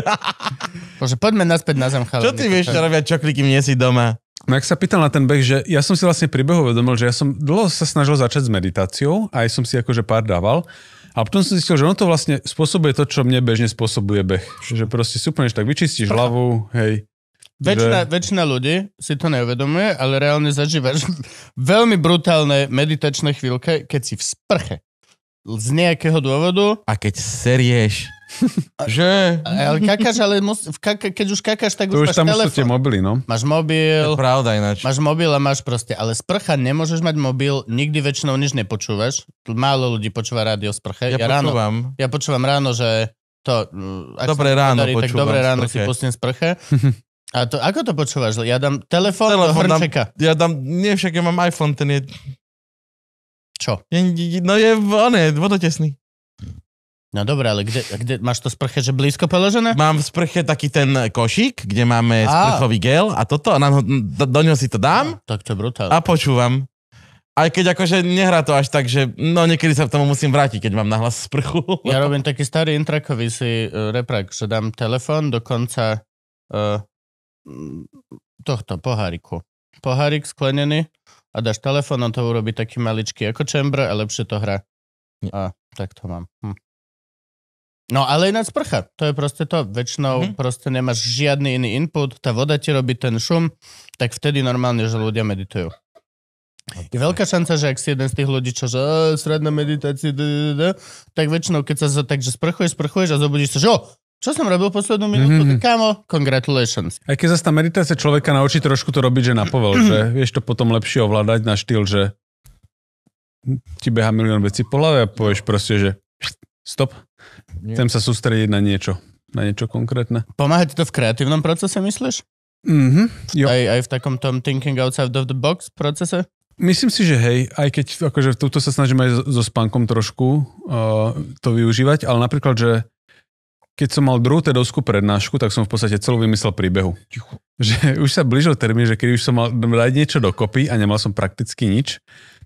Bože, poďme naspäť na zem, chalani. Čo ty vieš, čo robia čokliky, nie si doma? No ak sa pýtal na ten beh, že ja som si vlastne príbehu uvedomil, že ja som dlho sa snažil začať s meditáciou, aj som si akože pár dával, a potom som zistil, že ono to vlastne spôsobuje to, čo mne bežne spôsobuje beh. Že proste super, že tak vyčistíš Prá. hlavu, hej. Väčšina,
že... väčšina ľudí si to neuvedomuje, ale reálne zažívaš veľmi brutálne meditačné chvíľke, keď si v sprche z nejakého dôvodu. A keď serieš a, že? Ale kakaš, ale mus, v kaka, keď už kakaš, tak to už, už máš tam telefón. už sú tie mobily, no. Máš mobil. To je pravda ináč. Máš mobil a máš proste, ale sprcha nemôžeš mať mobil, nikdy väčšinou nič nepočúvaš. Málo ľudí počúva rádio sprche. Ja, ja ráno, počúvam. Ja počúvam ráno, že to... Uh, dobré dobre ráno podarí, počúvam. Tak dobre ráno sprche. si pustím sprche. A to, ako to počúvaš? Ja dám telefon telefón do hrnčeka.
Dám, ja dám, nie však ja mám iPhone, ten je... Čo? Je, no je, on je vodotesný.
No dobré, ale kde, kde máš to sprche,
že blízko položené? Mám v sprche taký ten e, košík, kde máme a. sprchový gel a toto a ho, do, do ňoho si to dám. No, tak to je brutálne. A počúvam. Aj keď akože nehrá to až tak,
že no niekedy sa k tomu musím vrátiť, keď mám nahlas sprchu. Ja robím taký starý intrakový si uh, e, reprak, že dám telefón do konca uh, tohto poháriku. Pohárik sklenený a dáš telefón, on to urobí taký maličký ako čembr a lepšie to hrá. A tak to mám. Hm. No ale ináč sprcha, to je proste to. Väčšinou mm-hmm. proste nemáš žiadny iný input, tá voda ti robí ten šum, tak vtedy normálne, že ľudia meditujú. Je veľká šanca, že ak si jeden z tých ľudí, čo že sredná meditácia, da, da, da, tak väčšinou, keď sa takže sprchuješ, sprchuješ a zobudíš sa, že čo som robil poslednú mhm. minútu, mm-hmm. kámo,
congratulations. Aj keď zase tá meditácia človeka naučí trošku to robiť, že povel, že vieš to potom lepšie ovládať na štýl, že ti beha milión vecí po hlave a povieš proste, že stop, nie. Chcem sa sústrediť na niečo. Na niečo konkrétne. Pomáha ti to v kreatívnom procese, myslíš? Mm-hmm, jo. Aj, aj v takom tom thinking outside of the box procese? Myslím si, že hej, aj keď akože túto sa snažím aj so spánkom trošku uh, to využívať, ale napríklad, že keď som mal druhú TEDovskú prednášku, tak som v podstate celú vymyslel príbehu. Ticho. Že už sa blížil termín, že keď už som mal dať niečo dokopy a nemal som prakticky nič,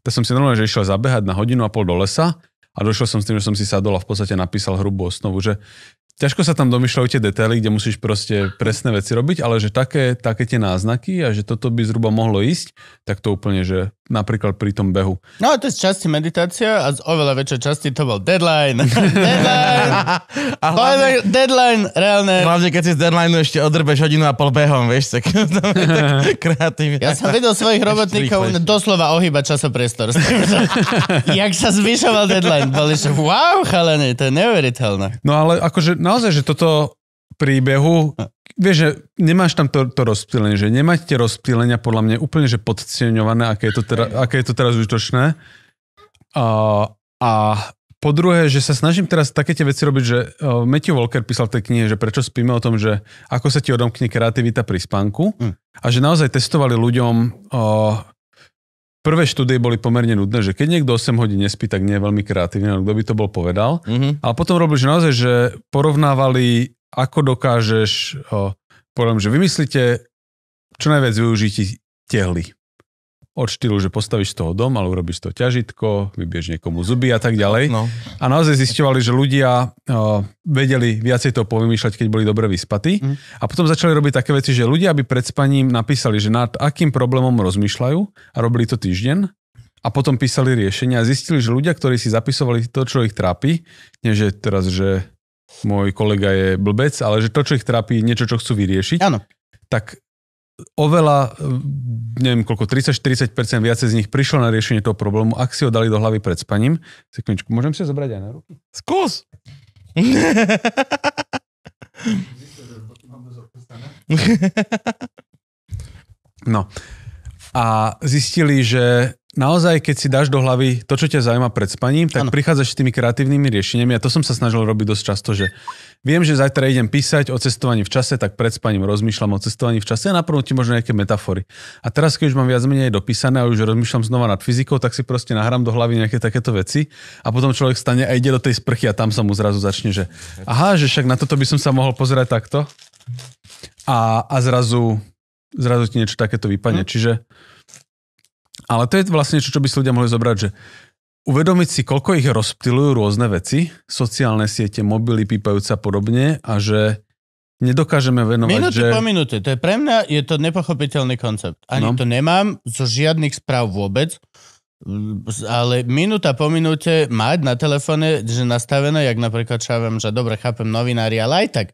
tak som si normálne, že išiel zabehať na hodinu a pol do lesa a došiel som s tým, že som si sadol a v podstate napísal hrubú osnovu, že ťažko sa tam domýšľajú tie detaily, kde musíš proste presné veci robiť, ale že také, také tie náznaky a že toto by zhruba mohlo ísť, tak to úplne, že napríklad pri tom behu. No a to je z časti
meditácia a z oveľa väčšej časti to bol deadline. deadline! a hlavne, deadline, reálne. Hlavne keď si z deadline ešte odrbeš hodinu a pol behom, vieš, tak, kreatívne. Ja som vedel svojich robotníkov doslova ohyba časopriestor. Jak sa zvyšoval deadline, boli že wow, chalene, to je neuveriteľné.
No ale akože naozaj, že toto príbehu, vieš, že nemáš tam to, to rozptýlenie, že nemáte rozptýlenia podľa mňa úplne, že podceňované, aké je to, tera, aké je to teraz užitočné. A, a po druhé, že sa snažím teraz také tie veci robiť, že e, Matthew Walker písal tej knihe, že prečo spíme o tom, že ako sa ti odomkne kreativita pri spánku mm. a že naozaj testovali ľuďom uh, prvé štúdie boli pomerne nudné, že keď niekto 8 hodín nespí, tak nie je veľmi kreatívny, no kto by to bol povedal. Mm-hmm. Ale potom robili, že naozaj, že porovnávali ako dokážeš, poviem, že vymyslíte čo najviac využití tehly. Od štýlu, že postavíš z toho dom, ale urobíš to ťažitko, vybiež niekomu zuby a tak ďalej. No. A naozaj zistovali, že ľudia uh, vedeli viacej toho povymýšľať, keď boli dobre vyspatí. Mm. A potom začali robiť také veci, že ľudia by pred spaním napísali, že nad akým problémom rozmýšľajú a robili to týždeň a potom písali riešenia a zistili, že ľudia, ktorí si zapisovali to, čo ich trápi, nie že teraz, že môj kolega je blbec, ale že to, čo ich trápi, niečo, čo chcú vyriešiť, Áno. tak oveľa, neviem koľko, 30-40% viacej z nich prišlo na riešenie toho problému, ak si ho dali do hlavy pred spaním. Sekvenčku, môžem si ho zobrať aj na ruky? Skús! no. A zistili, že naozaj, keď si dáš do hlavy to, čo ťa zaujíma pred spaním, tak ano. prichádzaš s tými kreatívnymi riešeniami a to som sa snažil robiť dosť často, že viem, že zajtra idem písať o cestovaní v čase, tak pred spaním rozmýšľam o cestovaní v čase a naprvu ti možno nejaké metafory. A teraz, keď už mám viac menej dopísané a už rozmýšľam znova nad fyzikou, tak si proste nahrám do hlavy nejaké takéto veci a potom človek stane a ide do tej sprchy a tam sa mu zrazu začne, že aha, že však na toto by som sa mohol pozerať takto a, a zrazu, zrazu ti niečo takéto vypadne. Hm. Čiže ale to je vlastne niečo, čo by si ľudia mohli zobrať, že uvedomiť si, koľko ich rozptilujú rôzne veci, sociálne siete, mobily, pípajúca podobne a že nedokážeme venovať, Minúty že... po
minúte, to je pre mňa, je to nepochopiteľný koncept. Ani no. to nemám zo žiadnych správ vôbec, ale minúta po minúte mať na telefóne, že nastavené, jak napríklad šávem, že dobre, chápem novinári, ale
aj tak,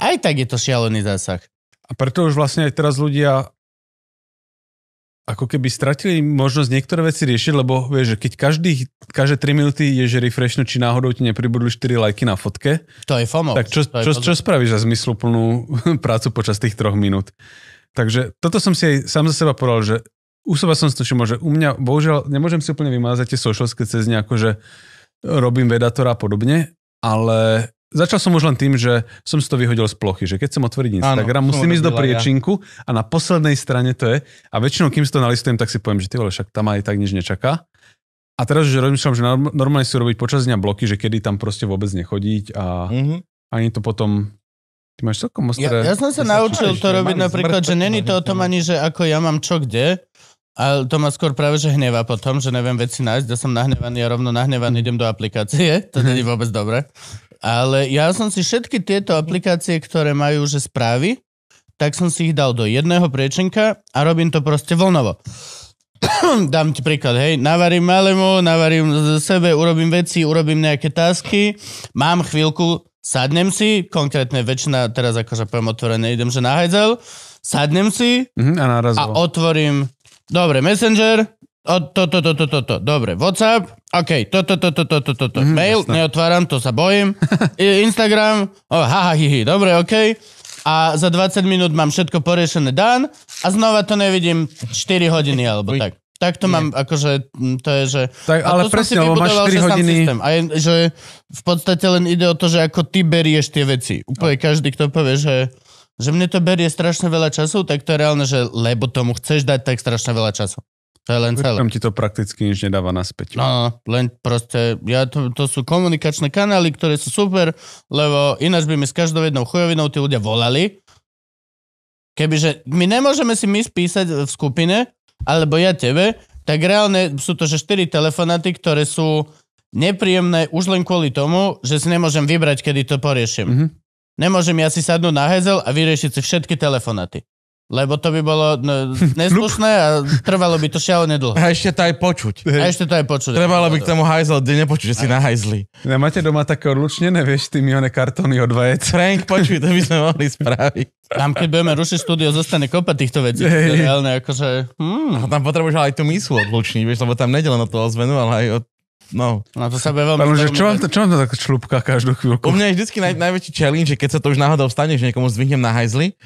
aj tak je to šialený zásah. A preto už vlastne aj teraz ľudia ako keby stratili možnosť niektoré veci riešiť, lebo vieš, že keď každý, každé 3 minúty je, že refreshnú, či náhodou ti nepribudli 4 lajky na fotke. To je FOMO. Tak čo, čo, čo, čo spravíš za zmysluplnú prácu počas tých 3 minút? Takže toto som si aj sám za seba povedal, že u seba som si to všimol, že u mňa, bohužiaľ, nemôžem si úplne vymázať tie socials, keď cez nejako, že robím vedátora a podobne, ale začal som už len tým, že som si to vyhodil z plochy, že keď chcem otvoriť Instagram, Áno, musím ísť do priečinku ja. a na poslednej strane to je. A väčšinou, kým si to nalistujem, tak si poviem, že ty vole, však tam aj tak nič nečaká. A teraz už rozmýšľam, že normálne si robiť počas dňa bloky, že kedy tam proste vôbec nechodiť a mm-hmm. ani to potom... Ty máš celkom ostré... Ja, ja som
sa naučil to robiť napríklad, že není to o tom ani, že ako ja mám čo kde, ale to ma skôr práve, že hneva potom, že neviem veci nájsť, ja som nahnevaný a ja rovno nahnevaný idem do aplikácie, to není vôbec dobre. Ale ja som si všetky tieto aplikácie, ktoré majú, už správy, tak som si ich dal do jedného priečenka a robím to proste vlnovo. Dám ti príklad, hej, navarím malému, navarím sebe, urobím veci, urobím nejaké tasky, mám chvíľku, sadnem si, konkrétne väčšina, teraz akože poviem otvorené, idem, že na sadnem si mm-hmm, a, a otvorím, dobre, Messenger, toto, toto, toto, dobre, WhatsApp, OK, toto, toto, toto, toto, mm, mail, jasná. neotváram, to sa bojím, Instagram, oh, haha, hihi, dobre, OK, a za 20 minút mám všetko poriešené dan a znova to nevidím 4 hodiny alebo tak. Tak to Nie. mám, akože, to je, že... Tak, ale presne, lebo máš 4 hodiny... Systém. A je, že v podstate len ide o to, že ako ty berieš tie veci. Úplne no. každý, kto povie, že že mne to berie strašne veľa času, tak to je reálne, že lebo tomu chceš dať tak strašne veľa času. To je len celé. Tam
ti to prakticky nič nedáva naspäť. No, no, len
proste, ja to, to sú komunikačné kanály, ktoré sú super, lebo ináč by mi s každou jednou chujovinou tí ľudia volali. Kebyže my nemôžeme si my spísať v skupine, alebo ja tebe, tak reálne sú to že 4 telefonáty, ktoré sú nepríjemné už len kvôli tomu, že si nemôžem vybrať, kedy to poriešim. Mm-hmm. Nemôžem ja si sadnúť na hezel a vyriešiť si všetky telefonáty. Lebo to by bolo no, neslušné a trvalo by to šialene dlho.
A ešte to aj počuť. A ešte to aj počuť. Trebalo by k tomu hajzlo, kde nepočuť, že si nahajzli. Ja máte doma také odlučnené, vieš, ty one kartóny od vajec. Frank, počuj, to by sme mohli spraviť. Tam, keď budeme rušiť štúdio, zostane kopa týchto vecí. Hey. Reálne,
akože... Hmm. A tam potrebuješ aj tú misu odlučniť, vieš, lebo tam nedelen o to ozvenu, ale aj od No. Na to bude veľmi... Ale že čo mám to,
čo mám to tak šlupka každú chvíľku? U mňa
je vždycky naj, najväčší challenge, že keď sa to už náhodou stane, že niekomu zdvihnem na hajzli,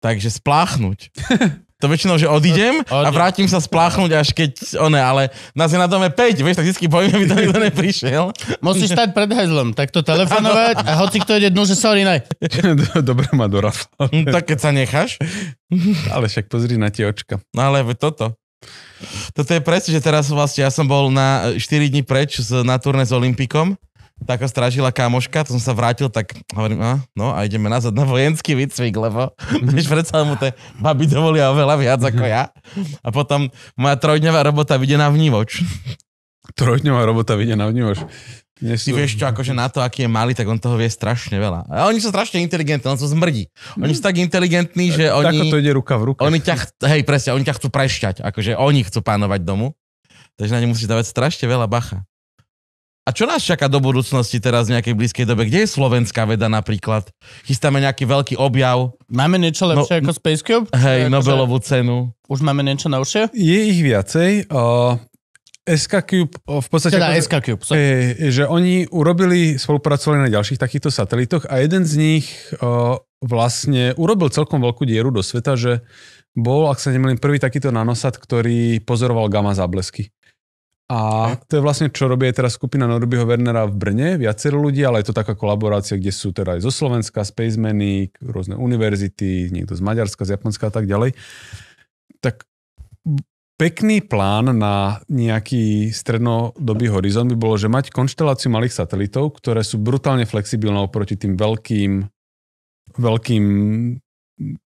takže spláchnuť. To väčšinou, že odídem a vrátim sa spláchnuť, až keď one, ale nás je na dome 5, vieš, tak vždycky bojím, aby tam nikto neprišiel.
Musíš stať pred hezlom, tak to telefonovať a hoci kto ide dnu, no, že sorry, ne. Dobre ma dorazlo. Tak keď sa necháš. Ale však pozri na tie očka.
No ale toto. Toto je presne, že teraz vlastne ja som bol na 4 e, dní preč z, na turné s Olympikom taká strážila kamoška, to som sa vrátil, tak hovorím, a, no a ideme nazad na vojenský výcvik, lebo vieš, predsa mu tie baby dovolia oveľa viac ako ja. A potom moja trojdňová robota vyjde na vnívoč. Trojdňová robota vyjde na vnívoč. Nesú... Ty vieš čo, akože na to, aký je malý, tak on toho vie strašne veľa. A oni sú strašne inteligentní, on sa zmrdí. Oni sú tak inteligentní, že oni... Tako to ide ruka v ruke. Oni ťa, hej, presne, oni ťa chcú prešťať, akože oni chcú pánovať domu. Takže na ne musíš dávať strašne veľa bacha. A čo nás čaká do budúcnosti teraz v nejakej blízkej dobe? Kde je slovenská veda napríklad? Chystáme nejaký veľký objav? Máme niečo no, lepšie no, ako Space Cube? Hej, akože- Nobelovú cenu.
Už máme niečo novšie? Je ich viacej. Uh, SK Cube v podstate... Teda SK Cube. So... že oni urobili, spolupracovali na ďalších takýchto satelitoch a jeden z nich o, vlastne urobil celkom veľkú dieru do sveta, že bol, ak sa nemýlim, prvý takýto nanosat, ktorý pozoroval gamma záblesky. A to je vlastne, čo robí aj teraz skupina Norbyho Wernera v Brne, viacero ľudí, ale je to taká kolaborácia, kde sú teda aj zo Slovenska, spacemeny, rôzne univerzity, niekto z Maďarska, z Japonska a tak ďalej. Tak pekný plán na nejaký strednodobý horizont by bolo, že mať konšteláciu malých satelitov, ktoré sú brutálne flexibilné oproti tým veľkým, veľkým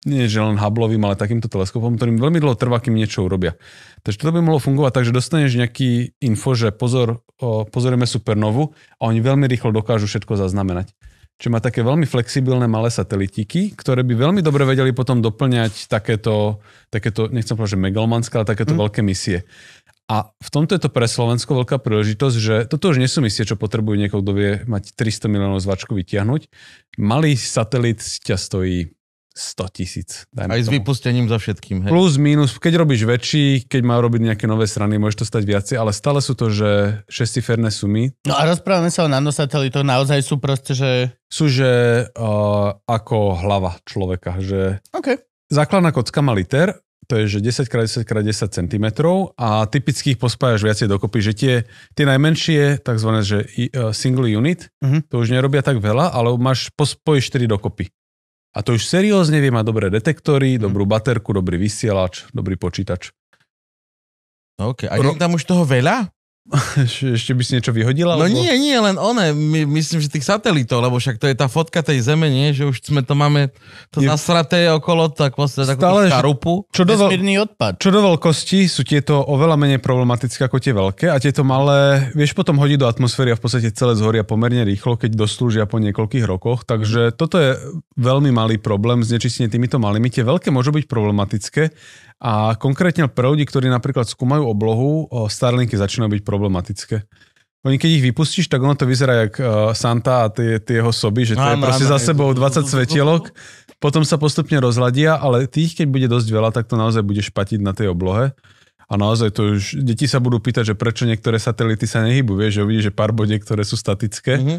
nie že len Hubbleovým, ale takýmto teleskopom, ktorým veľmi dlho trvá, kým niečo urobia. Takže to by mohlo fungovať tak, že dostaneš nejaký info, že pozor, pozorujeme supernovu a oni veľmi rýchlo dokážu všetko zaznamenať čo má také veľmi flexibilné malé satelitiky, ktoré by veľmi dobre vedeli potom doplňať takéto, takéto nechcem povedať, že megalomanské, ale takéto mm. veľké misie. A v tomto je to pre Slovensko veľká príležitosť, že toto už nie sú misie, čo potrebujú niekoho, kto vie mať 300 miliónov zvačku vytiahnuť. Malý satelit ťa stojí 100 tisíc. Aj s
vypustením za všetkým. Hej.
Plus, minus, keď robíš väčší, keď má robiť nejaké nové strany, môžeš to stať viacej, ale stále sú to, že šestiferné sumy. No a rozprávame sa o to naozaj sú proste, že... Sú, že uh, ako hlava človeka, že... OK. Základná kocka má liter, to je, že 10x10x10 cm a typicky ich pospájaš viacej dokopy, že tie, tie najmenšie, tzv. Že uh, single unit, uh-huh. to už nerobia tak veľa, ale máš, pospojiš 4 dokopy. A to už seriózne vie mať dobré detektory, dobrú baterku, dobrý vysielač, dobrý počítač. OK, a je tam už toho veľa? Ešte by si niečo vyhodila? No lebo... nie, nie,
len one, my, myslím, že tých satelitov, lebo však to je tá fotka tej Zeme, nie? Že už sme to máme to je... nasraté okolo, tak vlastne takú Stále, škarupu. Čo do, odpad.
čo do veľkosti sú tieto oveľa menej problematické ako tie veľké a tieto malé, vieš, potom hodí do atmosféry a v podstate celé zhoria pomerne rýchlo, keď doslúžia po niekoľkých rokoch, takže toto je veľmi malý problém znečistenie týmito malými. Tie veľké môžu byť problematické, a konkrétne pre ľudí, ktorí napríklad skúmajú oblohu, Starlinky začínajú byť problematické. Oni keď ich vypustíš, tak ono to vyzerá jak Santa a tie, tie jeho soby, že to je proste za sebou 20 svetielok, potom sa postupne rozladia, ale tých, keď bude dosť veľa, tak to naozaj bude špatiť na tej oblohe. A naozaj to už, deti sa budú pýtať, že prečo niektoré satelity sa nehybu, vieš, že uvidí, že pár bodie, ktoré sú statické. Mm-hmm.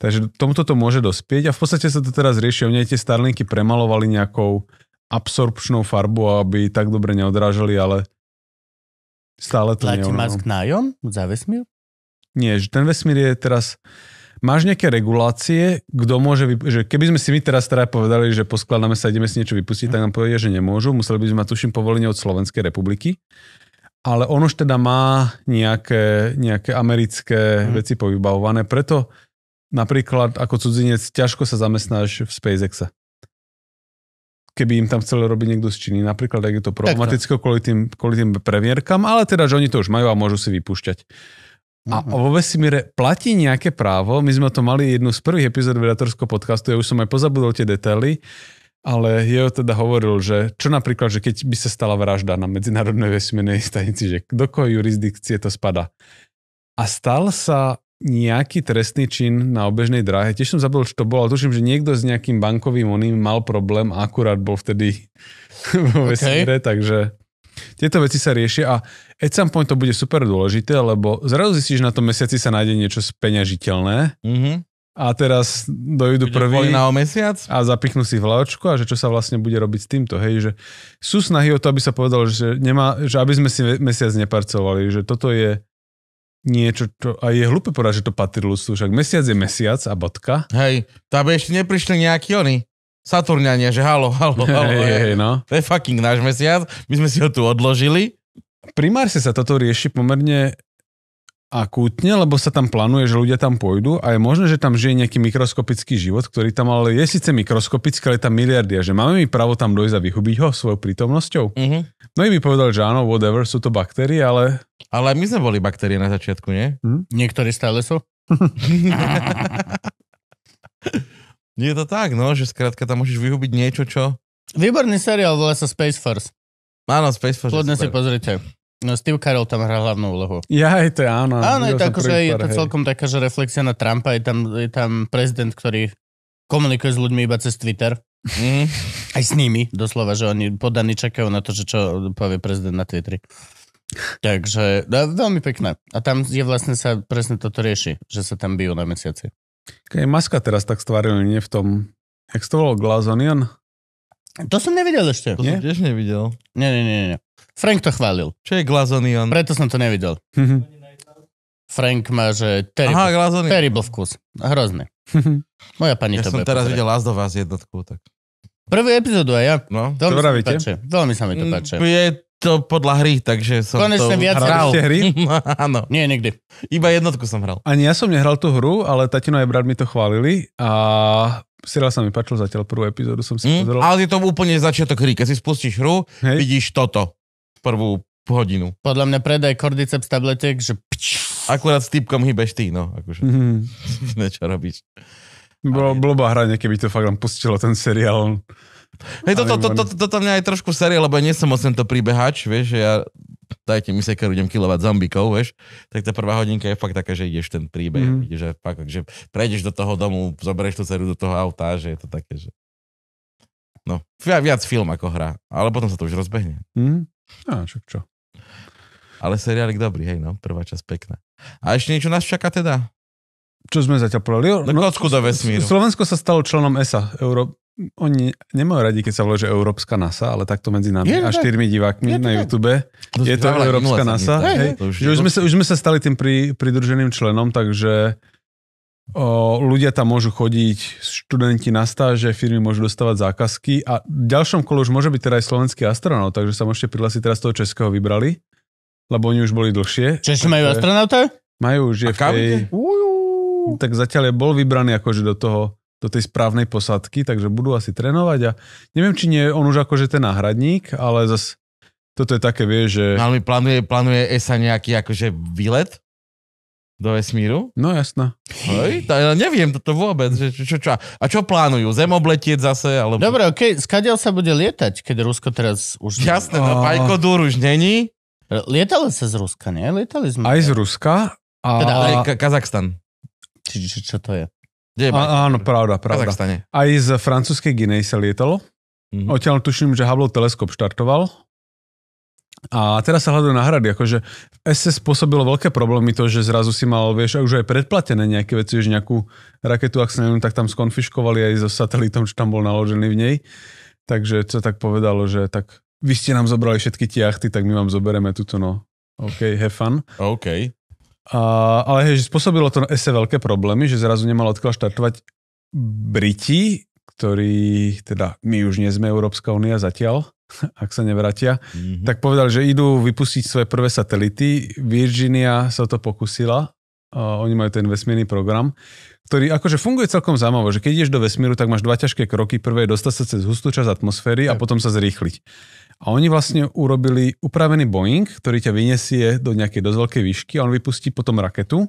Takže tomuto to môže dospieť a v podstate sa to teraz rieši. Oni tie Starlinky premalovali nejakou absorpčnou farbu, aby tak dobre neodrážali, ale stále to Platí mask
nájom za vesmír?
Nie, že ten vesmír je teraz... Máš nejaké regulácie, kto môže... Vyp- že keby sme si my teraz teda povedali, že poskladáme sa, ideme si niečo vypustiť, tak nám povedia, že nemôžu. Museli by sme mať, tuším, povolenie od Slovenskej republiky. Ale on už teda má nejaké, nejaké americké mm. veci povybavované. Preto napríklad ako cudzinec ťažko sa zamestnáš v SpaceXe keby im tam chcel robiť niekto z Číny. Napríklad, ak je to problematické kvôli tým, kvôli tým premiérkam, ale teda, že oni to už majú a môžu si vypúšťať. A mhm. vo vesmíre platí nejaké právo, my sme to mali jednu z prvých epizód vedatorského podcastu, ja už som aj pozabudol tie detaily, ale jeho teda hovoril, že čo napríklad, že keď by sa stala vražda na medzinárodnej vesmírnej stanici, že do koho jurisdikcie to spada. A stal sa nejaký trestný čin na obežnej dráhe. Tiež som zabudol, čo to bolo, ale tuším, že niekto s nejakým bankovým oným mal problém a akurát bol vtedy vo vesmíre, okay. takže tieto veci sa riešia a at some point to bude super dôležité, lebo zrazu zistíš, že na tom mesiaci sa nájde niečo speňažiteľné mm-hmm. a teraz dojdu prvý na mesiac a zapichnú si vlaočku a že čo sa vlastne bude robiť s týmto, hej, že sú snahy o to, aby sa povedalo, že, nemá, že aby sme si mesiac neparcovali, že toto je niečo, čo... A je hlúpe povedať, že to patrí ľudstvu, však mesiac je mesiac a bodka. Hej, tam ešte neprišli nejakí oni,
Saturniania, že halo, halo, halo. Hey, hey, no. To je fucking náš mesiac, my sme si ho tu
odložili. Primárne sa toto rieši pomerne akútne, lebo sa tam plánuje, že ľudia tam pôjdu a je možné, že tam žije nejaký mikroskopický život, ktorý tam ale je síce mikroskopický, ale je tam a že máme my právo tam dojsť a vyhubiť ho svojou prítomnosťou. Mm-hmm. No i by povedal, že áno, whatever, sú to baktérie, ale... Ale my sme boli baktérie na začiatku, nie? Hm? Niektorí
stále sú. je to tak, no, že
skrátka tam môžeš vyhubiť niečo, čo... Výborný seriál, volá sa Space Force. Áno, Space Force. Plodne si pozrite. No Steve Carell tam hrá hlavnú úlohu.
Ja aj to áno. Áno,
je to, ako, akože, je to celkom taká, že reflexia na Trumpa, je tam, je tam prezident, ktorý komunikuje s ľuďmi iba cez Twitter. Mm. Aj s nimi, doslova, že oni podaní čakajú na to, že čo povie prezident na Twitter. Takže no, veľmi pekné. A tam je vlastne sa presne toto
rieši, že sa tam bijú na mesiaci. Keď maska teraz tak stvárili, nie v tom, jak to bolo, Glass Onion? To som nevidel ešte. To nie? som
tiež nevidel.
Nie, nie, nie, nie.
Frank to chválil. Čo je glazonion? Preto som to nevidel. Mhm. Frank má, že terrible, Aha, glazonion. terrible vkus. hrozný. Mhm. Moja pani ja to som teraz pozrieť. videl Last of Us
jednotku. Tak...
Prvú epizódu aj ja. No, Veľmi sa mi Veľmi sa mi to mm, páči. Je to
podľa hry, takže som Konečne to viac hral. Ste hry?
Áno, Nie, nikdy. iba jednotku som hral.
Ani ja som nehral tú hru, ale tatino aj brat mi to chválili a seriál sa mi páčil zatiaľ, prvú epizódu som si Mm? pozrel. Ale je to úplne začiatok hry. Keď si spustíš hru, Hej. vidíš toto
prvú hodinu. Podľa mňa predaj Cordyceps tabletek, že pč. Akurát s typkom hýbeš ty, no. Akože. Mm. Niečo robíš. Bolo blbá hra, keby to fakt len pustilo
ten seriál. Hej, toto, to,
to, to mňa aj trošku seriál, lebo ja nie som osem to príbehač, vieš, že ja dajte mi sekeru, idem kilovať zombikov, vieš, tak tá prvá hodinka je fakt taká, že ideš ten príbeh, mm. ideš, že, fakt, že prejdeš do toho domu, zoberieš tú ceru do toho auta, že je to také, že... No, viac film ako hra, ale potom sa to už rozbehne.
Mm. No, čo, čo.
Ale seriálik dobrý, hej, no, prvá časť pekná. A ešte niečo nás čaká
teda? Čo sme zatiaľ povedali? No, kocku do vesmíru. Slovensko sa stalo členom ESA, Euró... Oni nemajú radi, keď sa vloží Európska NASA, ale takto medzi nami je, a štyrmi divákmi je, na YouTube. Je to Európska NASA. Hej, už, sme sa, už sme sa stali tým pri, pridruženým členom, takže O, ľudia tam môžu chodiť, študenti na stáže, firmy môžu dostávať zákazky a v ďalšom kole už môže byť teda aj slovenský astronaut, takže sa môžete prihlásiť teraz toho českého vybrali, lebo oni už boli dlhšie. Češi majú astronauta? Majú už je v tej... Tak zatiaľ je bol vybraný akože do toho do tej správnej posadky, takže budú asi trénovať a neviem, či nie je on už akože ten náhradník, ale zase toto je také, vieš, že... No, ale plánuje, plánuje ESA nejaký akože výlet? Do vesmíru? No jasná.
Hej, to, ja neviem toto vôbec. Že, čo, čo, a čo plánujú? obletieť
zase? Alebo... Dobre, okay, skadiaľ sa bude lietať, keď Rusko teraz už... Jasné,
no, Pajkodúr
už není. Lietali sa z Ruska, nie? Lietali sme. Aj
z Ruska. A... Teda, aj K- Kazachstan.
Čiže čo to je? je a, áno, pravda, pravda. Kazachstane.
Aj z francúzskej Ginej sa lietalo. Mm-hmm. Oteľ tuším, že Hubble teleskop štartoval a teraz sa hľadajú náhrady, akože v SS spôsobilo veľké problémy to, že zrazu si mal, vieš, už aj predplatené nejaké veci, že nejakú raketu, ak sa neviem, tak tam skonfiškovali aj so satelitom, čo tam bol naložený v nej. Takže sa tak povedalo, že tak vy ste nám zobrali všetky tie jachty, tak my vám zoberieme túto, no. OK, have fun. OK. A, ale hej, že spôsobilo to SS veľké problémy, že zrazu nemalo odkiaľ štartovať Briti, ktorí, teda my už nie sme Európska únia zatiaľ, ak sa nevratia, mm-hmm. tak povedali, že idú vypustiť svoje prvé satelity. Virginia sa to pokusila. Uh, oni majú ten vesmírny program, ktorý akože funguje celkom zaujímavo, že keď ideš do vesmíru, tak máš dva ťažké kroky. Prvé je dostať sa cez hustú časť atmosféry a potom sa zrýchliť. A oni vlastne urobili upravený Boeing, ktorý ťa vyniesie do nejakej dosť veľkej výšky a on vypustí potom raketu,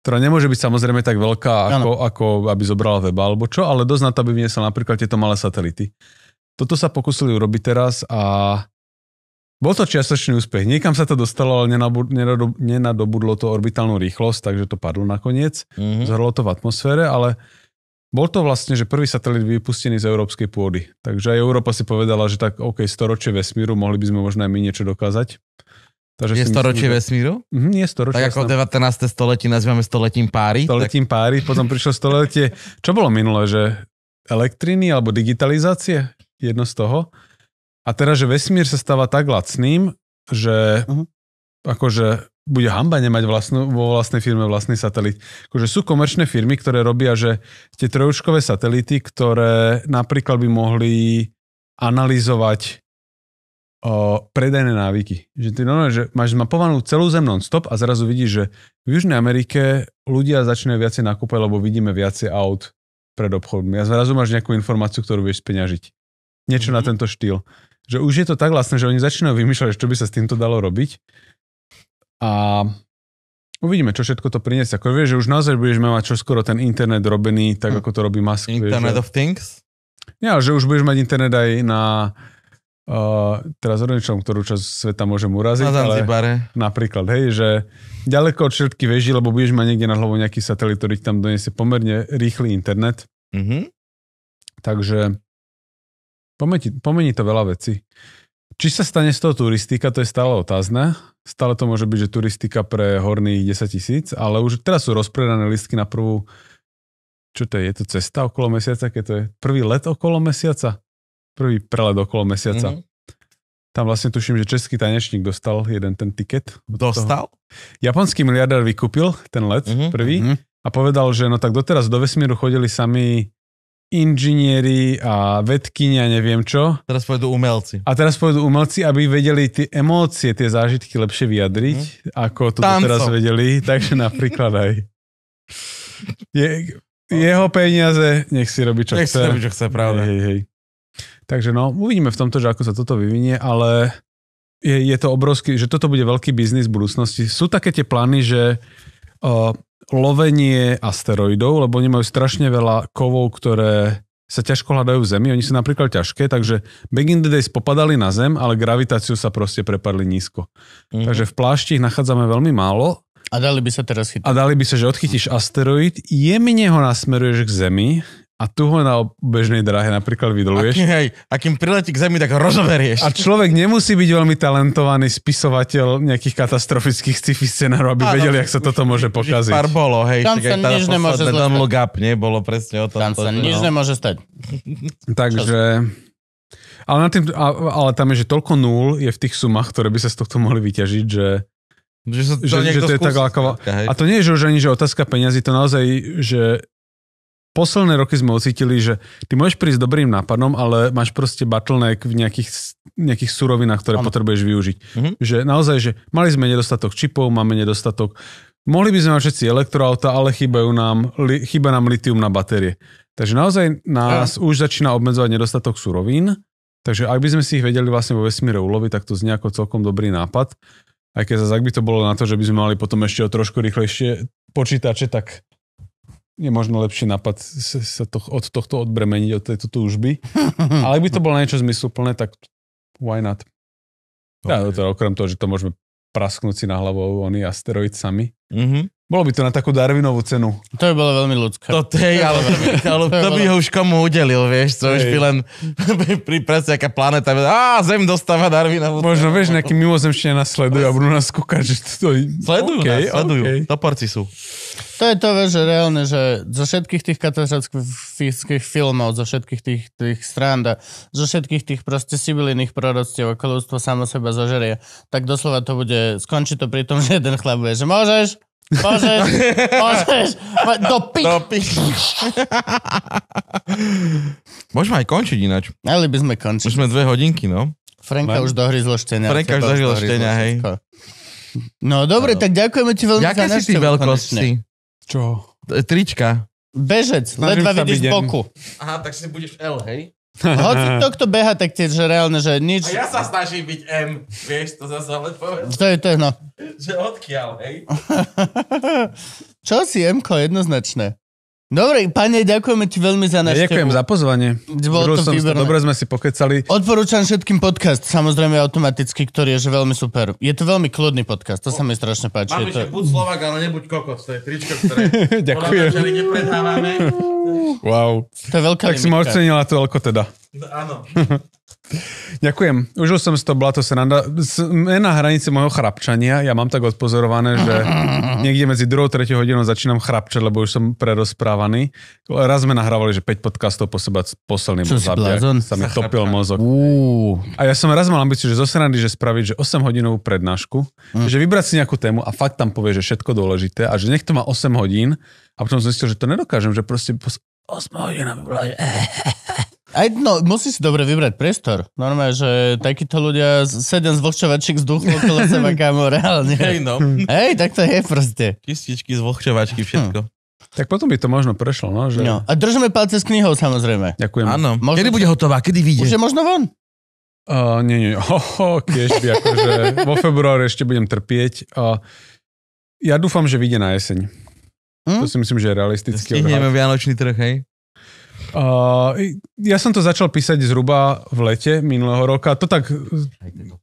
ktorá nemôže byť samozrejme tak veľká, ako, ako aby zobrala weba alebo čo, ale dosť na to, aby vyniesla napríklad tieto malé satelity. Toto sa pokusili urobiť teraz a bol to čiastočný úspech. Niekam sa to dostalo, ale nenadobudlo to orbitálnu rýchlosť, takže to padlo nakoniec. Mm-hmm. Zhrlo to v atmosfére, ale bol to vlastne, že prvý satelit vypustený z európskej pôdy. Takže aj Európa si povedala, že tak OK, storočie vesmíru, mohli by sme možno aj my niečo dokázať. Takže je storočie myslím, vesmíru? Mm, je storočie. Tak ako 19. století nazývame stoletím páry. Stoletím tak... páry, potom prišlo stoletie. Čo bolo minulé, že elektriny alebo digitalizácie? jedno z toho. A teraz, že vesmír sa stáva tak lacným, že uh-huh. akože bude hamba nemať vlastnú, vo vlastnej firme vlastný satelit. Akože sú komerčné firmy, ktoré robia, že tie trojúčkové satelity, ktoré napríklad by mohli analyzovať o, predajné návyky. Že ty no, že máš zmapovanú celú zem non-stop a zrazu vidíš, že v Južnej Amerike ľudia začínajú viacej nakúpať, lebo vidíme viacej aut pred obchodmi. A zrazu máš nejakú informáciu, ktorú vieš speňažiť. Niečo mm-hmm. na mhm. tento štýl. Že už je to tak vlastne, že oni začínajú vymýšľať, čo by sa s týmto dalo robiť. A Uvidíme, čo všetko to priniesie. Ako vieš, že už naozaj budeš mať čo skoro ten internet robený, tak hm. ako to robí Musk. Internet vieš, of Things? Ja, že už budeš mať internet aj na... Uh, teraz rodičom, ktorú časť sveta môžem uraziť. Na Zanzibare. Napríklad, hej, že ďaleko od všetky veží, lebo budeš mať niekde na hlavu nejaký satelit, ktorý tam doniesie pomerne rýchly internet. Mm-hmm. Takže Pomeni, pomeni to veľa vecí. Či sa stane z toho turistika, to je stále otázne. Stále to môže byť, že turistika pre horných 10 tisíc, ale už teraz sú rozpredané listky na prvú, čo to je, je to cesta okolo mesiaca, keď to je prvý let okolo mesiaca? Prvý prelet okolo mesiaca. Mm-hmm. Tam vlastne tuším, že český tanečník dostal jeden ten tiket. Dostal? Toho. Japonský miliardár vykúpil ten let mm-hmm. prvý mm-hmm. a povedal, že no tak doteraz do vesmíru chodili sami inžinieri a vedkyni a neviem čo. Teraz pôjdu umelci. A teraz pôjdu umelci, aby vedeli tie emócie, tie zážitky lepšie vyjadriť, mm. ako to teraz vedeli. Takže napríklad aj je, jeho peniaze, nech si robí, čo nech chce. Nech si robí, čo chce, pravda. Hej, hej. Takže no, uvidíme v tomto, že ako sa toto vyvinie, ale je, je to obrovský, že toto bude veľký biznis v budúcnosti. Sú také tie plány, že uh, lovenie asteroidov, lebo oni majú strašne veľa kovov, ktoré sa ťažko hľadajú v Zemi, oni sú napríklad ťažké, takže back in the days popadali na Zem, ale gravitáciu sa proste prepadli nízko. Mm-hmm. Takže v plášti ich nachádzame veľmi málo. A dali by sa teraz chytiť. A dali by sa, že odchytíš asteroid, jemne ho nasmeruješ k Zemi, a tu ho na bežnej drahe napríklad vydoluješ. A hej, kým priletí k zemi, tak ho rozoberieš. A človek nemusí byť veľmi talentovaný spisovateľ nejakých katastrofických sci-fi scenárov, aby Áno, vedel, jak sa toto môže pokaziť. Pár bolo, hej. Tam sa nič nemôže stať. look up, nie? Bolo presne o tom. Tam sa nič no. nemôže stať. Takže... Ale, na tým, ale tam je, že toľko nul je v tých sumách, ktoré by sa z tohto mohli vyťažiť, že že, to že, že to je tak ako... A to nie je že už ani, že otázka peňazí, to naozaj, že posledné roky sme ocitili, že ty môžeš prísť dobrým nápadom, ale máš proste bottleneck v nejakých, nejakých surovinách, ktoré ano. potrebuješ využiť. Mhm. Že naozaj, že mali sme nedostatok čipov, máme nedostatok Mohli by sme mať všetci elektroauta, ale chýbajú nám, li, chýba nám litium na batérie. Takže naozaj nás ano. už začína obmedzovať nedostatok surovín, takže ak by sme si ich vedeli vlastne vo vesmíre uloviť, tak to znie ako celkom dobrý nápad. Aj keď zase, ak by to bolo na to, že by sme mali potom ešte o trošku rýchlejšie počítače, tak je možno lepší napad sa to, od tohto odbremeniť, od tejto túžby. Ale ak by to bolo niečo zmysluplné, tak why not? Okay. Ja, teda, okrem toho, že to môžeme prasknúť si na hlavu oni asteroid sami. Mm-hmm. Bolo by to na takú Darwinovú cenu. To by bolo veľmi ľudské. To, ale, to, by, ale to, by ho už komu udelil, vieš, to už
by len pri presne aká planéta, a Zem dostáva Darwinovú
Možno, vieš, nejaký mimozemšťania nás sledujú a budú nás kúkať, že to... Sledujú okay, nás, sledujú, okay. toporci sú.
To je to, vieš, že reálne, že zo všetkých tých katastrofických filmov, zo všetkých tých, tých strand, zo všetkých tých proste sibilinných proroctiev, ako ľudstvo samo seba zožerie, tak doslova to bude, skončí to pri tom, že jeden chlap bude, že môžeš, Pozrieš, pozrieš, do pič. Do pič. Môžeme aj končiť ináč. Ale by sme končiť. Už sme dve hodinky, no. Frenka Mám... už dohryzlo štenia. Frenka už dohryzlo štenia, hej. No dobre, no. tak ďakujeme ti veľmi Jaké za si ty veľkosti? Čo? Trička. Bežec, Snažím ledva vidíš boku.
Aha, tak si budeš L, hej?
Hoci to, kto beha, tak tiež že reálne, že nič... A ja
sa snažím byť M, vieš, to zase ale povedz. To je to, no. Že odkiaľ, hej?
Čo si m jednoznačné? Dobre, pane, ďakujeme ti veľmi za návštevu. Ďakujem za pozvanie. Bolo to výborné. Dobre sme si pokecali. Odporúčam všetkým podcast, samozrejme automaticky, ktorý je že veľmi super. Je to veľmi kľudný podcast, to sa mi strašne páči. Máme to... buď
Slovak, ale nebuď kokos, to je tričko, ktoré Ďakujem. Podľa,
Wow. To je veľká Tak limitka. si ma ocenila to, veľko teda. Áno. Ďakujem. Užil som z toho, bola to sranda. Sme na hranici mojho chrapčania. Ja mám tak odpozorované, že niekde medzi 2. a 3. hodinou začínam chrapčať, lebo už som prerozprávaný. Raz sme nahrávali, že 5 podcastov po seba posledným Čo sa mi topil mozog. Uú. A ja som raz mal ambíciu, že zo srandy, že spraviť že 8 hodinovú prednášku, mm. že vybrať si nejakú tému a fakt tam povie, že všetko dôležité a že nech to má 8 hodín a potom som zistil, že to nedokážem, že proste 8
hodín a by že...
Aj, no, musí si dobre vybrať priestor. Normálne, že takíto ľudia, sedem z duchu okolo seba, kámo, reálne. Hej, no. Hej, tak to je proste. Kističky, zvlhčovačky,
všetko. Hm. Tak potom by to možno prešlo, no? Že... no.
A držíme palce s knihou, samozrejme. Ďakujem. Áno. Možno... Kedy bude
hotová? Kedy vyjde? Už je možno von? Uh, nie, nie. Oho, kiežby, akože vo februári ešte budem trpieť. Uh, ja dúfam, že vyjde na jeseň. Hm? To si myslím, že je realistický. Stihneme Vianočný trh, hej? Uh, ja som to začal písať zhruba v lete minulého roka. To tak,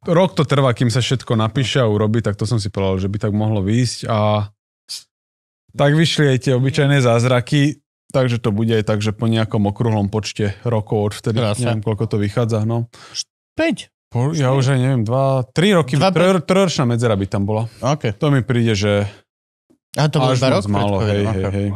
rok to trvá, kým sa všetko napíše a urobi, tak to som si povedal, že by tak mohlo výjsť a tak vyšli aj tie obyčajné zázraky, takže to bude aj tak, že po nejakom okruhlom počte rokov od vtedy, neviem, koľko to vychádza, no. 5. Po, ja už aj neviem, 2, 3 roky, 3 ročná medzera by tam bola. Okay. To mi príde, že a to bolo až moc rok málo, hej, no, hej, hej.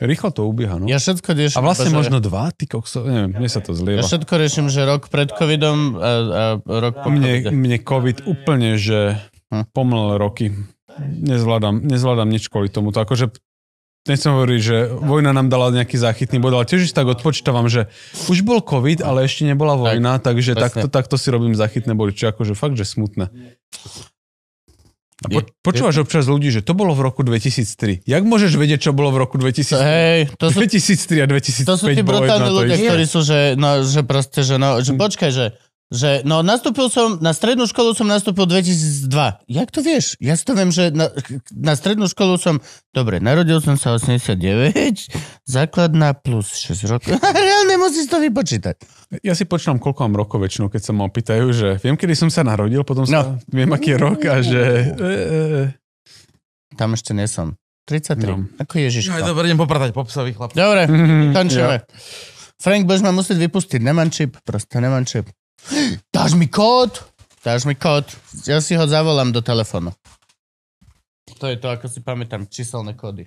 Rýchlo to ubieha, no. Ja všetko riešim. A vlastne že... Akože- možno dva, ty kokso, neviem, mne sa to zlieva. Ja všetko riešim, že rok pred covidom a, a rok po mne, mne covid úplne, že hm. pomlel roky. Nezvládam, nezvládam nič kvôli tomu. To akože nechcem hovoriť, že vojna nám dala nejaký záchytný bod, ale tiež tak odpočítavam, že už bol COVID, ale ešte nebola vojna, tak, takže takto, takto si robím záchytné body, čo akože fakt, že smutné. A po, počúvaš je, občas ľudí, že to bolo v roku 2003. Jak môžeš vedieť, čo bolo v roku 2003? Hej, to sú, 2003 a 2005 To sú tí brutálni ľudia, ktorí sú, že,
no, že proste, že, no, že hm. počkaj, že že, no nastúpil som, na strednú školu som nastúpil 2002. Jak to vieš? Ja si to viem, že na, na strednú školu som, dobre, narodil
som sa 89, základná plus 6 rokov. Reálne musíš to vypočítať. Ja si počítam, koľko mám rokov väčšinou, keď sa ma opýtajú, že viem, kedy som sa narodil, potom sa no. viem, aký je rok a že... E, e, e. Tam ešte nesom. 33. No.
Ako Ježiško. No, dobre, idem popratať popsových chlapcov. Dobre, končíme.
Mm, Frank, budeš ma musieť vypustiť. Nemám čip, proste nemám čip. Dáš mi kód? Dáš mi kód? Ja si ho zavolám do telefónu. To je to, ako si pamätám, číselné kódy.